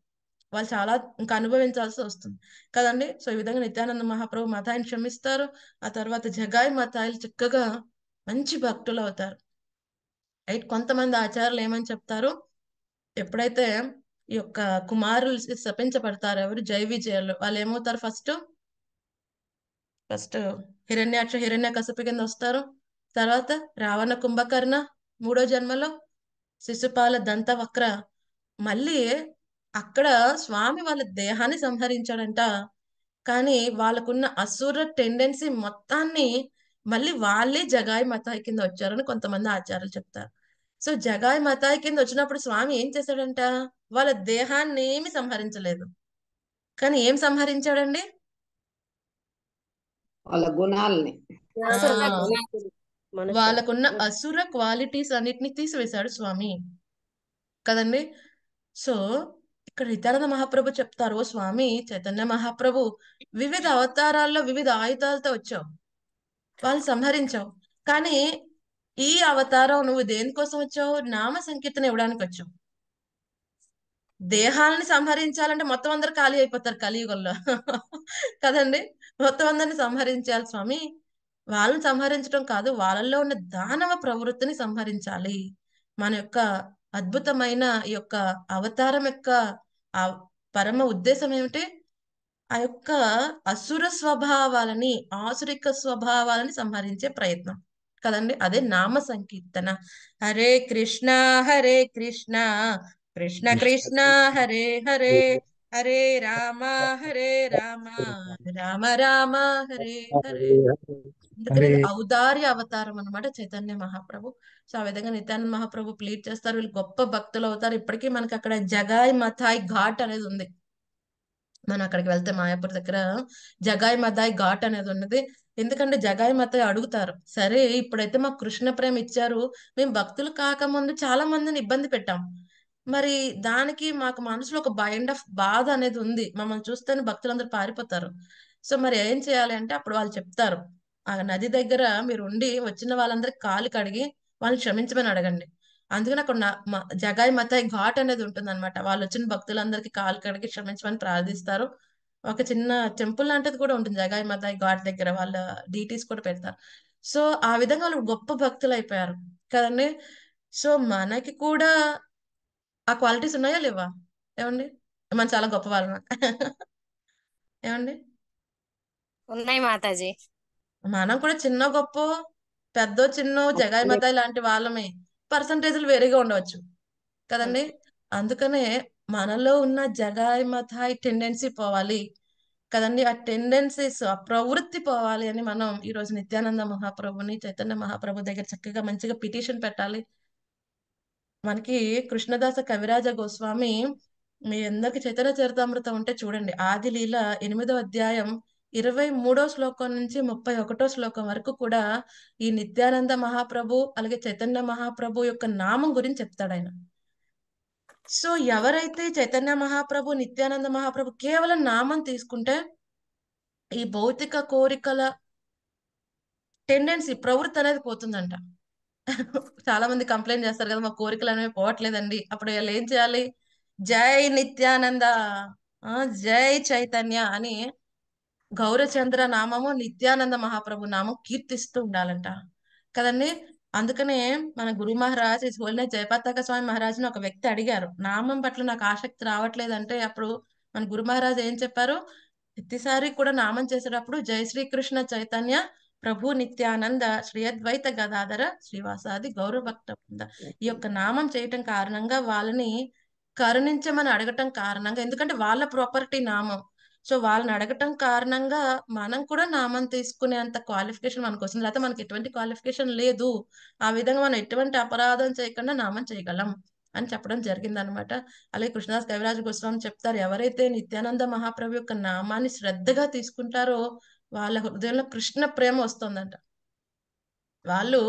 వాళ్ళు చాలా ఇంకా అనుభవించాల్సి వస్తుంది కదండి సో ఈ విధంగా నిత్యానంద మహాప్రభు మతాయిని క్షమిస్తారు ఆ తర్వాత జగాయి మతాయిలు చక్కగా మంచి భక్తులు అవుతారు రైట్ కొంతమంది ఆచార్యులు ఏమని చెప్తారు ఎప్పుడైతే ఈ యొక్క కుమారులు శపించబడతారు ఎవరు జై విజయాలు వాళ్ళు ఏమవుతారు ఫస్ట్ ఫస్ట్ హిరణ్యాక్ష హిరణ్య కసుపు కింద వస్తారు తర్వాత రావణ కుంభకర్ణ మూడో జన్మలో శిశుపాల దంత వక్ర మళ్ళీ అక్కడ స్వామి వాళ్ళ దేహాన్ని సంహరించాడంట కానీ వాళ్ళకున్న అసుర టెండెన్సీ మొత్తాన్ని మళ్ళీ వాళ్ళే జగాయి మతాయి కింద వచ్చారని కొంతమంది ఆచార్యులు చెప్తారు సో జగాయి మతాయి కింద వచ్చినప్పుడు స్వామి ఏం చేశాడంట వాళ్ళ దేహాన్ని ఏమి సంహరించలేదు కానీ ఏం సంహరించాడండి వాళ్ళ గుణాలని వాళ్ళకున్న అసుర క్వాలిటీస్ అన్నిటిని తీసివేశాడు స్వామి కదండి సో ఇక్కడ నిత్యానంద మహాప్రభు చెప్తారు స్వామి చైతన్య మహాప్రభు వివిధ అవతారాల్లో వివిధ ఆయుధాలతో వచ్చావు వాళ్ళు సంహరించావు కానీ ఈ అవతారం నువ్వు దేనికోసం వచ్చావు నామ సంకీర్తన ఇవ్వడానికి వచ్చావు దేహాలని సంహరించాలంటే మొత్తం అందరు ఖాళీ అయిపోతారు కలియుగంలో <laughs> కదండి మొత్తం సంహరించాలి స్వామి వాళ్ళని సంహరించడం కాదు వాళ్ళల్లో ఉన్న దానవ ప్రవృత్తిని సంహరించాలి మన యొక్క అద్భుతమైన ఈ యొక్క అవతారం యొక్క ఆ పరమ ఉద్దేశం ఏమిటి ఆ యొక్క అసుర స్వభావాలని ఆసురిక స్వభావాలని సంహరించే ప్రయత్నం కదండి అదే నామ సంకీర్తన హరే కృష్ణ హరే కృష్ణ కృష్ణ కృష్ణ హరే హరే హరే రామ హరే రామ రామ రామ హరే హరే ఔదార్య అవతారం అనమాట చైతన్య మహాప్రభు సో ఆ విధంగా నిత్యానంద మహాప్రభు ప్లీట్ చేస్తారు వీళ్ళు గొప్ప భక్తులు అవుతారు ఇప్పటికీ మనకి అక్కడ జగాయ్ మథాయ్ ఘాట్ అనేది ఉంది మనం అక్కడికి వెళ్తే మాయాపూర్ దగ్గర జగాయ్ మథాయ్ ఘాట్ అనేది ఉన్నది ఎందుకంటే జగాయ్ మథాయ్ అడుగుతారు సరే ఇప్పుడైతే మాకు కృష్ణ ప్రేమ ఇచ్చారు మేము భక్తులు కాకముందు చాలా మందిని ఇబ్బంది పెట్టాం మరి దానికి మాకు మనసులో ఒక బైండ్ ఆఫ్ బాధ అనేది ఉంది మమ్మల్ని చూస్తేనే భక్తులందరూ పారిపోతారు సో మరి ఏం చేయాలి అంటే అప్పుడు వాళ్ళు చెప్తారు ఆ నది దగ్గర మీరు ఉండి వచ్చిన వాళ్ళందరికి కాలు కడిగి వాళ్ళని క్షమించమని అడగండి అందుకని అక్కడ జగాయి మతాయి ఘాట్ అనేది ఉంటుంది అనమాట వాళ్ళు వచ్చిన భక్తులందరికీ కాలు కడిగి క్షమించమని ప్రార్థిస్తారు ఒక చిన్న టెంపుల్ లాంటిది కూడా ఉంటుంది జగాయి మతాయి ఘాట్ దగ్గర వాళ్ళ డీటీస్ కూడా పెడతారు సో ఆ విధంగా వాళ్ళు గొప్ప భక్తులు అయిపోయారు కదండి సో మనకి కూడా ఆ క్వాలిటీస్ ఉన్నాయా లేవా ఏమండి మన చాలా గొప్ప వాళ్ళ ఏమండి ఉన్నాయి మాతాజీ మనం కూడా చిన్న గొప్ప పెద్ద చిన్న జగాయి మత ఇలాంటి వాళ్ళమే పర్సంటేజ్లు వేరేగా ఉండవచ్చు కదండి అందుకనే మనలో ఉన్న జగాయి మతాయి టెండెన్సీ పోవాలి కదండి ఆ టెండెన్సీస్ ఆ ప్రవృత్తి పోవాలి అని మనం ఈరోజు నిత్యానంద మహాప్రభుని చైతన్య మహాప్రభు దగ్గర చక్కగా మంచిగా పిటిషన్ పెట్టాలి మనకి కృష్ణదాస కవిరాజ గోస్వామి మీ అందరికి చైతన్య చరితామృతం ఉంటే చూడండి ఆది లీల ఎనిమిదో అధ్యాయం ఇరవై మూడో శ్లోకం నుంచి ముప్పై ఒకటో శ్లోకం వరకు కూడా ఈ నిత్యానంద మహాప్రభు అలాగే చైతన్య మహాప్రభు యొక్క నామం గురించి చెప్తాడు ఆయన సో ఎవరైతే చైతన్య మహాప్రభు నిత్యానంద మహాప్రభు కేవలం నామం తీసుకుంటే ఈ భౌతిక కోరికల టెండెన్సీ ప్రవృత్తి అనేది పోతుందంట చాలా మంది కంప్లైంట్ చేస్తారు కదా మా కోరికలు అనేవి పోవట్లేదండి అప్పుడు వీళ్ళు ఏం చేయాలి జై నిత్యానంద జై చైతన్య అని గౌరచంద్ర నామము నిత్యానంద మహాప్రభు నామం కీర్తిస్తూ ఉండాలంట కదండి అందుకనే మన గురు మహారాజ్ సోలిన జయపతాక స్వామి మహారాజుని ఒక వ్యక్తి అడిగారు నామం పట్ల నాకు ఆసక్తి రావట్లేదు అంటే అప్పుడు మన గురు మహారాజ్ ఏం చెప్పారు ప్రతిసారి కూడా నామం చేసేటప్పుడు జై శ్రీకృష్ణ చైతన్య ప్రభు నిత్యానంద శ్రీ అద్వైత గదాధర శ్రీవాసాది గౌరవభక్త భక్త ఈ యొక్క నామం చేయటం కారణంగా వాళ్ళని కరుణించమని అడగటం కారణంగా ఎందుకంటే వాళ్ళ ప్రాపర్టీ నామం సో వాళ్ళని అడగటం కారణంగా మనం కూడా నామం తీసుకునే అంత క్వాలిఫికేషన్ మనకు వస్తుంది లేకపోతే మనకి ఎటువంటి క్వాలిఫికేషన్ లేదు ఆ విధంగా మనం ఎటువంటి అపరాధం చేయకుండా నామం చేయగలం అని చెప్పడం అనమాట అలాగే కృష్ణదాస్ కవిరాజ్ గోస్వామి చెప్తారు ఎవరైతే నిత్యానంద మహాప్రభు యొక్క నామాన్ని శ్రద్ధగా తీసుకుంటారో వాళ్ళ హృదయంలో కృష్ణ ప్రేమ వస్తుందంట వాళ్ళు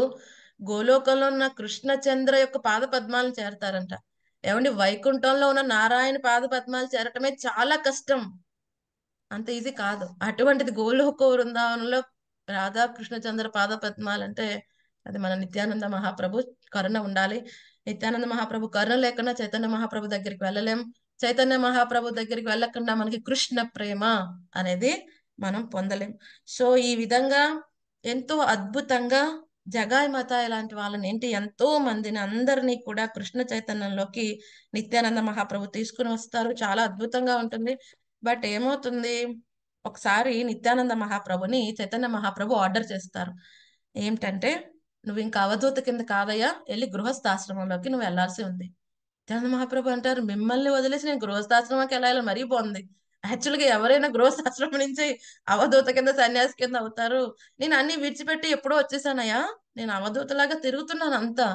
గోలోకంలో ఉన్న కృష్ణచంద్ర యొక్క పాద పద్మాలను చేరతారంట ఏమండి వైకుంఠంలో ఉన్న నారాయణ పాద పద్మాలు చేరటమే చాలా కష్టం అంత ఈజీ కాదు అటువంటిది గోలోక వృందావనంలో రాధా కృష్ణచంద్ర పాద పద్మాలు అంటే అది మన నిత్యానంద మహాప్రభు కరుణ ఉండాలి నిత్యానంద మహాప్రభు కరుణ లేకుండా చైతన్య మహాప్రభు దగ్గరికి వెళ్ళలేం చైతన్య మహాప్రభు దగ్గరికి వెళ్ళకుండా మనకి కృష్ణ ప్రేమ అనేది మనం పొందలేం సో ఈ విధంగా ఎంతో అద్భుతంగా జగాయ్ మత ఇలాంటి వాళ్ళని ఏంటి ఎంతో మందిని అందరినీ కూడా కృష్ణ చైతన్యంలోకి నిత్యానంద మహాప్రభు తీసుకుని వస్తారు చాలా అద్భుతంగా ఉంటుంది బట్ ఏమవుతుంది ఒకసారి నిత్యానంద మహాప్రభుని చైతన్య మహాప్రభు ఆర్డర్ చేస్తారు ఏమిటంటే నువ్వు ఇంకా అవధూత కింద కాదయ్యా వెళ్ళి గృహస్థాశ్రమంలోకి నువ్వు వెళ్లాల్సి ఉంది నిత్యానంద మహాప్రభు అంటారు మిమ్మల్ని వదిలేసి నేను గృహస్థాశ్రమంకి వెళ్ళాలి మరీ బాగుంది యాక్చువల్ గా ఎవరైనా గృహశాస్త్రం నుంచి అవధూత కింద సన్యాసి కింద అవుతారు నేను అన్ని విడిచిపెట్టి ఎప్పుడో వచ్చేసానయ్యా నేను అవధూతలాగా తిరుగుతున్నాను అంతా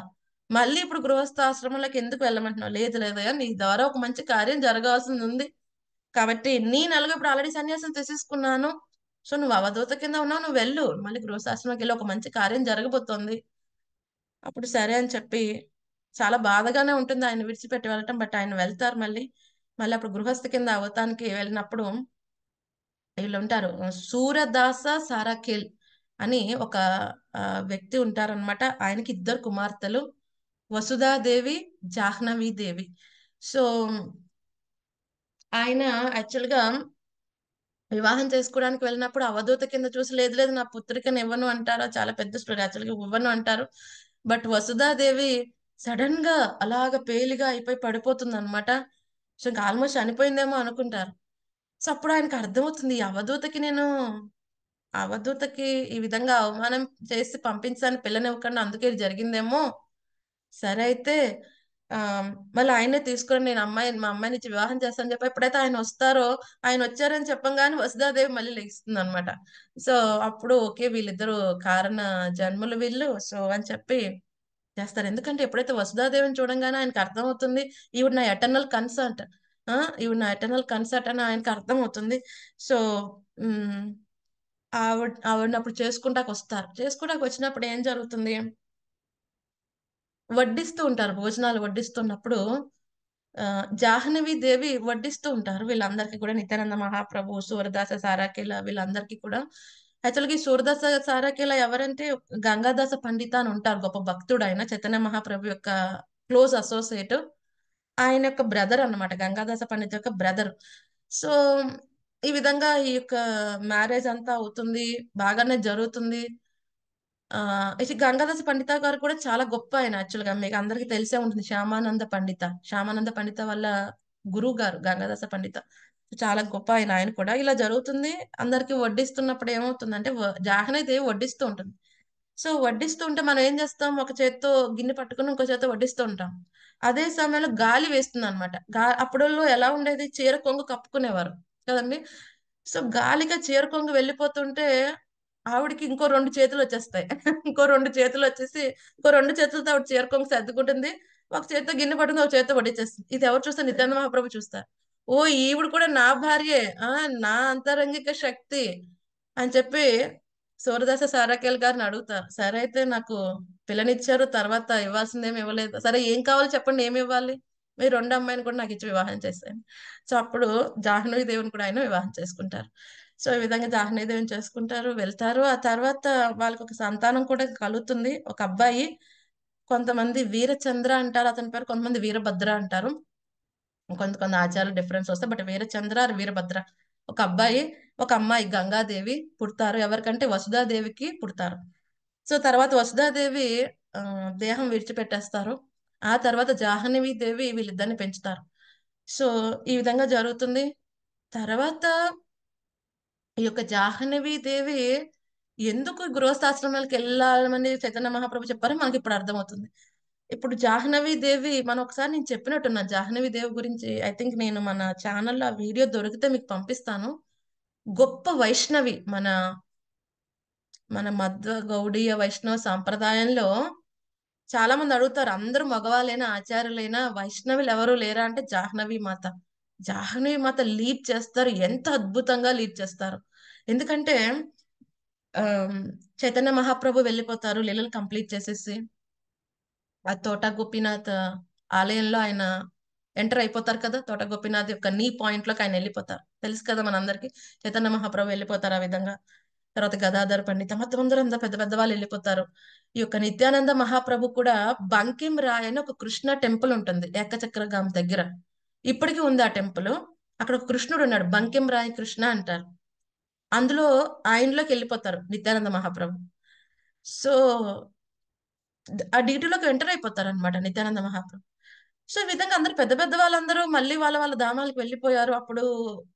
మళ్ళీ ఇప్పుడు గృహస్థాశ్రమంలోకి ఎందుకు వెళ్ళమంటున్నావు లేదు లేదయ్యా నీ ద్వారా ఒక మంచి కార్యం జరగాల్సింది ఉంది కాబట్టి నీ నలుగు ఇప్పుడు ఆల్రెడీ సన్యాసం తీసేసుకున్నాను సో నువ్వు అవధూత కింద ఉన్నావు నువ్వు వెళ్ళు మళ్ళీ గృహశాస్త్రంలోకి వెళ్ళి ఒక మంచి కార్యం జరగబోతోంది అప్పుడు సరే అని చెప్పి చాలా బాధగానే ఉంటుంది ఆయన విడిచిపెట్టి వెళ్ళటం బట్ ఆయన వెళ్తారు మళ్ళీ మళ్ళీ అప్పుడు గృహస్థ కింద అవతానికి వెళ్ళినప్పుడు వీళ్ళు ఉంటారు సూరదాస సారాఖేల్ అని ఒక వ్యక్తి ఉంటారనమాట ఆయనకి ఇద్దరు కుమార్తెలు వసుధాదేవి జాహ్నవి దేవి సో ఆయన యాక్చువల్గా వివాహం చేసుకోవడానికి వెళ్ళినప్పుడు అవధూత కింద చూసి లేదు లేదు నా పుత్రికను ఇవ్వను అంటారు చాలా పెద్ద స్టోరీ యాక్చువల్గా ఇవ్వను అంటారు బట్ వసుధాదేవి సడన్ గా అలాగ పేలిగా అయిపోయి పడిపోతుంది అనమాట సో ఇంకా ఆల్మోస్ట్ చనిపోయిందేమో అనుకుంటారు సో అప్పుడు ఆయనకు అర్థమవుతుంది అవధూతకి నేను అవధూతకి ఈ విధంగా అవమానం చేసి పంపించాను పిల్లనివ్వకుండా అందుకే జరిగిందేమో సరే అయితే మళ్ళీ ఆయనే తీసుకొని నేను అమ్మాయి మా అమ్మాయి నుంచి వివాహం చేస్తాను చెప్పి ఎప్పుడైతే ఆయన వస్తారో ఆయన వచ్చారని చెప్పంగానే వసుదాదేవి మళ్ళీ లెగిస్తుంది అనమాట సో అప్పుడు ఓకే వీళ్ళిద్దరు కారణ జన్మలు వీళ్ళు సో అని చెప్పి చేస్తారు ఎందుకంటే ఎప్పుడైతే వసుధాదేవిని చూడంగానే ఆయనకు అర్థమవుతుంది ఈవిడ నా ఎటర్నల్ కన్సర్ట్ ఈవిడ నా ఎటర్నల్ కన్సర్ట్ అని ఆయనకు అర్థమవుతుంది సో ఆవిడ ఆవిడని అప్పుడు చేసుకుంటాక వస్తారు చేసుకుంటాక వచ్చినప్పుడు ఏం జరుగుతుంది వడ్డిస్తూ ఉంటారు భోజనాలు వడ్డిస్తున్నప్పుడు జాహ్నవి దేవి వడ్డిస్తూ ఉంటారు వీళ్ళందరికీ కూడా నిత్యానంద మహాప్రభు సూరదాస సారాకిల వీళ్ళందరికీ కూడా యాక్చువల్గా ఈ సూర్దాస సారాకేలా ఎవరంటే గంగాదాస పండిత అని ఉంటారు గొప్ప భక్తుడు ఆయన చైతన్య మహాప్రభు యొక్క క్లోజ్ అసోసియేట్ ఆయన యొక్క బ్రదర్ అనమాట గంగాదాస పండిత యొక్క బ్రదర్ సో ఈ విధంగా ఈ యొక్క మ్యారేజ్ అంతా అవుతుంది బాగానే జరుగుతుంది ఆ గంగాదాస పండిత గారు కూడా చాలా గొప్ప ఆయన యాక్చువల్గా మీకు అందరికి తెలిసే ఉంటుంది శ్యామానంద పండిత శ్యామానంద పండిత వాళ్ళ గురువు గారు గంగాదాస పండిత చాలా గొప్ప ఆయన ఆయన కూడా ఇలా జరుగుతుంది అందరికి వడ్డిస్తున్నప్పుడు ఏమవుతుందంటే జాహన్ అయితే వడ్డిస్తూ ఉంటుంది సో వడ్డిస్తూ ఉంటే మనం ఏం చేస్తాం ఒక చేత్తో గిన్నె పట్టుకుని ఇంకో చేత్తో వడ్డిస్తూ ఉంటాం అదే సమయంలో గాలి వేస్తుంది అనమాట గా అప్పుడుల్లో ఎలా ఉండేది చీర కొంగు కప్పుకునేవారు కదండి సో గాలిగా చీర కొంగు వెళ్ళిపోతుంటే ఆవిడకి ఇంకో రెండు చేతులు వచ్చేస్తాయి <laughs> ఇంకో రెండు చేతులు వచ్చేసి ఇంకో రెండు చేతులతో ఆవిడ చీర కొంగు సర్దుకుంటుంది ఒక చేతితో గిన్నె పట్టుకుని ఒక చేతితో వడ్డించేస్తుంది ఇది ఎవరు చూస్తారు నిత్యానంద మహాప్రభు చూస్తారు ఓ ఈవిడ కూడా నా భార్యే ఆ నా అంతరంగిక శక్తి అని చెప్పి సూరదాస సారాకేల్ గారిని అడుగుతా సరే అయితే నాకు పిల్లనిచ్చారు తర్వాత ఏమి ఇవ్వలేదు సరే ఏం కావాలి చెప్పండి ఏమి ఇవ్వాలి మీ రెండు అమ్మాయిని కూడా నాకు ఇచ్చి వివాహం చేశాను సో అప్పుడు జాహ్నవి దేవుని కూడా ఆయన వివాహం చేసుకుంటారు సో ఈ విధంగా జాహ్నవి దేవుని చేసుకుంటారు వెళ్తారు ఆ తర్వాత వాళ్ళకి ఒక సంతానం కూడా కలుగుతుంది ఒక అబ్బాయి కొంతమంది వీరచంద్ర అంటారు అతని పేరు కొంతమంది వీరభద్ర అంటారు కొంత కొంత ఆచారాలు డిఫరెన్స్ వస్తాయి బట్ వీరచంద్ర వీరభద్ర ఒక అబ్బాయి ఒక అమ్మాయి గంగాదేవి పుడతారు ఎవరికంటే వసుధాదేవికి పుడతారు సో తర్వాత వసుధాదేవి దేహం విడిచిపెట్టేస్తారు ఆ తర్వాత జాహ్నవి దేవి వీళ్ళిద్దరిని పెంచుతారు సో ఈ విధంగా జరుగుతుంది తర్వాత ఈ యొక్క జాహ్నవి దేవి ఎందుకు గృహస్థాశ్రమాలకు వెళ్ళాలని చైతన్య మహాప్రభు చెప్పారో మనకి ఇప్పుడు అర్థమవుతుంది ఇప్పుడు జాహ్నవి దేవి మనం ఒకసారి నేను చెప్పినట్టున్నా జాహ్నవి దేవి గురించి ఐ థింక్ నేను మన ఛానల్లో ఆ వీడియో దొరికితే మీకు పంపిస్తాను గొప్ప వైష్ణవి మన మన మధ్వ గౌడీయ వైష్ణవ సాంప్రదాయంలో చాలా మంది అడుగుతారు అందరూ మగవాళ్ళైనా ఆచార్యులైనా వైష్ణవులు ఎవరు లేరా అంటే జాహ్నవి మాత జాహ్నవి మాత లీడ్ చేస్తారు ఎంత అద్భుతంగా లీడ్ చేస్తారు ఎందుకంటే ఆ చైతన్య మహాప్రభు వెళ్ళిపోతారు లీలలు కంప్లీట్ చేసేసి ఆ తోట గోపినాథ్ ఆలయంలో ఆయన ఎంటర్ అయిపోతారు కదా తోట గోపినాథ్ యొక్క నీ పాయింట్ లోకి ఆయన వెళ్ళిపోతారు తెలుసు కదా మనందరికి చైతన్య మహాప్రభు వెళ్ళిపోతారు ఆ విధంగా తర్వాత గదాధార పండిత మొత్తం అందరూ అంతా పెద్ద పెద్ద వాళ్ళు వెళ్ళిపోతారు ఈ యొక్క నిత్యానంద మహాప్రభు కూడా బంకిం రాయ్ అని ఒక కృష్ణ టెంపుల్ ఉంటుంది గామ్ దగ్గర ఇప్పటికీ ఉంది ఆ టెంపుల్ అక్కడ ఒక కృష్ణుడు ఉన్నాడు బంకిం రాయ్ కృష్ణ అంటారు అందులో ఆయనలోకి వెళ్ళిపోతారు నిత్యానంద మహాప్రభు సో ఆ డ్యూటీలోకి ఎంటర్ అయిపోతారు అనమాట నిత్యానంద మహాప్రభు సో ఈ విధంగా అందరు పెద్ద పెద్ద వాళ్ళందరూ మళ్ళీ వాళ్ళ వాళ్ళ ధామాలకు వెళ్ళిపోయారు అప్పుడు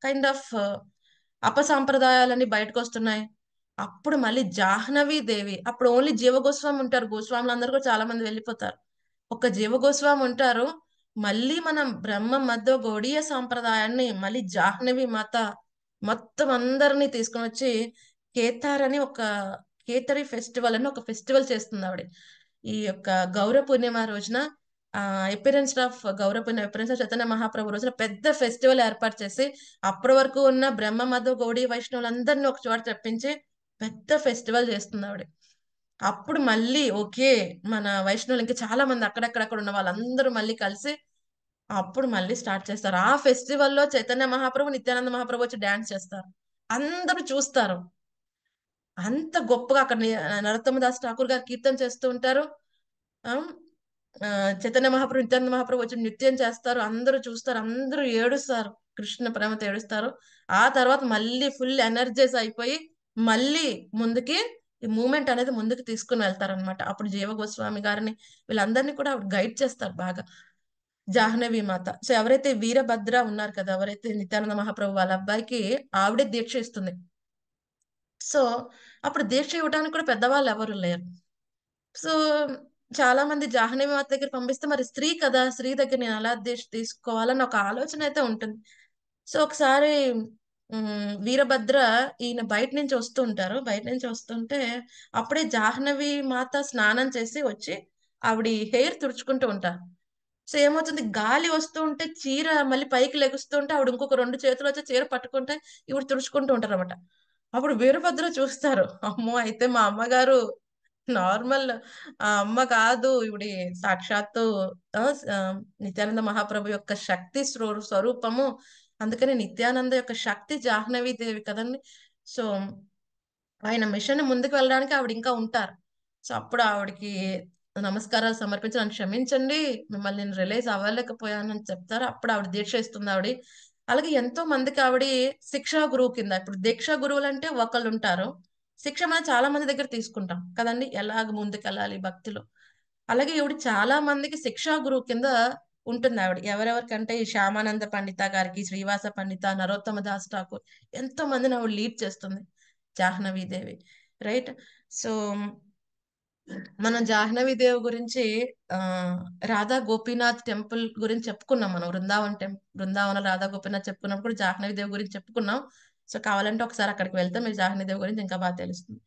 కైండ్ ఆఫ్ అపసాంప్రదాయాలన్నీ బయటకు వస్తున్నాయి అప్పుడు మళ్ళీ జాహ్నవి దేవి అప్పుడు ఓన్లీ జీవ గోస్వామి ఉంటారు గోస్వాములు అందరు కూడా చాలా మంది వెళ్ళిపోతారు ఒక జీవ గోస్వామి ఉంటారు మళ్ళీ మనం బ్రహ్మ మధ్య గౌడీయ సాంప్రదాయాన్ని మళ్ళీ జాహ్నవి మాత మొత్తం అందరినీ తీసుకొని వచ్చి కేతార్ అని ఒక కేతరి ఫెస్టివల్ అని ఒక ఫెస్టివల్ చేస్తుంది ఆవిడ ఈ యొక్క గౌర పూర్ణిమ రోజున ఆ appearance of Gaura Purnima appearance of Chaitanya Mahaprabhu రోజున పెద్ద ఫెస్టివల్ ఏర్పాటు చేసి అప్పటి వరకు ఉన్న బ్రహ్మ మధు గౌడి వైష్ణవులందరినీ ఒక చోట తెప్పించి పెద్ద ఫెస్టివల్ చేస్తుంది ఆవిడ అప్పుడు మళ్ళీ ఓకే మన వైష్ణవులు ఇంకా చాలా మంది అక్కడక్కడక్కడ ఉన్న వాళ్ళందరూ మళ్ళీ కలిసి అప్పుడు మళ్ళీ స్టార్ట్ చేస్తారు ఆ ఫెస్టివల్లో చైతన్య మహాప్రభు నిత్యానంద మహాప్రభు వచ్చి డాన్స్ చేస్తారు అందరూ చూస్తారు అంత గొప్పగా అక్కడ నరోత్తమదాస్ ఠాకూర్ గారు కీర్తన చేస్తూ ఉంటారు చైతన్య మహాప్రభు నిత్యానంద మహాప్రభు వచ్చి నృత్యం చేస్తారు అందరూ చూస్తారు అందరూ ఏడుస్తారు కృష్ణ ప్రేమతో ఏడుస్తారు ఆ తర్వాత మళ్ళీ ఫుల్ ఎనర్జైజ్ అయిపోయి మళ్ళీ ముందుకి ఈ మూమెంట్ అనేది ముందుకు తీసుకుని అనమాట అప్పుడు జీవ గోస్వామి గారిని వీళ్ళందరినీ కూడా గైడ్ చేస్తారు బాగా జాహ్నవి మాత సో ఎవరైతే వీరభద్ర ఉన్నారు కదా ఎవరైతే నిత్యానంద మహాప్రభు వాళ్ళ అబ్బాయికి ఆవిడే దీక్ష ఇస్తుంది సో అప్పుడు దీక్ష ఇవ్వడానికి కూడా పెద్దవాళ్ళు ఎవరు లేరు సో చాలా మంది జాహ్నవి మాత దగ్గర పంపిస్తే మరి స్త్రీ కదా స్త్రీ దగ్గర నేను ఎలా దీక్ష తీసుకోవాలని ఒక ఆలోచన అయితే ఉంటుంది సో ఒకసారి వీరభద్ర ఈయన బయట నుంచి వస్తుంటారు బయట నుంచి వస్తుంటే అప్పుడే జాహ్నవి మాత స్నానం చేసి వచ్చి ఆవిడ హెయిర్ తుడుచుకుంటూ ఉంటారు సో ఏమవుతుంది గాలి వస్తూ ఉంటే చీర మళ్ళీ పైకి లెగుస్తూ ఉంటే ఆవిడ ఇంకొక రెండు చేతులు వచ్చి చీర పట్టుకుంటే ఇవి తుడుచుకుంటూ ఉంటారు అనమాట అప్పుడు వీరభద్ర చూస్తారు అమ్మో అయితే మా అమ్మగారు నార్మల్ అమ్మ కాదు ఇవిడి సాక్షాత్తు నిత్యానంద మహాప్రభు యొక్క శక్తి స్వరూపము అందుకని నిత్యానంద యొక్క శక్తి జాహ్నవి దేవి కదండి సో ఆయన మిషన్ ముందుకు వెళ్ళడానికి ఆవిడ ఇంకా ఉంటారు సో అప్పుడు ఆవిడకి నమస్కారాలు సమర్పించి నన్ను క్షమించండి మిమ్మల్ని నేను రిలీజ్ అవ్వలేకపోయాను అని చెప్తారు అప్పుడు ఆవిడ దీక్ష ఇస్తుంది ఆవిడ అలాగే ఎంతో మందికి ఆవిడ శిక్షా గురువు కింద ఇప్పుడు దీక్ష గురువులు అంటే ఒకళ్ళు ఉంటారు శిక్ష మనం చాలా మంది దగ్గర తీసుకుంటాం కదండి ఎలాగ ముందుకెళ్ళాలి భక్తులు అలాగే ఇవిడ చాలా మందికి శిక్షా గురువు కింద ఉంటుంది ఆవిడ ఎవరెవరికంటే ఈ శ్యామానంద పండిత గారికి శ్రీవాస పండిత నరోత్తమ దాస్ ఠాకూర్ ఎంతో మందిని ఆవిడ లీడ్ చేస్తుంది జాహ్నవీదేవి రైట్ సో మనం జాహ్నవి దేవ్ గురించి ఆ రాధా గోపీనాథ్ టెంపుల్ గురించి చెప్పుకున్నాం మనం వృందావన్ టెంపుల్ బృందావన రాధా గోపీనాథ్ చెప్పుకున్నప్పుడు కూడా జాహ్నవి దేవ్ గురించి చెప్పుకున్నాం సో కావాలంటే ఒకసారి అక్కడికి వెళ్తే మీరు జాహ్నవి దేవ్ గురించి ఇంకా బాగా తెలుస్తుంది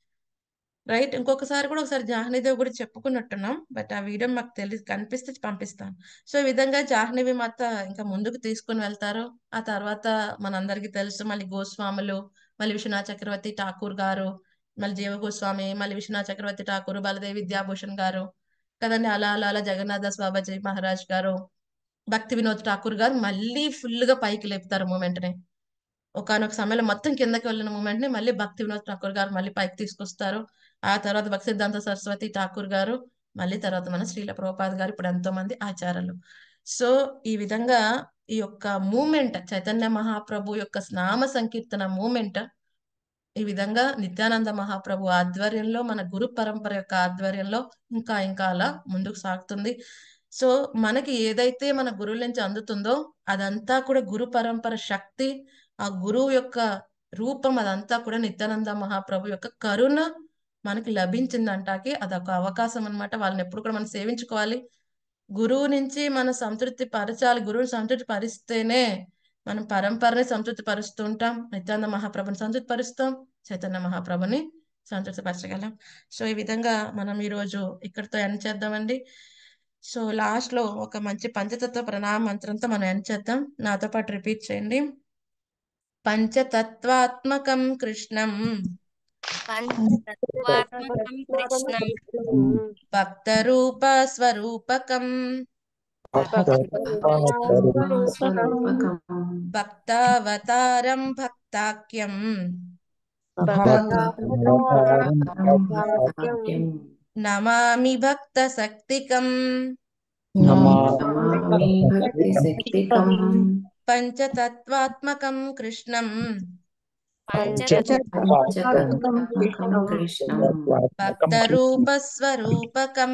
రైట్ ఇంకొకసారి కూడా ఒకసారి జాహ్నవిదేవి గురించి చెప్పుకున్నట్టున్నాం బట్ ఆ వీడియో మాకు తెలిసి కనిపిస్తే పంపిస్తాను సో ఈ విధంగా జాహ్నవి మాత ఇంకా ముందుకు తీసుకుని వెళ్తారు ఆ తర్వాత మనందరికీ తెలుసు మళ్ళీ గోస్వాములు మళ్ళీ విశ్వనాథ్ చక్రవర్తి ఠాకూర్ గారు మళ్ళీ జీవ గోస్వామి మళ్ళీ విశ్వనాథ్ చక్రవర్తి ఠాకూర్ బలదేవి విద్యాభూషణ్ గారు కదండి అలా అలా అలా జగన్నాథ బాబాజీ మహారాజ్ గారు భక్తి వినోద్ ఠాకూర్ గారు మళ్ళీ ఫుల్ గా పైకి లేపుతారు మూమెంట్ ని ఒకనొక సమయంలో మొత్తం కిందకి వెళ్ళిన మూమెంట్ ని మళ్ళీ భక్తి వినోద్ ఠాకూర్ గారు మళ్ళీ పైకి తీసుకొస్తారు ఆ తర్వాత భక్తి సిద్ధాంత సరస్వతి ఠాకూర్ గారు మళ్ళీ తర్వాత మన శ్రీల ప్రభుపాద్ గారు ఇప్పుడు ఎంతో మంది ఆచారాలు సో ఈ విధంగా ఈ యొక్క మూమెంట్ చైతన్య మహాప్రభు యొక్క నామ సంకీర్తన మూమెంట్ ఈ విధంగా నిత్యానంద మహాప్రభు ఆధ్వర్యంలో మన గురు పరంపర యొక్క ఆధ్వర్యంలో ఇంకా ఇంకా అలా ముందుకు సాగుతుంది సో మనకి ఏదైతే మన గురువుల నుంచి అందుతుందో అదంతా కూడా గురు పరంపర శక్తి ఆ గురువు యొక్క రూపం అదంతా కూడా నిత్యానంద మహాప్రభు యొక్క కరుణ మనకి లభించిందంటాకి అదొక అవకాశం అనమాట వాళ్ళని ఎప్పుడు కూడా మనం సేవించుకోవాలి గురువు నుంచి మన సంతృప్తి పరచాలి గురువుని సంతృప్తి పరిస్తేనే మనం పరంపరని సంతృప్తి ఉంటాం నిత్యాంద మహాప్రభుని సంతృప్తి పరుస్తాం చైతన్య మహాప్రభుని సంతృప్తి పరచగలం సో ఈ విధంగా మనం ఈరోజు ఇక్కడితో ఎండ్ చేద్దామండి సో లాస్ట్ లో ఒక మంచి పంచతత్వ ప్రణామ మంత్రంతో మనం ఎండ్ చేద్దాం నాతో పాటు రిపీట్ చేయండి పంచతత్వాత్మకం కృష్ణం భక్త రూప స్వరూపకం భక్తవతారం భక్తాఖ్యం నమామి భక్త శక్తికం పంచతత్వాత్మకం కృష్ణం భక్త రూపస్వరూపకం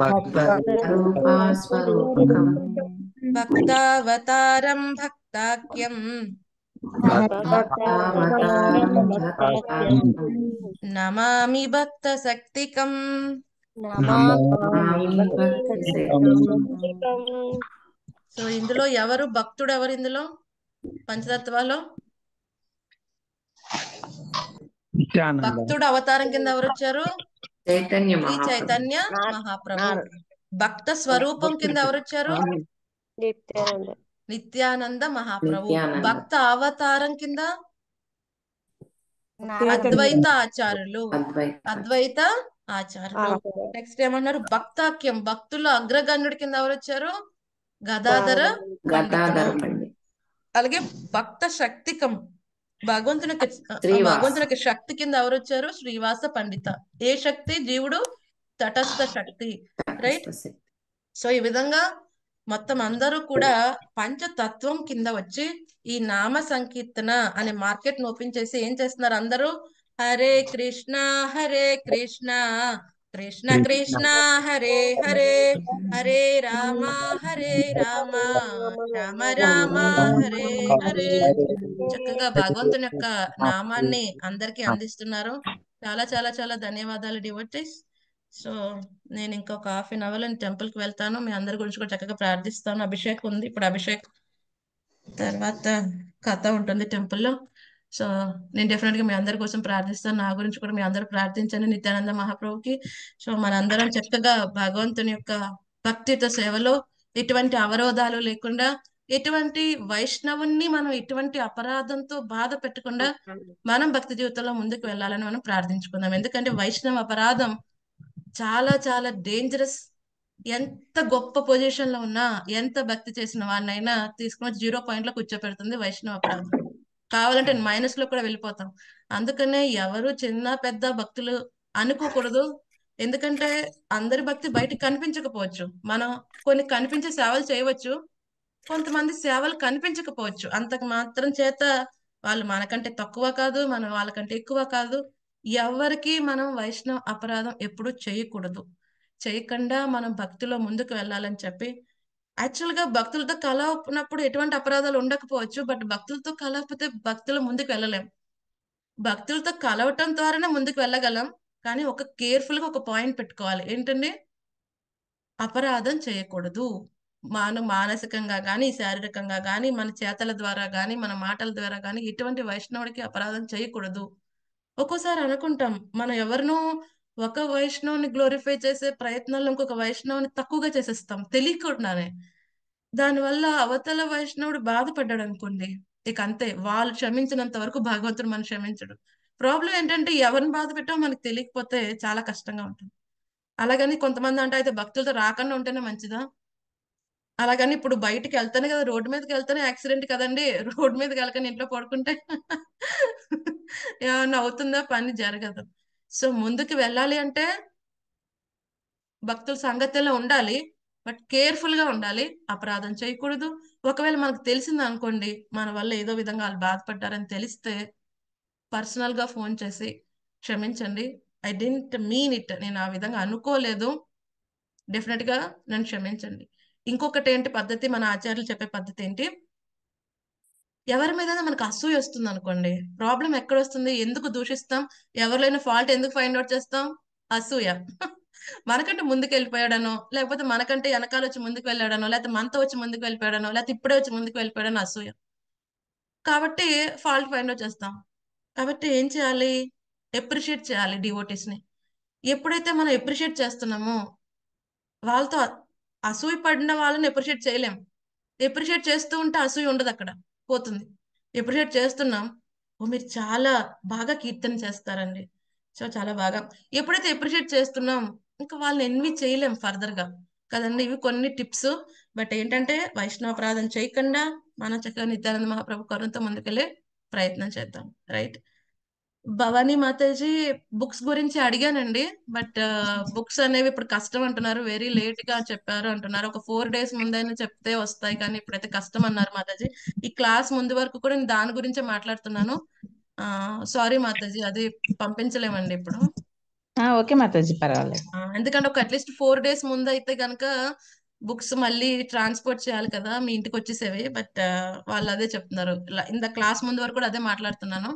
భక్తవతారం భక్తాఖ్యం నమామి భక్త भक्तशक्तिकम् సో ఇందులో ఎవరు భక్తుడు ఎవరు ఇందులో పంచతత్వాలో భక్తుడు అవతారం కింద ఎవరు వచ్చారు చైతన్య శ్రీ చైతన్య మహాప్రభు భక్త స్వరూపం కింద వచ్చారు నిత్యానంద మహాప్రభు భక్త అవతారం కింద అద్వైత ఆచారులు అద్వైత ఆచారులు నెక్స్ట్ ఏమన్నారు భక్తాఖ్యం భక్తులు అగ్రగణ్యుడి కింద ఎవరొచ్చారు గదాధర గదాధర అలాగే భక్త శక్తికం భగవంతునికి భగవంతునికి శక్తి కింద ఎవరు వచ్చారు శ్రీవాస పండిత ఏ శక్తి జీవుడు తటస్థ శక్తి రైట్ సో ఈ విధంగా మొత్తం అందరూ కూడా పంచతత్వం కింద వచ్చి ఈ నామ సంకీర్తన అనే మార్కెట్ ను ఓపెన్ చేసి ఏం చేస్తున్నారు అందరూ హరే కృష్ణ హరే కృష్ణ కృష్ణ కృష్ణ హరే హరే హరే రామ హరే రామ రామ రామ హరే హరే చక్కగా భగవంతుని యొక్క నామాన్ని అందరికి అందిస్తున్నారు చాలా చాలా చాలా ధన్యవాదాలు డివోటీస్ సో నేను ఇంకొక హాఫ్ అన్ అవర్ టెంపుల్ కి వెళ్తాను మీ అందరి గురించి కూడా చక్కగా ప్రార్థిస్తాను అభిషేక్ ఉంది ఇప్పుడు అభిషేక్ తర్వాత కథ ఉంటుంది టెంపుల్లో సో నేను డెఫినెట్ గా మీ అందరి కోసం ప్రార్థిస్తాను నా గురించి కూడా మీ అందరూ ప్రార్థించండి నిత్యానంద మహాప్రభుకి సో మనందరం చక్కగా భగవంతుని యొక్క భక్తితో సేవలో ఎటువంటి అవరోధాలు లేకుండా ఎటువంటి వైష్ణవుని మనం ఎటువంటి అపరాధంతో బాధ పెట్టకుండా మనం భక్తి జీవితంలో ముందుకు వెళ్ళాలని మనం ప్రార్థించుకుందాం ఎందుకంటే వైష్ణవ అపరాధం చాలా చాలా డేంజరస్ ఎంత గొప్ప పొజిషన్ లో ఉన్నా ఎంత భక్తి చేసిన వాడినైనా తీసుకుని జీరో పాయింట్ లో కూర్చోపెడుతుంది వైష్ణవ అపరాధం కావాలంటే మైనస్ లో కూడా వెళ్ళిపోతాం అందుకనే ఎవరు చిన్న పెద్ద భక్తులు అనుకోకూడదు ఎందుకంటే అందరి భక్తి బయటకు కనిపించకపోవచ్చు మనం కొన్ని కనిపించే సేవలు చేయవచ్చు కొంతమంది సేవలు కనిపించకపోవచ్చు అంతకు మాత్రం చేత వాళ్ళు మనకంటే తక్కువ కాదు మనం వాళ్ళకంటే ఎక్కువ కాదు ఎవరికి మనం వైష్ణవ అపరాధం ఎప్పుడు చేయకూడదు చేయకుండా మనం భక్తిలో ముందుకు వెళ్ళాలని చెప్పి యాక్చువల్ గా భక్తులతో కలవనప్పుడు ఎటువంటి అపరాధాలు ఉండకపోవచ్చు బట్ భక్తులతో కలవకపోతే భక్తుల ముందుకు వెళ్ళలేం భక్తులతో కలవటం ద్వారానే ముందుకు వెళ్ళగలం కానీ ఒక కేర్ఫుల్ గా ఒక పాయింట్ పెట్టుకోవాలి ఏంటంటే అపరాధం చేయకూడదు మన మానసికంగా కానీ శారీరకంగా కానీ మన చేతల ద్వారా కానీ మన మాటల ద్వారా కానీ ఇటువంటి వైష్ణవుడికి అపరాధం చేయకూడదు ఒక్కోసారి అనుకుంటాం మనం ఎవరినో ఒక వైష్ణవుని గ్లోరిఫై చేసే ప్రయత్నంలో ఇంకొక వైష్ణవుని తక్కువగా చేసేస్తాం తెలియకుండానే దానివల్ల అవతల వైష్ణవుడు బాధపడ్డాడు అనుకోండి ఇక అంతే వాళ్ళు క్షమించినంత వరకు భగవంతుడు మనం క్షమించడు ప్రాబ్లం ఏంటంటే ఎవరిని బాధ పెట్టా మనకు తెలియకపోతే చాలా కష్టంగా ఉంటుంది అలాగని కొంతమంది అంటే అయితే భక్తులతో రాకుండా ఉంటేనే మంచిదా అలాగని ఇప్పుడు బయటకు వెళ్తానే కదా రోడ్డు మీదకి వెళ్తానే యాక్సిడెంట్ కదండి రోడ్డు మీదకి వెళ్ళకని ఇంట్లో పడుకుంటే ఏమన్నా అవుతుందా పని జరగదు సో ముందుకు వెళ్ళాలి అంటే భక్తుల సంగతిలో ఉండాలి బట్ కేర్ఫుల్ గా ఉండాలి అపరాధం చేయకూడదు ఒకవేళ మనకు తెలిసింది అనుకోండి మన వల్ల ఏదో విధంగా వాళ్ళు బాధపడ్డారని తెలిస్తే పర్సనల్ గా ఫోన్ చేసి క్షమించండి ఐ డింట్ మీన్ ఇట్ నేను ఆ విధంగా అనుకోలేదు డెఫినెట్ గా నన్ను క్షమించండి ఇంకొకటి ఏంటి పద్ధతి మన ఆచార్యులు చెప్పే పద్ధతి ఏంటి ఎవరి మీద మనకు అసూయ వస్తుంది అనుకోండి ప్రాబ్లం ఎక్కడ వస్తుంది ఎందుకు దూషిస్తాం ఎవరిలోనైనా ఫాల్ట్ ఎందుకు ఫైండ్ అవుట్ చేస్తాం అసూయ <laughs> మనకంటే ముందుకు వెళ్ళిపోయాడనో లేకపోతే మనకంటే వెనకాల వచ్చి ముందుకు వెళ్ళాడనో లేకపోతే మనతో వచ్చి ముందుకు వెళ్ళిపోయాడనో లేకపోతే ఇప్పుడే వచ్చి ముందుకు వెళ్ళిపోయాడనో అసూయ కాబట్టి ఫాల్ట్ ఫైండ్ అవుట్ చేస్తాం కాబట్టి ఏం చేయాలి ఎప్రిషియేట్ చేయాలి డివోటీస్ ని ఎప్పుడైతే మనం ఎప్రిషియేట్ చేస్తున్నామో వాళ్ళతో అసూయ పడిన వాళ్ళని ఎప్రిషియేట్ చేయలేం ఎప్రిషియేట్ చేస్తూ ఉంటే అసూయ ఉండదు అక్కడ పోతుంది ఎప్రిషియేట్ చేస్తున్నాం ఓ మీరు చాలా బాగా కీర్తన చేస్తారండి సో చాలా బాగా ఎప్పుడైతే ఎప్రిషియేట్ చేస్తున్నాం ఇంకా వాళ్ళని ఎన్వి చేయలేం ఫర్దర్ గా కదండి ఇవి కొన్ని టిప్స్ బట్ ఏంటంటే వైష్ణవ వైష్ణవప్రాధం చేయకుండా మన చక్కగా నిత్యానంద మహాప్రభు కరుణతో ముందుకెళ్ళే ప్రయత్నం చేద్దాం రైట్ భవాని మాతాజీ బుక్స్ గురించి అడిగానండి బట్ బుక్స్ అనేవి ఇప్పుడు కష్టం అంటున్నారు వెరీ లేట్ గా చెప్పారు అంటున్నారు ఒక ఫోర్ డేస్ ముందైనా చెప్తే వస్తాయి కానీ ఇప్పుడైతే కష్టం అన్నారు మాతాజీ ఈ క్లాస్ ముందు వరకు కూడా నేను దాని గురించే మాట్లాడుతున్నాను సారీ మాతాజీ అది పంపించలేమండి ఇప్పుడు ఓకే మాతాజీ పర్వాలేదు ఎందుకంటే ఒక అట్లీస్ట్ ఫోర్ డేస్ ముందు అయితే గనక బుక్స్ మళ్ళీ ట్రాన్స్పోర్ట్ చేయాలి కదా మీ ఇంటికి వచ్చేసేవి బట్ వాళ్ళు అదే చెప్తున్నారు ఇంత క్లాస్ ముందు వరకు కూడా అదే మాట్లాడుతున్నాను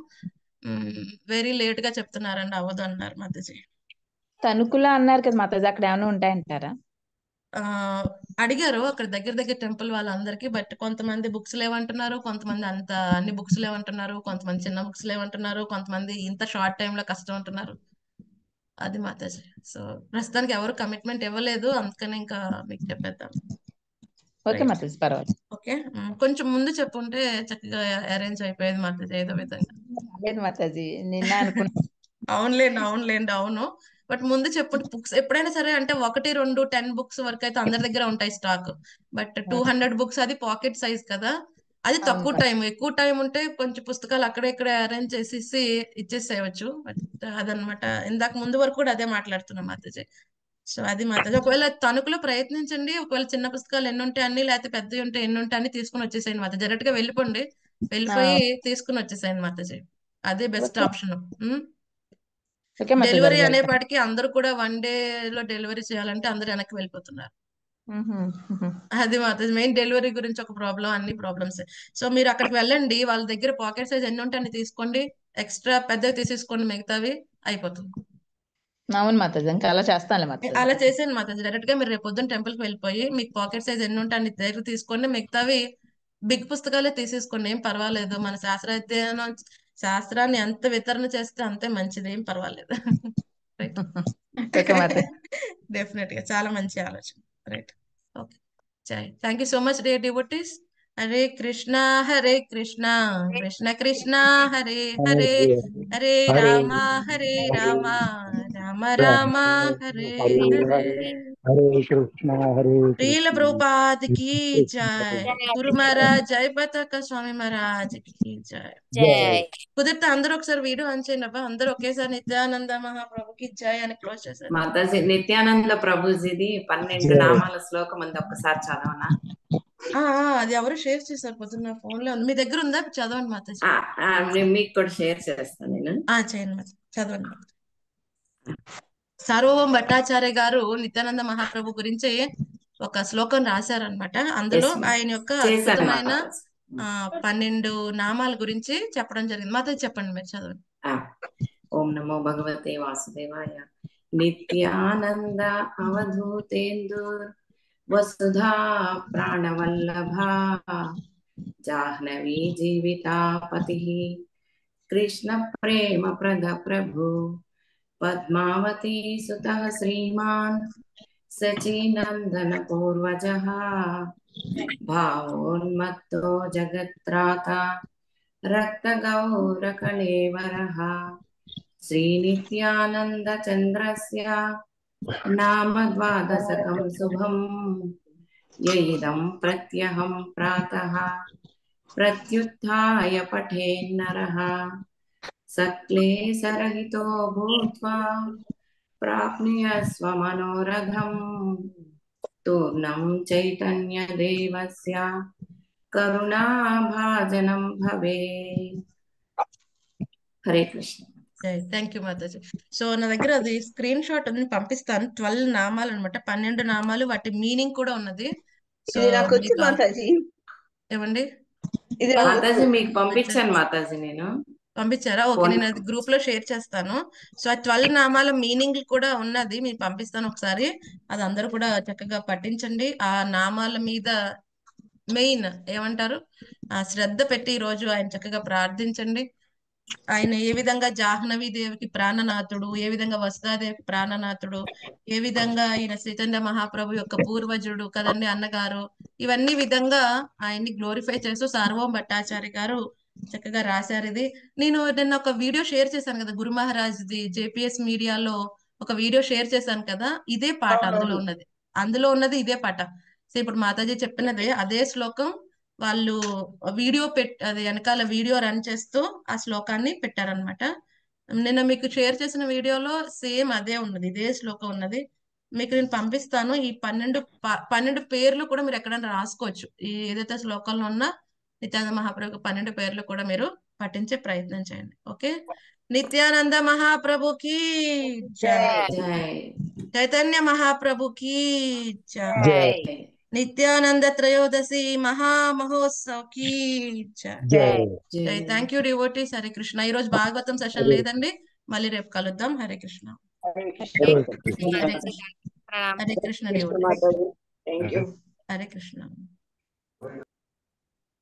వెరీ mm. లేట్ గా చెప్తున్నారండి అవ్వదు అన్నారు మతజీ తణుకులా అన్నారు కదా మతజీ అక్కడ ఏమైనా ఉంటాయంటారా అడిగారు అక్కడ దగ్గర దగ్గర టెంపుల్ వాళ్ళందరికీ బట్ కొంతమంది బుక్స్ లేవంటున్నారు కొంతమంది అంత అన్ని బుక్స్ లేవంటున్నారు కొంతమంది చిన్న బుక్స్ లేవంటున్నారు కొంతమంది ఇంత షార్ట్ టైం లో కష్టం అంటున్నారు అది మాతాజీ సో ప్రస్తుతానికి ఎవరు కమిట్మెంట్ ఇవ్వలేదు అందుకని ఇంకా మీకు చెప్పేద్దాం ఓకే మాతజ్ పర్వాలేదు ఓకే కొంచెం ముందు చెప్పుంటే చక్కగా అరేంజ్ అయిపోయేది మాతజ్ ఏదో విధంగా లేదు మాతాజీ నిన్న అనుకున్నా అవునులేండి అవునులేండి అవును బట్ ముందు చెప్పు బుక్స్ ఎప్పుడైనా సరే అంటే ఒకటి రెండు టెన్ బుక్స్ వరకు అయితే అందరి దగ్గర ఉంటాయి stock but two hundred books అది పాకెట్ సైజ్ కదా అది తక్కువ టైం ఎక్కువ టైం ఉంటే కొంచెం పుస్తకాలు అక్కడే ఇక్కడే అరేంజ్ చేసేసి ఇచ్చేసేయచ్చు బట్ అదనమాట ఇందాక ముందు వరకు కూడా అదే మాట్లాడుతున్నాం మాతాజీ సో అది మాత్రం ఒకవేళ తణుకులో ప్రయత్నించండి ఒకవేళ చిన్న పుస్తకాలు ఎన్ని ఉంటాయని లేకపోతే పెద్దవి ఉంటాయి ఎన్ని ఉంటాయని తీసుకుని వచ్చేసేయండి మాత్రం డైరెక్ట్ గా వెళ్ళిపోండి వెళ్ళిపోయి తీసుకుని వచ్చేసేయండి మాతజీ అదే బెస్ట్ ఆప్షన్ డెలివరీ అనేపాటికి అందరూ కూడా వన్ డే లో డెలివరీ చేయాలంటే అందరు వెనక్కి వెళ్ళిపోతున్నారు అది మాత్రం మెయిన్ డెలివరీ గురించి ఒక ప్రాబ్లం అన్ని ప్రాబ్లమ్స్ సో మీరు అక్కడికి వెళ్ళండి వాళ్ళ దగ్గర పాకెట్ సైజ్ ఎన్ని ఉంటాయని తీసుకోండి ఎక్స్ట్రా పెద్దవి తీసేసుకోండి మిగతావి అయిపోతుంది అవును అలా చేస్తానులే అలా చేసాను మాతాజీ డైరెక్ట్ గా మీరు రేపు పొద్దున్న టెంపుల్ కి వెళ్ళిపోయి మీకు పాకెట్ సైజ్ ఎన్ని ఉంటాయి అన్ని దగ్గర తీసుకోండి మిగతావి బిగ్ పుస్తకాలే తీసేసుకోండి ఏం పర్వాలేదు మన శాస్త్ర అధ్యయనం శాస్త్రాన్ని ఎంత వితరణ చేస్తే అంతే మంచిది ఏం పర్వాలేదు డెఫినెట్ <laughs> <laughs> గా చాలా మంచి ఆలోచన right okay thank you so much dear devotees Hare Krishna Hare Krishna Krishna Krishna Hare Hare Hare Rama Hare Rama Rama Rama Hare Hare Krishna Hare ప్రియుల ప్రభుపాద్ కి జయ గురు మహారాజ్ జయ బతక స్వామి మహారాజ్ కి జయ కుదిరితే అందరూ ఒకసారి వీడు అంచేయండి అబ్బా అందరూ ఒకేసారి నిత్యానంద మహాప్రభుకి జయ అని క్లోజ్ చేశారు మాతాజీ నిత్యానంద ప్రభుజీది పన్నెండు నామాల శ్లోకం అంది ఒక్కసారి చదవనా అది ఎవరు షేర్ చేశారు పొద్దున్న ఫోన్ లో మీ దగ్గర ఉందా చదవండి మాత మీకు కూడా షేర్ చేస్తాను నేను చేయండి మాత చదవండి సార్వభౌమ భట్టాచార్య గారు నిత్యానంద మహాప్రభు గురించి ఒక శ్లోకం రాశారనమాట అందులో ఆయన యొక్క అద్భుతమైన పన్నెండు నామాల గురించి చెప్పడం జరిగింది మాత్రం చెప్పండి మీరు చదవండి ఓం నమో భగవతే వాసుదేవాయ నిత్యానంద అవధూతేందు वसुधा प्राणवल्लभा जाह्नवी जीविता प्रेम प्रद प्रभु पद्मावती सुतः नंदन पूर्वज भावोन्मत्तो जगत्राता नित्यानंद चंद्रस्या नाम द्वादशकं शुभं यदं प्रत्यहं प्रातः प्रत्युत्थाय पठेन्नरः सक्लेशरहितो भूत्वा प्राप्नुय स्वमनोरघम् तूर्णं चैतन्यदेवस्य करुणाभाजनं भवे Hare Krishna thank you Mataji so నా దగ్గర అది స్క్రీన్ షాట్ ఉంది పంపిస్తాను ట్వెల్వ్ నామాలు అనమాట పన్నెండు నామాలు వాటి మీనింగ్ కూడా ఉన్నది ఏమండి మీకు పంపించాను మాతాజీ నేను పంపించారా ఓకే నేను అది గ్రూప్ లో షేర్ చేస్తాను సో ఆ ట్వెల్వ్ నామాల మీనింగ్ కూడా ఉన్నది మీకు పంపిస్తాను ఒకసారి అది అందరు కూడా చక్కగా పట్టించండి ఆ నామాల మీద మెయిన్ ఏమంటారు ఆ శ్రద్ధ పెట్టి ఈ రోజు ఆయన చక్కగా ప్రార్థించండి ఆయన ఏ విధంగా జాహ్నవి దేవికి ప్రాణనాథుడు ఏ విధంగా వసుదాదేవికి ప్రాణనాథుడు ఏ విధంగా ఈయన శ్రీచంద్ర మహాప్రభు యొక్క పూర్వజుడు కదండి అన్నగారు ఇవన్నీ విధంగా ఆయన్ని గ్లోరిఫై చేస్తూ సార్వం భట్టాచార్య గారు చక్కగా రాశారు ఇది నేను నిన్న ఒక వీడియో షేర్ చేశాను కదా గురు మహారాజ్ది జేపీఎస్ మీడియాలో ఒక వీడియో షేర్ చేశాను కదా ఇదే పాట అందులో ఉన్నది అందులో ఉన్నది ఇదే పాట సో ఇప్పుడు మాతాజీ చెప్పినదే అదే శ్లోకం వాళ్ళు వీడియో పెట్ అది వెనకాల వీడియో రన్ చేస్తూ ఆ శ్లోకాన్ని పెట్టారనమాట నిన్న మీకు షేర్ చేసిన వీడియోలో సేమ్ అదే ఉన్నది ఇదే శ్లోకం ఉన్నది మీకు నేను పంపిస్తాను ఈ పన్నెండు పన్నెండు పేర్లు కూడా మీరు ఎక్కడైనా రాసుకోవచ్చు ఈ ఏదైతే శ్లోకంలో ఉన్నా నిత్యానంద మహాప్రభు పన్నెండు పేర్లు కూడా మీరు పఠించే ప్రయత్నం చేయండి ఓకే నిత్యానంద మహాప్రభుకి జై చైతన్య మహాప్రభుకి జై నిత్యానంద త్రయోదశి మహామహోత్సవ్ thank you devotee Hare Krishna ఈ రోజు భాగవతం సెషన్ లేదండి మళ్ళీ రేపు కలుద్దాం హరే కృష్ణ హరే కృష్ణ హరే కృష్ణ